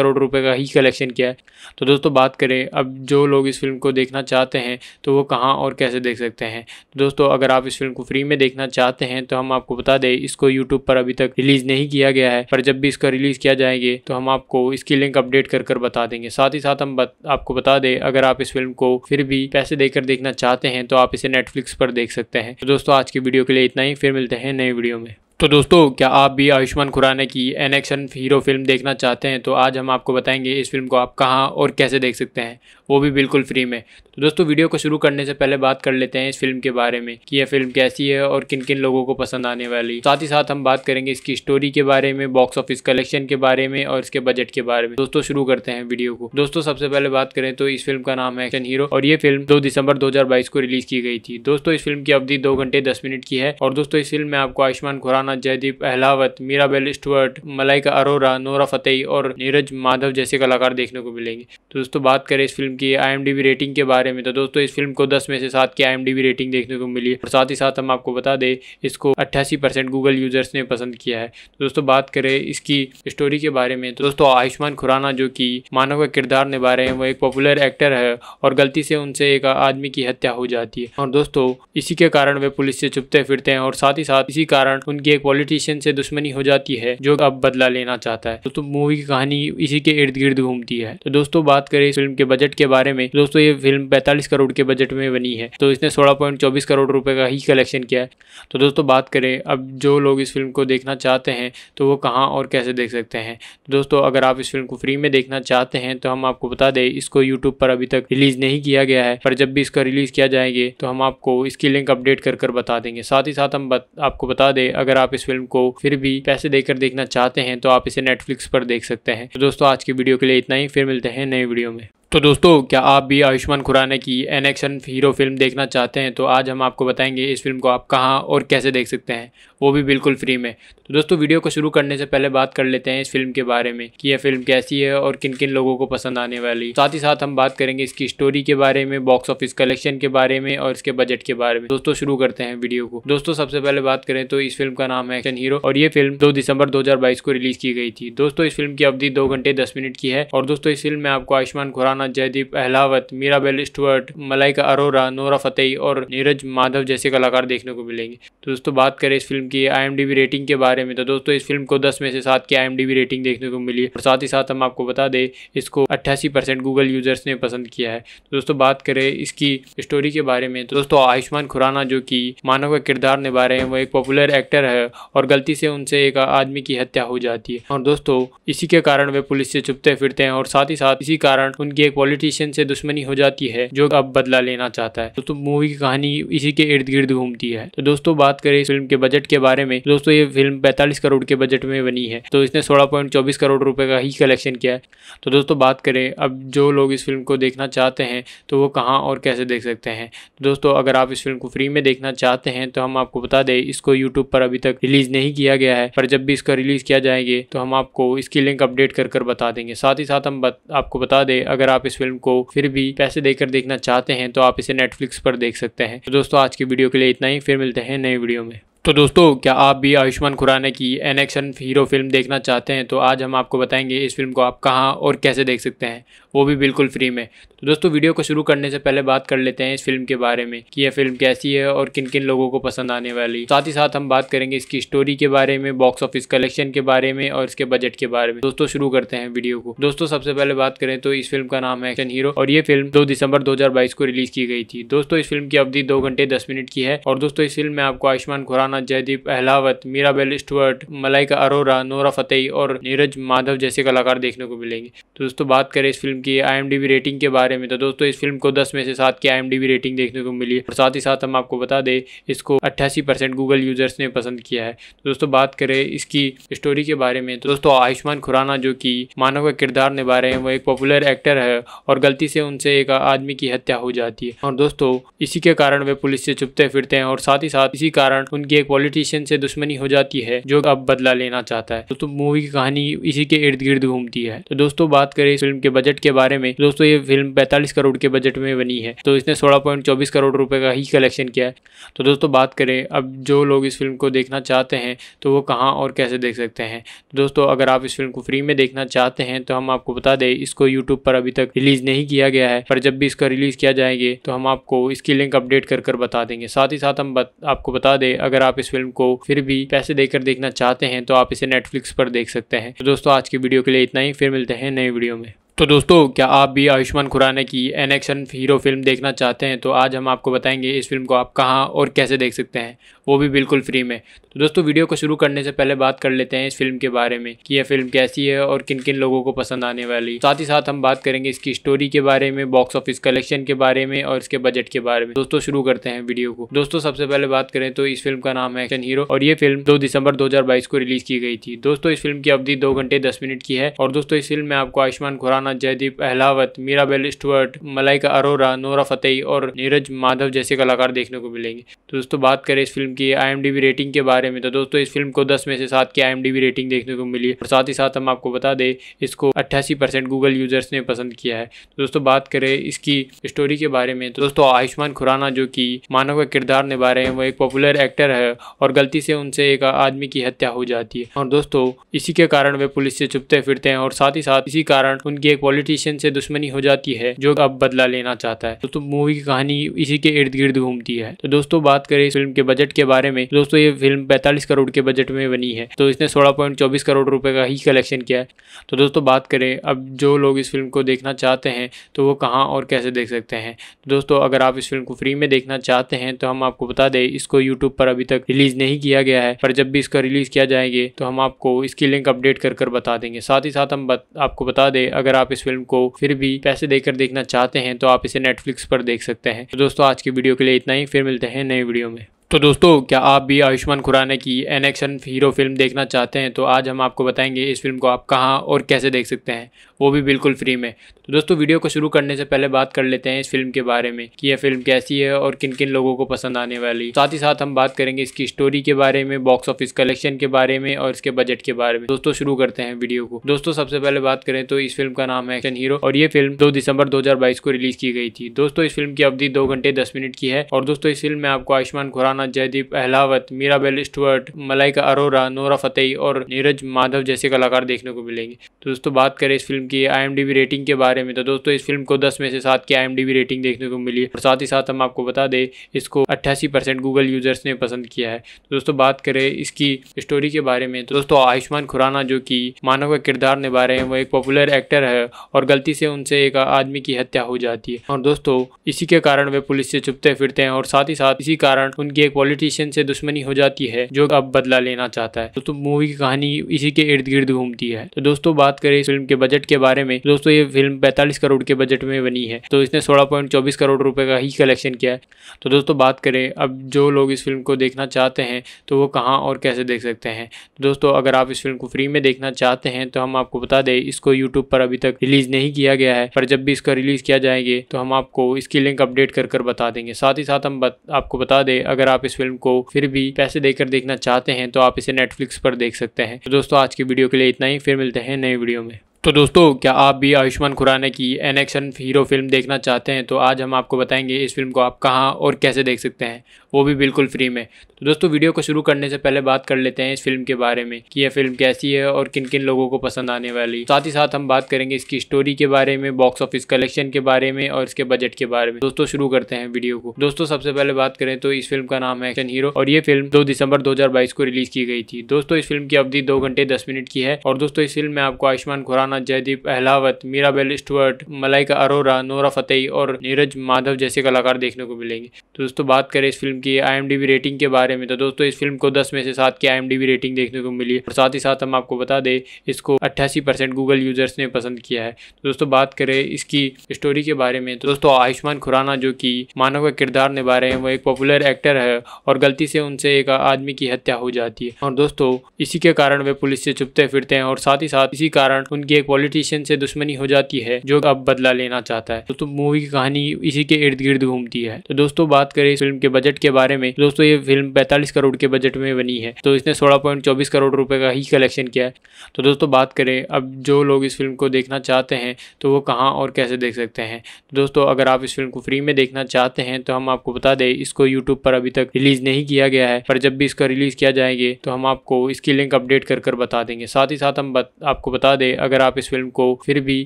करोड़ रुपए का ही कलेक्शन किया है तो दोस्तों बात करें अब जो लोग इस फिल्म को देखना चाहते हैं तो वो कहाँ और कैसे देख सकते हैं तो दोस्तों अगर आप इस फिल्म को फ्री में देखना चाहते हैं तो हम आपको बता दें इसको यूट्यूब पर अभी तक रिलीज नहीं किया गया है पर जब भी इसका रिलीज किया जाएंगे तो हम आपको इसकी लिंक अपडेट कर कर बता देंगे साथ ही साथ हम आपको बता दें अगर आप इस फिल्म को फिर भी पैसे देकर देखना चाहते हैं तो आप इसे नेटफ्लिक्स पर देख सकते हैं तो दोस्तों आज की वीडियो के लिए इतना ही फिर मिलते हैं नए वीडियो में तो दोस्तों क्या आप भी आयुष्मान खुराना की एन एक्शन हीरो फिल्म देखना चाहते हैं तो आज हम आपको बताएंगे इस फिल्म को आप कहाँ और कैसे देख सकते हैं वो भी बिल्कुल फ्री में तो दोस्तों वीडियो को शुरू करने से पहले बात कर लेते हैं इस फिल्म के बारे में कि यह फिल्म कैसी है और किन किन लोगों को पसंद आने वाली साथ ही साथ हम बात करेंगे इसकी स्टोरी के बारे में बॉक्स ऑफिस कलेक्शन के बारे में और इसके बजट के बारे में दोस्तों शुरू करते हैं वीडियो को दोस्तों सबसे पहले बात करें तो इस फिल्म का नाम है एक्शन हीरो और ये फिल्म दो दिसंबर दो को रिलीज की गई थी दोस्तों इस फिल्म की अवधि दो घंटे दस मिनट की है और दोस्तों इस फिल्म में आपको Ayushmann Khurrana Jaideep Ahlawat Mirabelle Stuart Malaika Arora Nora Fatehi और नीरज माधव जैसे कलाकार देखने को मिलेंगे तो दोस्तों बात करें इस फिल्म की आई रेटिंग के बारे में तो दोस्तों इस फिल्म को दस में से सात की आई रेटिंग देखने को मिली और साथ ही साथ हम आपको बता दें इसको अट्ठासी गूगल यूजर्स ने पसंद किया है तो दोस्तों बात करें इसकी स्टोरी के बारे में तो दोस्तों आयुष्मान खुराना जो कि मानव का किरदार निभा रहे हैं वो एक पॉपुलर एक्टर है और गलती से उनसे एक आदमी की हत्या हो जाती है और दोस्तों इसी के कारण वे पुलिस से छुपते फिरते हैं और साथ ही साथ इसी कारण उनकी एक पॉलिटिशियन से दुश्मनी हो जाती है जो अब बदला लेना चाहता है दोस्तों मूवी की कहानी इसी के इर्द गिर्द घूमती है तो दोस्तों बात करें इस फिल्म के बजट के बारे में दोस्तों ये फिल्म पैंतालीस करोड़ के बजट में बनी है तो इसने सोलह पॉइंट चौबीस करोड़ रुपये का ही कलेक्शन किया है तो दोस्तों बात करें अब जो लोग इस फिल्म को देखना चाहते हैं तो वो कहाँ और कैसे देख सकते हैं तो दोस्तों अगर आप इस फिल्म को फ्री में देखना चाहते हैं तो हम आपको बता दें इसको यूट्यूब पर अभी तक रिलीज नहीं किया गया है पर जब भी इसका रिलीज किया जाएंगे तो हम आपको इसकी लिंक अपडेट कर कर बता देंगे साथ ही साथ हम बत, आपको बता दें अगर आप इस फिल्म को फिर भी पैसे देकर देखना चाहते हैं तो आप इसे नेटफ्लिक्स पर देख सकते हैं तो दोस्तों आज की वीडियो के लिए इतना ही फिर मिलते हैं नए वीडियो में तो दोस्तों क्या आप भी आयुष्मान खुराना की एन एक्शन हीरो फिल्म देखना चाहते हैं तो आज हम आपको बताएंगे इस फिल्म को आप कहाँ और कैसे देख सकते हैं वो भी बिल्कुल फ्री में तो दोस्तों वीडियो को शुरू करने से पहले बात कर लेते हैं इस फिल्म के बारे में कि यह फिल्म कैसी है और किन किन लोगों को पसंद आने वाली साथ ही साथ हम बात करेंगे इसकी स्टोरी के बारे में बॉक्स ऑफिस कलेक्शन के बारे में और इसके बजट के बारे में दोस्तों शुरू करते हैं वीडियो को दोस्तों सबसे पहले बात करें तो इस फिल्म का नाम है एक्शन हीरो और ये फिल्म दो दिसंबर दो को रिलीज की गई थी दोस्तों इस फिल्म की अवधि दो घंटे दस मिनट की है और दोस्तों इस फिल्म में आपको Ayushmann Khurrana Rana Jaideep Ahlawat Mirabelle Stuart Malaika Arora Nora Fatehi और नीरज माधव जैसे कलाकार देखने को मिलेंगे तो दोस्तों बात करें इस फिल्म की आई रेटिंग के बारे में तो दोस्तों इस फिल्म को दस में से सात की आई रेटिंग देखने को मिली और साथ ही साथ हम आपको बता दें इसको अट्ठासी गूगल यूजर्स ने पसंद किया है तो दोस्तों बात करें इसकी स्टोरी के बारे में तो दोस्तों आयुष्मान खुराना जो कि मानव का किरदार निभा रहे हैं वो एक पॉपुलर एक्टर है और गलती से उनसे एक आदमी की हत्या हो जाती है और दोस्तों इसी के कारण वे पुलिस से छुपते फिरते हैं और साथ ही साथ इसी कारण उनकी पॉलिटिशियन से दुश्मनी हो जाती है जो अब बदला लेना चाहता है दोस्तों मूवी की कहानी इसी के इर्द गिर्द घूमती है तो दोस्तों बात करें इस फिल्म के बजट के बारे में दोस्तों ये फिल्म पैंतालीस करोड़ के बजट में बनी है तो इसने सोलह करोड़ रुपए का ही कलेक्शन किया है तो दोस्तों बात करें अब जो लोग इस फिल्म को देखना चाहते हैं तो वो कहाँ और कैसे देख सकते हैं तो दोस्तों अगर आप इस फिल्म को फ्री में देखना चाहते हैं तो हम आपको बता दें इसको यूट्यूब पर अभी तक रिलीज नहीं किया गया है पर जब भी इसका रिलीज किया जाएंगे तो हम आपको इसकी लिंक अपडेट कर कर बता देंगे साथ ही साथ हम बत, आपको बता दें अगर आप इस फिल्म को फिर भी पैसे देकर देखना चाहते हैं तो आप इसे नेटफ्लिक्स पर देख सकते हैं तो दोस्तों आज की वीडियो के लिए इतना ही फिर मिलते हैं नए वीडियो में तो दोस्तों क्या आप भी आयुष्मान खुराना की एन एक्शन हीरो फिल्म देखना चाहते हैं तो आज हम आपको बताएंगे इस फिल्म को आप कहाँ और कैसे देख सकते हैं वो भी बिल्कुल फ्री में तो दोस्तों वीडियो को शुरू करने से पहले बात कर लेते हैं इस फिल्म के बारे में कि यह फिल्म कैसी है और किन किन लोगों को पसंद आने वाली साथ ही साथ हम बात करेंगे इसकी स्टोरी के बारे में बॉक्स ऑफिस कलेक्शन के बारे में और इसके बजट के बारे में दोस्तों शुरू करते हैं वीडियो को दोस्तों सबसे पहले बात करें तो इस फिल्म का नाम है एक्शन हीरो और ये फिल्म दो दिसंबर दो को रिलीज की गई थी दोस्तों इस फिल्म की अवधि दो घंटे दस मिनट की है और दोस्तों इस फिल्म में आपको Ayushmann Khurrana Rana Jaideep Ahlawat Mirabelle Stuart Malaika Arora Nora Fatehi और नीरज माधव जैसे कलाकार देखने को मिलेंगे तो दोस्तों बात करें इस फिल्म की आई रेटिंग के बारे में तो दोस्तों इस फिल्म को दस में से सात की आई रेटिंग देखने को मिली और साथ ही साथ हम आपको बता दें इसको अट्ठासी गूगल यूजर्स ने पसंद किया है तो दोस्तों बात करें इसकी स्टोरी के बारे में तो दोस्तों आयुष्मान खुराना जो कि मानव का किरदार निभा रहे हैं वो एक पॉपुलर एक्टर है और गलती से उनसे एक आदमी की हत्या हो जाती है और दोस्तों इसी के कारण वे पुलिस से छुपते फिरते हैं और साथ ही साथ इसी कारण उनकी एक पॉलिटिशियन से दुश्मनी हो जाती है जो अब बदला लेना चाहता है दोस्तों मूवी की कहानी इसी के इर्द गिर्द घूमती है तो दोस्तों बात करें फिल्म के बजट के बारे में दोस्तों ये फिल्म पैंतालीस करोड़ के बजट में बनी है तो इसने सोलह करोड़ रुपए का ही कलेक्शन किया है तो दोस्तों बात करें अब जो लोग इस फिल्म को देखना चाहते हैं तो वो कहाँ और कैसे देख सकते हैं तो दोस्तों अगर आप इस फिल्म को फ्री में देखना चाहते हैं तो हम आपको बता दें इसको यूट्यूब पर अभी तक रिलीज नहीं किया गया है पर जब भी इसका रिलीज किया जाएंगे तो हम आपको इसकी लिंक अपडेट कर कर बता देंगे साथ ही साथ हम बत, आपको बता दें अगर आप आप इस फिल्म को फिर भी पैसे देकर देखना चाहते हैं तो आप इसे नेटफ्लिक्स पर देख सकते हैं तो दोस्तों आज की वीडियो के लिए इतना ही फिर मिलते हैं नई वीडियो में तो दोस्तों क्या आप भी आयुष्मान खुराना की एन एक्शन हीरो फिल्म देखना चाहते हैं तो आज हम आपको बताएंगे इस फिल्म को आप कहाँ और कैसे देख सकते हैं वो भी बिल्कुल फ्री में तो दोस्तों वीडियो को शुरू करने से पहले बात कर लेते हैं इस फिल्म के बारे में कि यह फिल्म कैसी है और किन किन लोगों को पसंद आने वाली साथ ही साथ हम बात करेंगे इसकी स्टोरी के बारे में बॉक्स ऑफिस कलेक्शन के बारे में और इसके बजट के बारे में दोस्तों शुरू करते हैं वीडियो को दोस्तों सबसे पहले बात करें तो इस फिल्म का नाम है एक्शन हीरो और ये फिल्म दो दिसंबर दो को रिलीज की गई थी दोस्तों इस फिल्म की अवधि दो घंटे दस मिनट की है और दोस्तों इस फिल्म में आपको Ayushmann Khurrana Jaideep Ahlawat Mirabelle Stuart Malaika Arora Nora Fatehi और नीरज माधव जैसे कलाकार देखने को मिलेंगे तो दोस्तों बात करें इस फिल्म फिल्म की आई रेटिंग के बारे में तो दोस्तों इस फिल्म को दस में से सात की आई रेटिंग देखने को मिली और साथ ही साथ हम आपको बता दें इसको अट्ठासी गूगल यूजर्स ने पसंद किया है तो दोस्तों बात करें इसकी स्टोरी के बारे में तो दोस्तों आयुष्मान खुराना जो कि मानव का किरदार निभा रहे हैं वो एक पॉपुलर एक्टर है और गलती से उनसे एक आदमी की हत्या हो जाती है और दोस्तों इसी के कारण वे पुलिस से चुपते फिरते हैं और साथ ही साथ इसी कारण उनकी एक पॉलिटिशियन से दुश्मनी हो जाती है जो अब बदला लेना चाहता है दोस्तों मूवी की कहानी इसी के इर्द गिर्द घूमती है तो दोस्तों बात करें फिल्म के बजट के के बारे में दोस्तों ये फिल्म पैंतालीस करोड़ के बजट में बनी है तो इसने सोलह करोड़ रुपये का ही कलेक्शन किया है तो दोस्तों बात करें अब जो लोग इस फिल्म को देखना चाहते हैं तो वो कहाँ और कैसे देख सकते हैं तो दोस्तों अगर आप इस फिल्म को फ्री में देखना चाहते हैं तो हम आपको बता दें इसको यूट्यूब पर अभी तक रिलीज़ नहीं किया गया है पर जब भी इसका रिलीज़ किया जाएंगे तो हम आपको इसकी लिंक अपडेट कर कर बता देंगे साथ ही साथ हम बत, आपको बता दें अगर आप इस फिल्म को फिर भी पैसे देकर देखना चाहते हैं तो आप इसे नेटफ्लिक्स पर देख सकते हैं तो दोस्तों आज की वीडियो के लिए इतना ही फिर मिलते हैं नए वीडियो में तो दोस्तों क्या आप भी आयुष्मान खुराना की एन एक्शन हीरो फिल्म देखना चाहते हैं तो आज हम आपको बताएंगे इस फिल्म को आप कहाँ और कैसे देख सकते हैं वो भी बिल्कुल फ्री में तो दोस्तों वीडियो को शुरू करने से पहले बात कर लेते हैं इस फिल्म के बारे में कि यह फिल्म कैसी है और किन किन लोगों को पसंद आने वाली साथ ही साथ हम बात करेंगे इसकी स्टोरी के बारे में बॉक्स ऑफिस कलेक्शन के बारे में और इसके बजट के बारे में दोस्तों शुरू करते हैं वीडियो को दोस्तों सबसे पहले बात करें तो इस फिल्म का नाम है एक्शन हीरो और ये फिल्म दो दिसंबर दो को रिलीज की गई थी दोस्तों इस फिल्म की अवधि दो घंटे दस मिनट की है और दोस्तों इस फिल्म में आपको Ayushmann Khurrana Jaideep Ahlawat Mirabelle Stuart Malaika Arora Nora Fatehi और नीरज माधव जैसे कलाकार देखने को मिलेंगे तो दोस्तों बात करें इस फिल्म की आई रेटिंग के बारे में तो दोस्तों इस फिल्म को दस में से सात की आई रेटिंग देखने को मिली और साथ ही साथ हम आपको बता दें इसको अट्ठासी गूगल यूजर्स ने पसंद किया है तो दोस्तों बात करें इसकी स्टोरी के बारे में तो दोस्तों आयुष्मान खुराना जो कि मानव का किरदार निभा रहे हैं वो एक पॉपुलर एक्टर है और गलती से उनसे एक आदमी की हत्या हो जाती है और दोस्तों इसी के कारण वे पुलिस से छुपते फिरते हैं और साथ ही साथ इसी कारण उनकी एक पॉलिटिशियन से दुश्मनी हो जाती है जो अब बदला लेना चाहता है दोस्तों मूवी की कहानी इसी के इर्द गिर्द घूमती है तो दोस्तों बात करें इस फिल्म के बजट के बारे में दोस्तों ये फिल्म पैंतालीस करोड़ के बजट में बनी है तो इसने सोलह पॉइंट चौबीस करोड़ रुपये का ही कलेक्शन किया है तो दोस्तों बात करें अब जो लोग इस फिल्म को देखना चाहते हैं तो वो कहाँ और कैसे देख सकते हैं दोस्तों अगर आप इस फिल्म को फ्री में देखना चाहते हैं तो हम आपको बता दें इसको यूट्यूब पर अभी तक रिलीज नहीं किया गया है पर जब भी इसका रिलीज किया जाएंगे तो हम आपको इसकी लिंक अपडेट कर कर बता देंगे साथ ही साथ हम बत, आपको बता दें अगर आप इस फिल्म को फिर भी पैसे देकर देखना चाहते हैं तो आप इसे नेटफ्लिक्स पर देख सकते हैं तो दोस्तों आज की वीडियो के लिए इतना ही फिर मिलते हैं नए वीडियो में तो दोस्तों क्या आप भी आयुष्मान खुराना की एन एक्शन हीरो फिल्म देखना चाहते हैं तो आज हम आपको बताएंगे इस फिल्म को आप कहाँ और कैसे देख सकते हैं वो भी बिल्कुल फ्री में तो दोस्तों वीडियो को शुरू करने से पहले बात कर लेते हैं इस फिल्म के बारे में कि यह फिल्म कैसी है और किन किन लोगों को पसंद आने वाली साथ ही साथ हम बात करेंगे इसकी स्टोरी के बारे में बॉक्स ऑफिस कलेक्शन के बारे में और इसके बजट के बारे में दोस्तों शुरू करते हैं वीडियो को दोस्तों सबसे पहले बात करें तो इस फिल्म का नाम है एक्शन हीरो और ये फिल्म दो दिसंबर दो को रिलीज की गई थी दोस्तों इस फिल्म की अवधि दो घंटे दस मिनट की है और दोस्तों इस फिल्म में आपको Ayushmann Khurrana Jaideep Ahlawat Mirabelle Stuart Malaika Arora Nora Fatehi और नीरज माधव जैसे कलाकार देखने को मिलेंगे दोस्तों बात करें इस फिल्म की आई रेटिंग के बारे में तो दोस्तों इस फिल्म को दस में से सात की आई रेटिंग देखने को मिली और साथ ही साथ हम आपको बता दें इसको अट्ठासी गूगल यूजर्स ने पसंद किया है तो दोस्तों बात करें इसकी स्टोरी के बारे में तो दोस्तों आयुष्मान खुराना जो कि मानव का किरदार निभा रहे हैं वो एक पॉपुलर एक्टर है और गलती से उनसे एक आदमी की हत्या हो जाती है और दोस्तों इसी के कारण वे पुलिस से छुपते फिरते हैं और साथ ही साथ इसी कारण उनकी एक पॉलिटिशियन से दुश्मनी हो जाती है जो अब बदला लेना चाहता है दोस्तों मूवी की कहानी इसी के इर्द गिर्द घूमती है तो दोस्तों बात करें इस फिल्म के बजट के बारे में दोस्तों ये फिल्म पैंतालीस करोड़ के बजट में बनी है तो इसने सोलह पॉइंट चौबीस करोड़ रुपए का ही कलेक्शन किया है तो दोस्तों बात करें अब जो लोग इस फिल्म को देखना चाहते हैं तो वो कहाँ और कैसे देख सकते हैं तो दोस्तों अगर आप इस फिल्म को फ्री में देखना चाहते हैं तो हम आपको बता दें इसको यूट्यूब पर अभी तक रिलीज नहीं किया गया है पर जब भी इसका रिलीज किया जाएंगे तो हम आपको इसकी लिंक अपडेट कर कर बता देंगे साथ ही साथ हम बत, आपको बता दें अगर आप इस फिल्म को फिर भी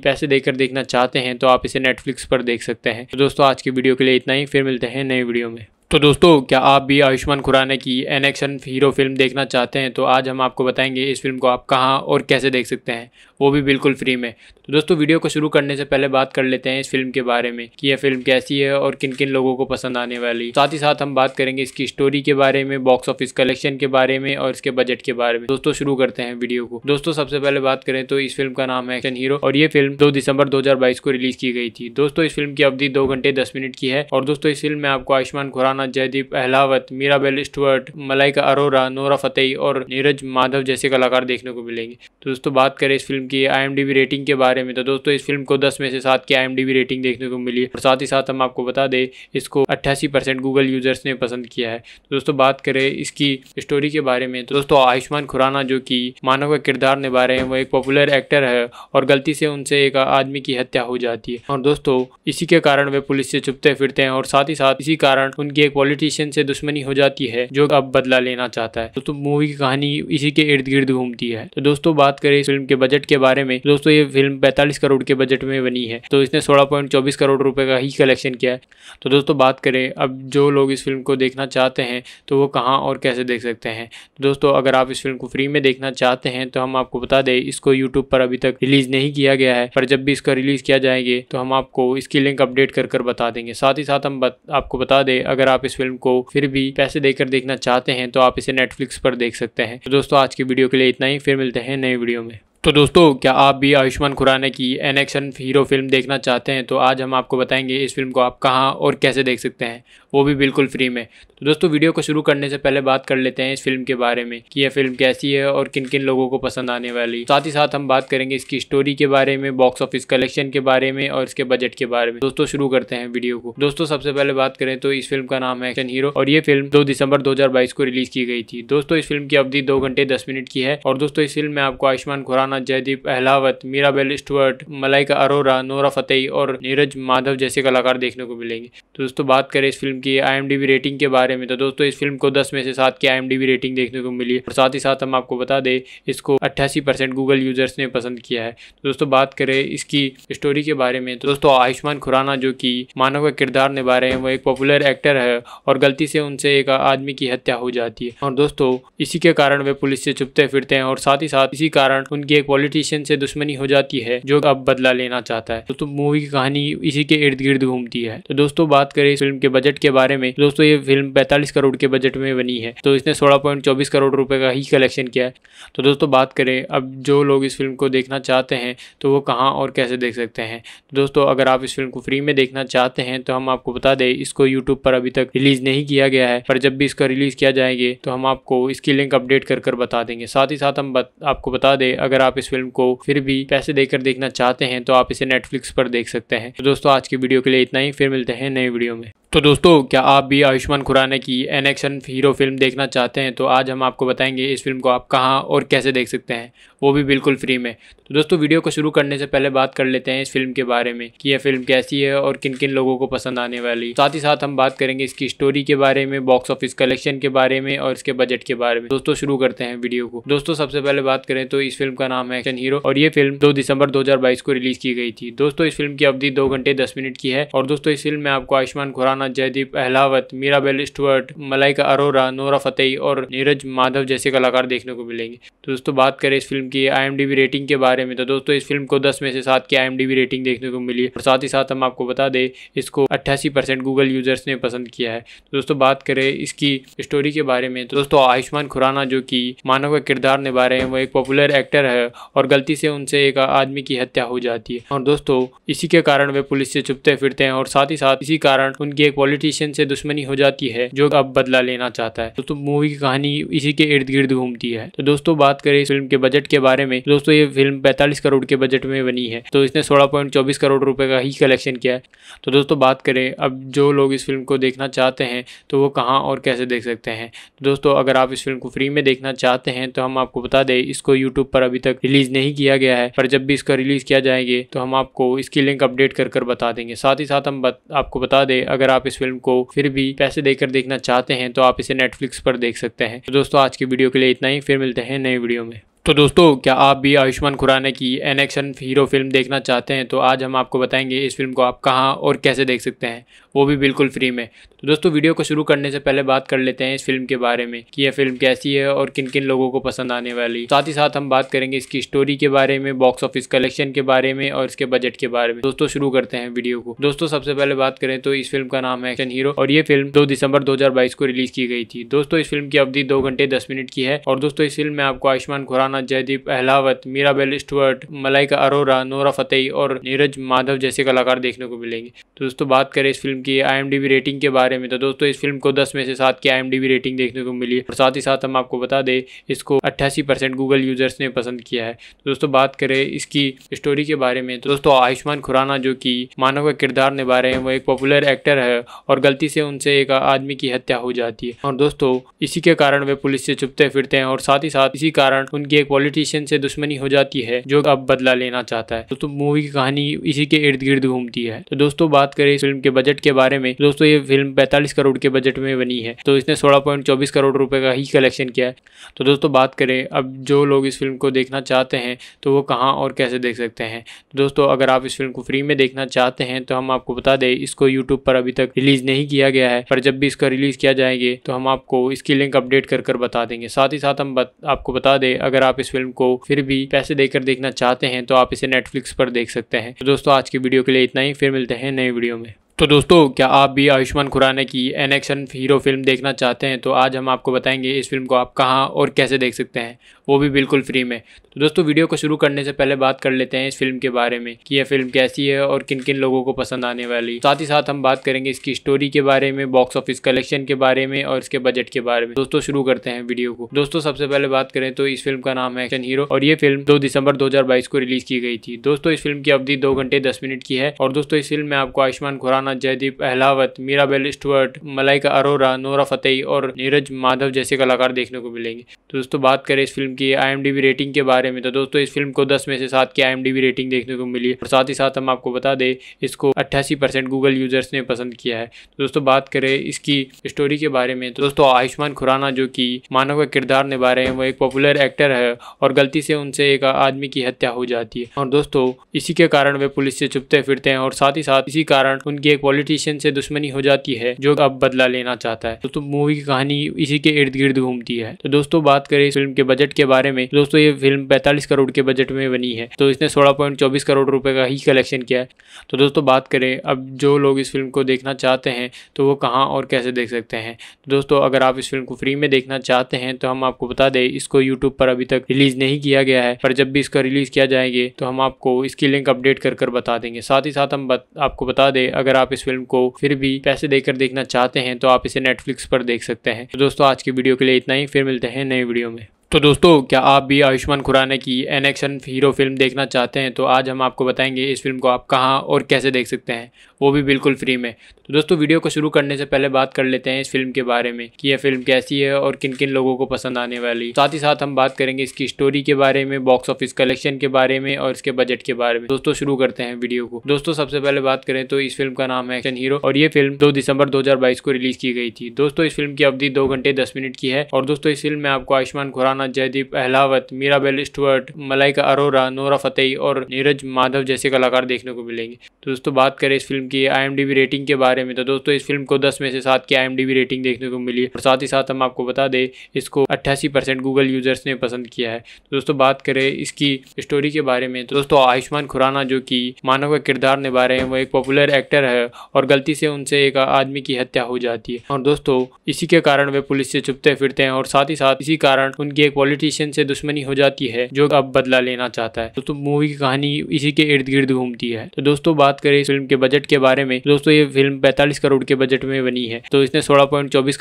पैसे देकर देखना चाहते हैं तो आप इसे नेटफ्लिक्स पर देख सकते हैं तो दोस्तों आज की वीडियो के लिए इतना ही फिर मिलते हैं नए वीडियो में तो दोस्तों क्या आप भी आयुष्मान खुराना की एन एक्शन हीरो फिल्म देखना चाहते हैं तो आज हम आपको बताएंगे इस फिल्म को आप कहाँ और कैसे देख सकते हैं वो भी बिल्कुल फ्री में तो दोस्तों वीडियो को शुरू करने से पहले बात कर लेते हैं इस फिल्म के बारे में कि यह फिल्म कैसी है और किन किन लोगों को पसंद आने वाली साथ ही साथ हम बात करेंगे इसकी स्टोरी के बारे में बॉक्स ऑफिस कलेक्शन के बारे में और इसके बजट के बारे में दोस्तों शुरू करते हैं वीडियो को दोस्तों सबसे पहले बात करें तो इस फिल्म का नाम है एक्शन हीरो और ये फिल्म दो दिसंबर दो को रिलीज की गई थी दोस्तों इस फिल्म की अवधि दो घंटे दस मिनट की है और दोस्तों इस फिल्म में आपको Ayushmann Khurrana Rana Jaideep Ahlawat Mirabelle Stuart Malaika Arora Nora Fatehi और नीरज माधव जैसे कलाकार देखने को मिलेंगे तो दोस्तों बात करें इस फिल्म की आई रेटिंग के बारे में तो दोस्तों इस फिल्म को दस में से सात की आई रेटिंग देखने को मिली और साथ ही साथ हम आपको बता दें इसको अट्ठासी गूगल यूजर्स ने पसंद किया है तो दोस्तों बात करें इसकी स्टोरी के बारे में तो दोस्तों आयुष्मान खुराना जो कि मानव का किरदार निभा रहे हैं वो एक पॉपुलर एक्टर है और गलती से उनसे एक आदमी की हत्या हो जाती है और दोस्तों इसी के कारण वे पुलिस से छुपते फिरते हैं और साथ ही साथ इसी कारण उनकी एक पॉलिटिशियन से दुश्मनी हो जाती है जो अब बदला लेना चाहता है दोस्तों तो मूवी की कहानी इसी के इर्द गिर्द घूमती है तो दोस्तों बात करें इस फिल्म के बजट के बारे में दोस्तों ये फिल्म पैंतालीस करोड़ के बजट में बनी है तो इसने सोलह करोड़ रुपए का ही कलेक्शन किया है तो दोस्तों बात करें अब जो लोग इस फिल्म को देखना चाहते हैं तो वो कहाँ और कैसे देख सकते हैं तो दोस्तों अगर आप इस फिल्म को फ्री में देखना चाहते हैं तो हम आपको बता दें इसको यूट्यूब पर अभी तक रिलीज नहीं किया गया है पर जब भी इसका रिलीज किया जाएंगे तो हम आपको इसकी लिंक अपडेट कर कर बता देंगे साथ ही साथ हम बत, आपको बता दें अगर आप आप इस फिल्म को फिर भी पैसे देकर देखना चाहते हैं तो आप इसे नेटफ्लिक्स पर देख सकते हैं तो दोस्तों आज की वीडियो के लिए इतना ही फिर मिलते हैं नई वीडियो में तो दोस्तों क्या आप भी आयुष्मान खुराना की एन एक्शन हीरो फिल्म देखना चाहते हैं तो आज हम आपको बताएंगे इस फिल्म को आप कहाँ और कैसे देख सकते हैं वो भी बिल्कुल फ्री में तो दोस्तों वीडियो को शुरू करने से पहले बात कर लेते हैं इस फिल्म के बारे में कि यह फिल्म कैसी है और किन किन लोगों को पसंद आने वाली साथ ही साथ हम बात करेंगे इसकी स्टोरी के बारे में बॉक्स ऑफिस कलेक्शन के बारे में और इसके बजट के बारे में दोस्तों शुरू करते हैं वीडियो को दोस्तों सबसे पहले बात करें तो इस फिल्म का नाम है एक्शन हीरो और ये फिल्म दो दिसंबर दो को रिलीज की गई थी दोस्तों इस फिल्म की अवधि दो घंटे दस मिनट की है और दोस्तों इस फिल्म में आपको Ayushmann Khurrana Rana Jaideep Ahlawat Mirabelle Stuart Malaika Arora Nora Fatehi और नीरज माधव जैसे कलाकार देखने को मिलेंगे तो दोस्तों बात करें इस फिल्म की आई रेटिंग के बारे में तो दोस्तों इस फिल्म को दस में से सात की आई रेटिंग देखने को मिली और साथ ही साथ हम आपको बता दें इसको अट्ठासी गूगल यूजर्स ने पसंद किया है तो दोस्तों बात करें इसकी स्टोरी के बारे में तो दोस्तों आयुष्मान खुराना जो कि मानव का किरदार निभा रहे हैं वो एक पॉपुलर एक्टर है और गलती से उनसे एक आदमी की हत्या हो जाती है और दोस्तों इसी के कारण वे पुलिस से छुपते फिरते हैं और साथ ही साथ इसी कारण उनके कि एक पॉलिटिशियन से दुश्मनी हो जाती है जो अब बदला लेना चाहता है तो मूवी की कहानी इसी के इर्द गिर्द घूमती है तो दोस्तों बात करें इस फिल्म के बजट के बारे में दोस्तों ये फिल्म पैंतालीस करोड़ के बजट में बनी है तो इसने सोलह करोड़ रुपये का ही कलेक्शन किया है तो दोस्तों बात करें अब जो लोग इस फिल्म को देखना चाहते हैं तो वो कहाँ और कैसे देख सकते हैं तो दोस्तों अगर आप इस फिल्म को फ्री में देखना चाहते हैं तो हम आपको बता दें इसको यूट्यूब पर अभी तक रिलीज नहीं किया गया है पर जब भी इसका रिलीज किया जाएंगे तो हम आपको इसकी लिंक अपडेट कर कर बता देंगे साथ ही साथ हम बत, आपको बता दें अगर आप इस फिल्म को फिर भी पैसे देकर देखना चाहते हैं तो आप इसे नेटफ्लिक्स पर देख सकते हैं तो दोस्तों आज की वीडियो के लिए इतना ही फिर मिलते हैं नई वीडियो में तो दोस्तों क्या आप भी आयुष्मान खुराना की एन एक्शन हीरो फिल्म देखना चाहते हैं तो आज हम आपको बताएंगे इस फिल्म को आप कहाँ और कैसे देख सकते हैं वो भी बिल्कुल फ्री में तो दोस्तों वीडियो को शुरू करने से पहले बात कर लेते हैं इस फिल्म के बारे में कि यह फिल्म कैसी है और किन किन लोगों को पसंद आने वाली साथ ही साथ हम बात करेंगे इसकी स्टोरी के बारे में बॉक्स ऑफिस कलेक्शन के बारे में और इसके बजट के बारे में दोस्तों शुरू करते हैं वीडियो को दोस्तों सबसे पहले बात करें तो इस फिल्म का नाम है एक्शन हीरो और ये फिल्म दो दिसंबर दो को रिलीज की गई थी दोस्तों इस फिल्म की अवधि दो घंटे दस मिनट की है और दोस्तों इस फिल्म में आपको Ayushmann Khurrana Khan Jaideep Ahlawat Mirabelle Stuart Malaika Arora Nora Fatehi और नीरज माधव जैसे कलाकार देखने को मिलेंगे तो दोस्तों बात करें इस फिल्म की आई रेटिंग के बारे में तो दोस्तों इस फिल्म को दस में से सात की आई रेटिंग देखने को मिली और साथ ही साथ हम आपको बता दें इसको अट्ठासी गूगल यूजर्स ने पसंद किया है दोस्तों बात करें इसकी स्टोरी के बारे में तो दोस्तों आयुष्मान खुराना जो कि मानव का किरदार निभा रहे हैं वो एक पॉपुलर एक्टर है और गलती से उनसे एक आदमी की हत्या हो जाती है और दोस्तों इसी के कारण वे पुलिस से छुपते फिरते हैं और साथ ही साथ इसी कारण उनकी एक पॉलिटिशियन से दुश्मनी हो जाती है जो अब बदला लेना चाहता है तो मूवी तो की कहानी इसी के इर्द गिर्द घूमती है तो दोस्तों बात करें इस फिल्म के बजट के बारे में दोस्तों ये फिल्म पैंतालीस करोड़ के बजट में बनी है तो इसने सोलह करोड़ रुपए का ही कलेक्शन किया है तो दोस्तों बात करें अब जो लोग इस फिल्म को देखना चाहते हैं तो वो कहाँ और कैसे देख सकते हैं तो दोस्तों अगर आप इस फिल्म को फ्री में देखना चाहते हैं तो हम आपको बता दें इसको यूट्यूब पर अभी तक रिलीज़ नहीं किया गया है पर जब भी इसका रिलीज़ किया जाएंगे तो हम आपको इसकी लिंक अपडेट कर कर बता देंगे साथ ही साथ हम आपको बता दें अगर आप इस फिल्म को फिर भी पैसे देकर देखना चाहते हैं तो आप इसे नेटफ्लिक्स पर देख सकते हैं तो दोस्तों आज की वीडियो के लिए इतना ही फिर मिलते हैं नई वीडियो में तो दोस्तों क्या आप भी आयुष्मान खुराना की एन एक्शन हीरो फिल्म देखना चाहते हैं तो आज हम आपको बताएंगे इस फिल्म को आप कहाँ और कैसे देख सकते हैं वो भी बिल्कुल फ्री में तो दोस्तों वीडियो को शुरू करने से पहले बात कर लेते हैं इस फिल्म के बारे में कि यह फिल्म कैसी है और किन किन लोगों को पसंद आने वाली साथ ही साथ हम बात करेंगे इसकी स्टोरी के बारे में बॉक्स ऑफिस कलेक्शन के बारे में और इसके बजट के बारे में दोस्तों शुरू करते हैं वीडियो को दोस्तों सबसे पहले बात करें तो इस फिल्म का नाम है एक्शन हीरो और ये फिल्म दो दिसंबर दो को रिलीज की गई थी दोस्तों इस फिल्म की अवधि दो घंटे दस मिनट की है और दोस्तों इस फिल्म में आपको Ayushmann Khurrana Khurrana Jaideep Ahlawat Mirabelle Stuart Malaika Arora Nora Fatehi और नीरज माधव जैसे कलाकार देखने को मिलेंगे तो दोस्तों बात करें इस फिल्म की आई रेटिंग के बारे में तो दोस्तों इस फिल्म को दस में से सात की आई रेटिंग देखने को मिली और साथ ही साथ हम आपको बता दें इसको अट्ठासी गूगल यूजर्स ने पसंद किया है तो दोस्तों बात करें इसकी स्टोरी के बारे में तो दोस्तों आयुष्मान खुराना जो कि मानव का किरदार निभा रहे हैं वो एक पॉपुलर एक्टर है और गलती से उनसे एक आदमी की हत्या हो जाती है और दोस्तों इसी के कारण वे पुलिस से छुपते फिरते हैं और साथ ही साथ इसी कारण उनकी पॉलिटिशियन से दुश्मनी हो जाती है जो अब बदला लेना चाहता है दोस्तों मूवी की कहानी इसी के इर्द गिर्द घूमती है तो दोस्तों बात करें इस फिल्म के बजट के बारे में दोस्तों ये फिल्म पैंतालीस करोड़ के बजट में बनी है तो इसने सोलह पॉइंट चौबीस करोड़ रुपए का ही कलेक्शन किया है तो दोस्तों बात करें अब जो लोग इस फिल्म को देखना चाहते हैं तो वो कहाँ और कैसे देख सकते हैं तो दोस्तों अगर आप इस फिल्म को फ्री में देखना चाहते हैं तो हम आपको बता दें इसको यूट्यूब पर अभी तक रिलीज नहीं किया गया है पर जब भी इसका रिलीज किया जाएंगे तो हम आपको इसकी लिंक अपडेट कर कर बता देंगे साथ ही साथ हम बत, आपको बता दें अगर आप आप इस फिल्म को फिर भी पैसे देकर देखना चाहते हैं तो आप इसे नेटफ्लिक्स पर देख सकते हैं तो दोस्तों आज की वीडियो के लिए इतना ही फिर मिलते हैं नए वीडियो में तो दोस्तों क्या आप भी आयुष्मान खुराना की एन एक्शन हीरो फिल्म देखना चाहते हैं तो आज हम आपको बताएंगे इस फिल्म को आप कहाँ और कैसे देख सकते हैं वो भी बिल्कुल फ्री में तो दोस्तों वीडियो को शुरू करने से पहले बात कर लेते हैं इस फिल्म के बारे में कि यह फिल्म कैसी है और किन किन लोगों को पसंद आने वाली साथ ही साथ हम बात करेंगे इसकी स्टोरी के बारे में बॉक्स ऑफिस कलेक्शन के बारे में और इसके बजट के बारे में दोस्तों शुरू करते हैं वीडियो को दोस्तों सबसे पहले बात करें तो इस फिल्म का नाम है एक्शन हीरो और ये फिल्म दो दिसंबर दो को रिलीज की गई थी दोस्तों इस फिल्म की अवधि दो घंटे दस मिनट की है और दोस्तों इस फिल्म में आपको Ayushmann Khurrana Rana Jaideep Ahlawat Mirabelle Stuart Malaika Arora Nora Fatehi और नीरज माधव जैसे कलाकार देखने को मिलेंगे तो दोस्तों बात करें इस फिल्म की आई रेटिंग के बारे में तो दोस्तों इस फिल्म को दस में से सात की आई रेटिंग देखने को मिली और साथ ही साथ हम आपको बता दें इसको अट्ठासी गूगल यूजर्स ने पसंद किया है दोस्तों बात करें इसकी स्टोरी के बारे में तो दोस्तों आयुष्मान खुराना जो कि मानव का किरदार निभा रहे हैं वो एक पॉपुलर एक्टर है और गलती से उनसे एक आदमी की हत्या हो जाती है और दोस्तों इसी के कारण वे पुलिस से छुपते फिरते हैं और साथ ही साथ इसी कारण उनकी एक पॉलिटिशियन से दुश्मनी हो जाती है जो अब बदला लेना चाहता है दोस्तों मूवी की कहानी इसी के इर्द गिर्द घूमती है तो दोस्तों बात करें इस फिल्म के बजट के बारे में दोस्तों ये फिल्म पैंतालीस करोड़ के बजट में बनी है तो इसने सोलह करोड़ रुपए का ही कलेक्शन किया है तो दोस्तों बात करें अब जो लोग इस फिल्म को देखना चाहते हैं तो वो कहाँ और कैसे देख सकते हैं तो दोस्तों अगर आप इस फिल्म को फ्री में देखना चाहते हैं तो हम आपको बता दें इसको यूट्यूब पर अभी तक रिलीज नहीं किया गया है पर जब भी इसका रिलीज किया जाएंगे तो हम आपको इसकी लिंक अपडेट कर कर बता देंगे साथ ही साथ हम बत, आपको बता दें अगर आप आप इस फिल्म को फिर भी पैसे देकर देखना चाहते हैं तो आप इसे नेटफ्लिक्स पर देख सकते हैं तो दोस्तों आज की वीडियो के लिए इतना ही फिर मिलते हैं नई वीडियो में तो दोस्तों क्या आप भी आयुष्मान खुराना की एन एक्शन हीरो फिल्म देखना चाहते हैं तो आज हम आपको बताएंगे इस फिल्म को आप कहाँ और कैसे देख सकते हैं वो भी बिल्कुल फ्री में तो दोस्तों वीडियो को शुरू करने से पहले बात कर लेते हैं इस फिल्म के बारे में कि यह फिल्म कैसी है और किन किन लोगों को पसंद आने वाली साथ ही साथ हम बात करेंगे इसकी स्टोरी के बारे में बॉक्स ऑफिस कलेक्शन के बारे में और इसके बजट के बारे में दोस्तों शुरू करते हैं वीडियो को दोस्तों सबसे पहले बात करें तो इस फिल्म का नाम है एक्शन हीरो और ये फिल्म दो दिसंबर दो को रिलीज की गई थी दोस्तों इस फिल्म की अवधि दो घंटे दस मिनट की है और दोस्तों इस फिल्म में आपको Ayushmann Khurrana Jaideep Ahlawat Mirabelle Stuart Malaika Arora Nora Fatehi और नीरज माधव जैसे कलाकार देखने को मिलेंगे तो दोस्तों बात करें इस फिल्म फिल्म की आई रेटिंग के बारे में तो दोस्तों इस फिल्म को दस में से सात की आई रेटिंग देखने को मिली और साथ ही साथ हम आपको बता दें इसको अट्ठासी गूगल यूजर्स ने पसंद किया है तो दोस्तों बात करें इसकी स्टोरी के बारे में तो दोस्तों आयुष्मान खुराना जो कि मानव का किरदार निभा रहे हैं वो एक पॉपुलर एक्टर है और गलती से उनसे एक आदमी की हत्या हो जाती है और दोस्तों इसी के कारण वे पुलिस से छुपते फिरते हैं और साथ ही साथ इसी कारण उनकी एक पॉलिटिशियन से दुश्मनी हो जाती है जो अब बदला लेना चाहता है दोस्तों मूवी की कहानी इसी के इर्द गिर्द घूमती है तो दोस्तों बात करें फिल्म के बजट के के बारे में दोस्तों ये फिल्म पैंतालीस करोड़ के बजट में बनी है तो इसने सोलह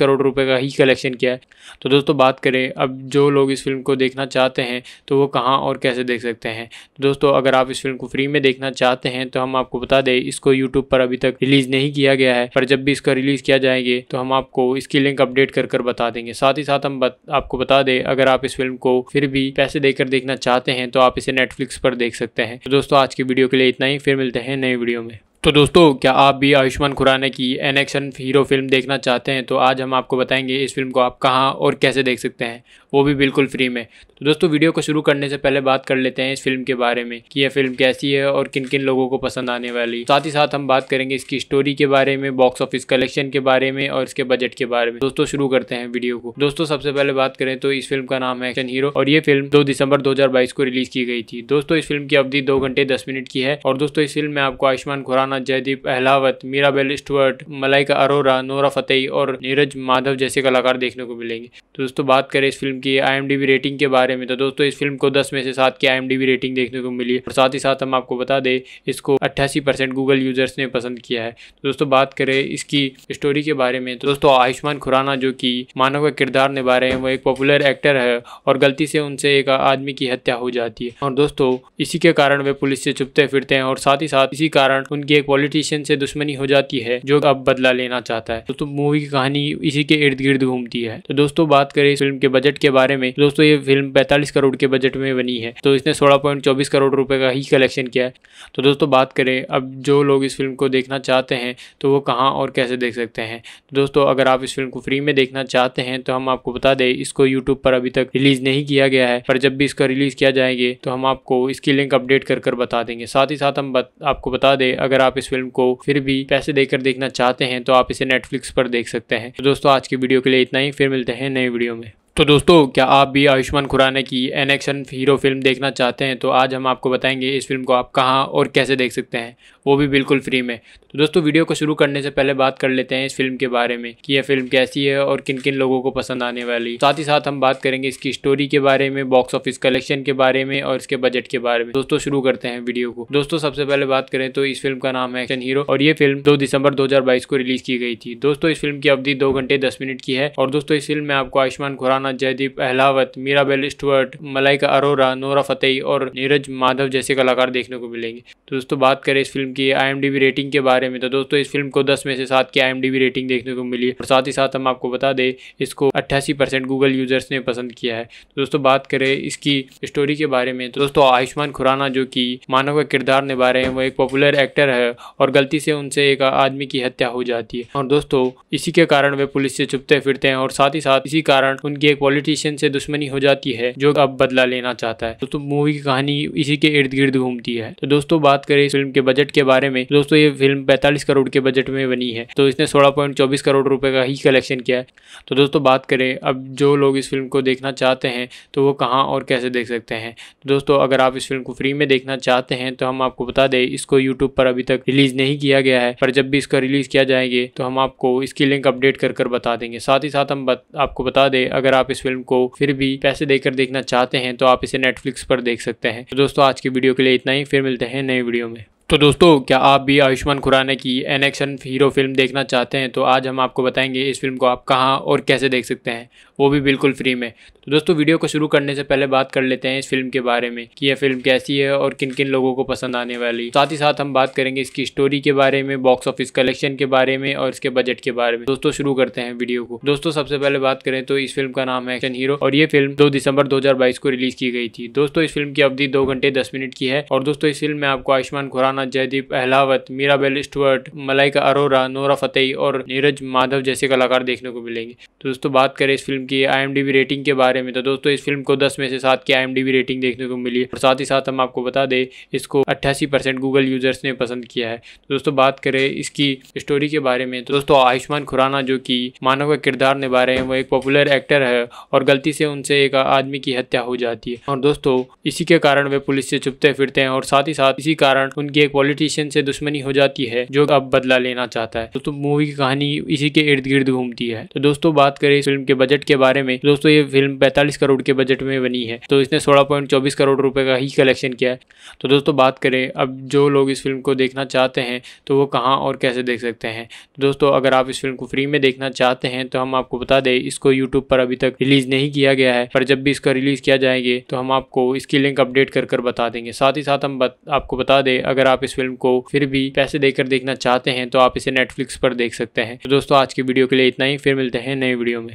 करोड़ रुपए का ही कलेक्शन किया है तो दोस्तों बात करें अब जो लोग इस फिल्म को देखना चाहते हैं तो वो कहाँ और कैसे देख सकते हैं तो दोस्तों अगर आप इस फिल्म को फ्री में देखना चाहते हैं तो हम आपको बता दें इसको यूट्यूब पर अभी तक रिलीज नहीं किया गया है पर जब भी इसका रिलीज किया जाएंगे तो हम आपको इसकी लिंक अपडेट कर कर बता देंगे साथ ही साथ हम बत, आपको बता दें अगर आप इस फिल्म को फिर भी पैसे देकर देखना चाहते हैं तो आप इसे नेटफ्लिक्स पर देख सकते हैं तो दोस्तों आज की वीडियो के लिए इतना ही फिर मिलते हैं नए वीडियो में तो दोस्तों क्या आप भी आयुष्मान खुराना की एन एक्शन हीरो फिल्म देखना चाहते हैं तो आज हम आपको बताएंगे इस फिल्म को आप कहाँ और कैसे देख सकते हैं वो भी बिल्कुल फ्री में तो दोस्तों वीडियो को शुरू करने से पहले बात कर लेते हैं इस फिल्म के बारे में कि यह फिल्म कैसी है और किन किन लोगों को पसंद आने वाली साथ ही साथ हम बात करेंगे इसकी स्टोरी के बारे में बॉक्स ऑफिस कलेक्शन के बारे में और इसके बजट के बारे में दोस्तों शुरू करते हैं वीडियो को दोस्तों सबसे पहले बात करें तो इस फिल्म का नाम है एक्शन हीरो और ये फिल्म दो दिसंबर दो को रिलीज की गई थी दोस्तों इस फिल्म की अवधि दो घंटे दस मिनट की है और दोस्तों इस फिल्म में आपको Ayushmann Khurrana Jaideep Ahlawat Mirabelle Stuart Malaika Arora Nora Fatehi और नीरज माधव जैसे कलाकार देखने को मिलेंगे तो दोस्तों बात करें इस फिल्म की आई रेटिंग के बारे में तो दोस्तों इस फिल्म को दस में से सात की आई रेटिंग देखने को मिली और साथ ही साथ हम आपको बता दें इसको अट्ठासी गूगल यूजर्स ने पसंद किया है तो दोस्तों बात करें इसकी स्टोरी के बारे में तो दोस्तों आयुष्मान खुराना जो कि मानव का किरदार निभा रहे हैं वो एक पॉपुलर एक्टर है और गलती से उनसे एक आदमी की हत्या हो जाती है और दोस्तों इसी के कारण वे पुलिस से छुपते फिरते हैं और साथ ही साथ इसी कारण उनकी एक पॉलिटिशियन से दुश्मनी हो जाती है जो अब बदला लेना चाहता है दोस्तों मूवी की कहानी इसी के इर्द गिर्द घूमती है तो दोस्तों बात करें इस फिल्म के बजट के बारे में दोस्तों ये फिल्म पैंतालीस करोड़ के बजट में बनी है तो इसने सोलह पॉइंट चौबीस करोड़ रुपए का ही कलेक्शन किया है तो दोस्तों बात करें अब जो लोग इस फिल्म को देखना चाहते हैं तो वो कहाँ और कैसे देख सकते हैं दोस्तों अगर आप इस फिल्म को फ्री में देखना चाहते हैं तो हम आपको बता दें इसको यूट्यूब पर अभी तक रिलीज नहीं किया गया है पर जब भी इसका रिलीज़ किया जाएंगे तो हम आपको इसकी लिंक अपडेट कर कर बता देंगे साथ ही साथ हम बत, आपको बता दें अगर आप इस फिल्म को फिर भी पैसे देकर देखना चाहते हैं तो आप इसे नेटफ्लिक्स पर देख सकते हैं तो दोस्तों आज की वीडियो के लिए इतना ही फिर मिलते हैं नई वीडियो में तो दोस्तों क्या आप भी आयुष्मान खुराना की एन एक्शन हीरो फिल्म देखना चाहते हैं तो आज हम आपको बताएंगे इस फिल्म को आप कहाँ और कैसे देख सकते हैं वो भी बिल्कुल फ्री में तो दोस्तों वीडियो को शुरू करने से पहले बात कर लेते हैं इस फिल्म के बारे में कि यह फिल्म कैसी है और किन किन लोगों को पसंद आने वाली साथ ही साथ हम बात करेंगे इसकी स्टोरी के बारे में बॉक्स ऑफिस कलेक्शन के बारे में और इसके बजट के बारे में दोस्तों शुरू करते हैं वीडियो को दोस्तों सबसे पहले बात करें तो इस फिल्म का नाम है एक्शन हीरो और ये फिल्म दो दिसंबर दो को रिलीज की गई थी दोस्तों इस फिल्म की अवधि दो घंटे दस मिनट की है और दोस्तों इस फिल्म में आपको Ayushmann Khurrana Jaideep Ahlawat Mirabelle Stuart Malaika Arora Nora Fatehi और नीरज माधव जैसे कलाकार देखने को मिलेंगे तो दोस्तों बात करें इस फिल्म की आई रेटिंग के बारे में तो दोस्तों इस फिल्म को दस में से सात की आई रेटिंग देखने को मिली और साथ ही साथ हम आपको बता दें इसको अट्ठासी गूगल यूजर्स ने पसंद किया है तो दोस्तों बात करें इसकी स्टोरी के बारे में तो दोस्तों आयुष्मान खुराना जो कि मानव का किरदार निभा रहे हैं वो एक पॉपुलर एक्टर है और गलती से उनसे एक आदमी की हत्या हो जाती है और दोस्तों इसी के कारण वे पुलिस से छुपते फिरते हैं और साथ ही साथ इसी कारण उनकी एक पॉलिटिशियन से दुश्मनी हो जाती है जो अब बदला लेना चाहता है तो मूवी की कहानी इसी के इर्द गिर्द घूमती है तो दोस्तों बात करें इस फिल्म के बजट के बारे में दोस्तों ये फिल्म पैंतालीस करोड़ के बजट में बनी है तो इसने सोलह पॉइंट चौबीस करोड़ रुपए का ही कलेक्शन किया है तो दोस्तों बात करें अब जो लोग इस फिल्म को देखना चाहते हैं तो वो कहाँ और कैसे देख सकते हैं तो दोस्तों अगर आप इस फिल्म को फ्री में देखना चाहते हैं तो हम आपको बता दें इसको यूट्यूब पर अभी तक रिलीज नहीं किया गया है पर जब भी इसका रिलीज किया जाएंगे तो हम आपको इसकी लिंक अपडेट कर कर बता देंगे साथ ही साथ हम बत, आपको बता दें अगर आप इस फिल्म को फिर भी पैसे देकर देखना चाहते हैं तो आप इसे नेटफ्लिक्स पर देख सकते हैं तो दोस्तों आज की वीडियो के लिए इतना ही फिर मिलते हैं नए वीडियो में तो दोस्तों क्या आप भी आयुष्मान खुराना की एन एक्शन हीरो फिल्म देखना चाहते हैं तो आज हम आपको बताएंगे इस फिल्म को आप कहाँ और कैसे देख सकते हैं वो भी बिल्कुल फ्री में तो दोस्तों वीडियो को शुरू करने से पहले बात कर लेते हैं इस फिल्म के बारे में कि यह फिल्म कैसी है और किन किन लोगों को पसंद आने वाली साथ ही साथ हम बात करेंगे इसकी स्टोरी के बारे में बॉक्स ऑफिस कलेक्शन के बारे में और इसके बजट के बारे में दोस्तों शुरू करते हैं वीडियो को दोस्तों सबसे पहले बात करें तो इस फिल्म का नाम है एक्शन हीरो और ये फिल्म दो दिसंबर दो को रिलीज की गई थी दोस्तों इस फिल्म की अवधि दो घंटे दस मिनट की है और दोस्तों इस फिल्म में आपको Ayushmann Khurrana Rana Jaideep Ahlawat Mirabelle Stuart Malaika Arora Nora Fatehi और नीरज माधव जैसे कलाकार देखने को मिलेंगे तो दोस्तों बात करें इस फिल्म की आई रेटिंग के बारे में तो दोस्तों इस फिल्म को दस में से सात की आई रेटिंग देखने को मिली और साथ ही साथ हम आपको बता दें इसको अट्ठासी गूगल यूजर्स ने पसंद किया है दोस्तों बात करें इसकी स्टोरी के बारे में तो दोस्तों आयुष्मान खुराना जो कि मानव का किरदार निभा रहे हैं वो एक पॉपुलर एक्टर है और गलती से उनसे एक आदमी की हत्या हो जाती है और दोस्तों इसी के कारण वे पुलिस से छुपते फिरते हैं और साथ ही साथ इसी कारण उनकी एक पॉलिटिशियन से दुश्मनी हो जाती है जो अब बदला लेना चाहता है दोस्तों तो मूवी की कहानी इसी के इर्द गिर्द घूमती है तो दोस्तों बात करें इस फिल्म के बजट के बारे में तो दोस्तों ये फिल्म पैंतालीस करोड़ के बजट में बनी है तो इसने सोलह करोड़ रुपए का ही कलेक्शन किया है तो दोस्तों बात करें अब जो लोग इस फिल्म को देखना चाहते हैं तो वो कहाँ और कैसे देख सकते हैं तो दोस्तों अगर आप इस फिल्म को फ्री में देखना चाहते हैं तो हम आपको बता दें इसको यूट्यूब पर अभी तक रिलीज नहीं किया गया है पर जब भी इसका रिलीज किया जाएंगे तो हम आपको इसकी लिंक अपडेट कर कर बता देंगे साथ ही साथ हम बत, आपको बता दें अगर आप आप इस फिल्म को फिर भी पैसे देकर देखना चाहते हैं तो आप इसे नेटफ्लिक्स पर देख सकते हैं तो दोस्तों आज की वीडियो के लिए इतना ही फिर मिलते हैं नई वीडियो में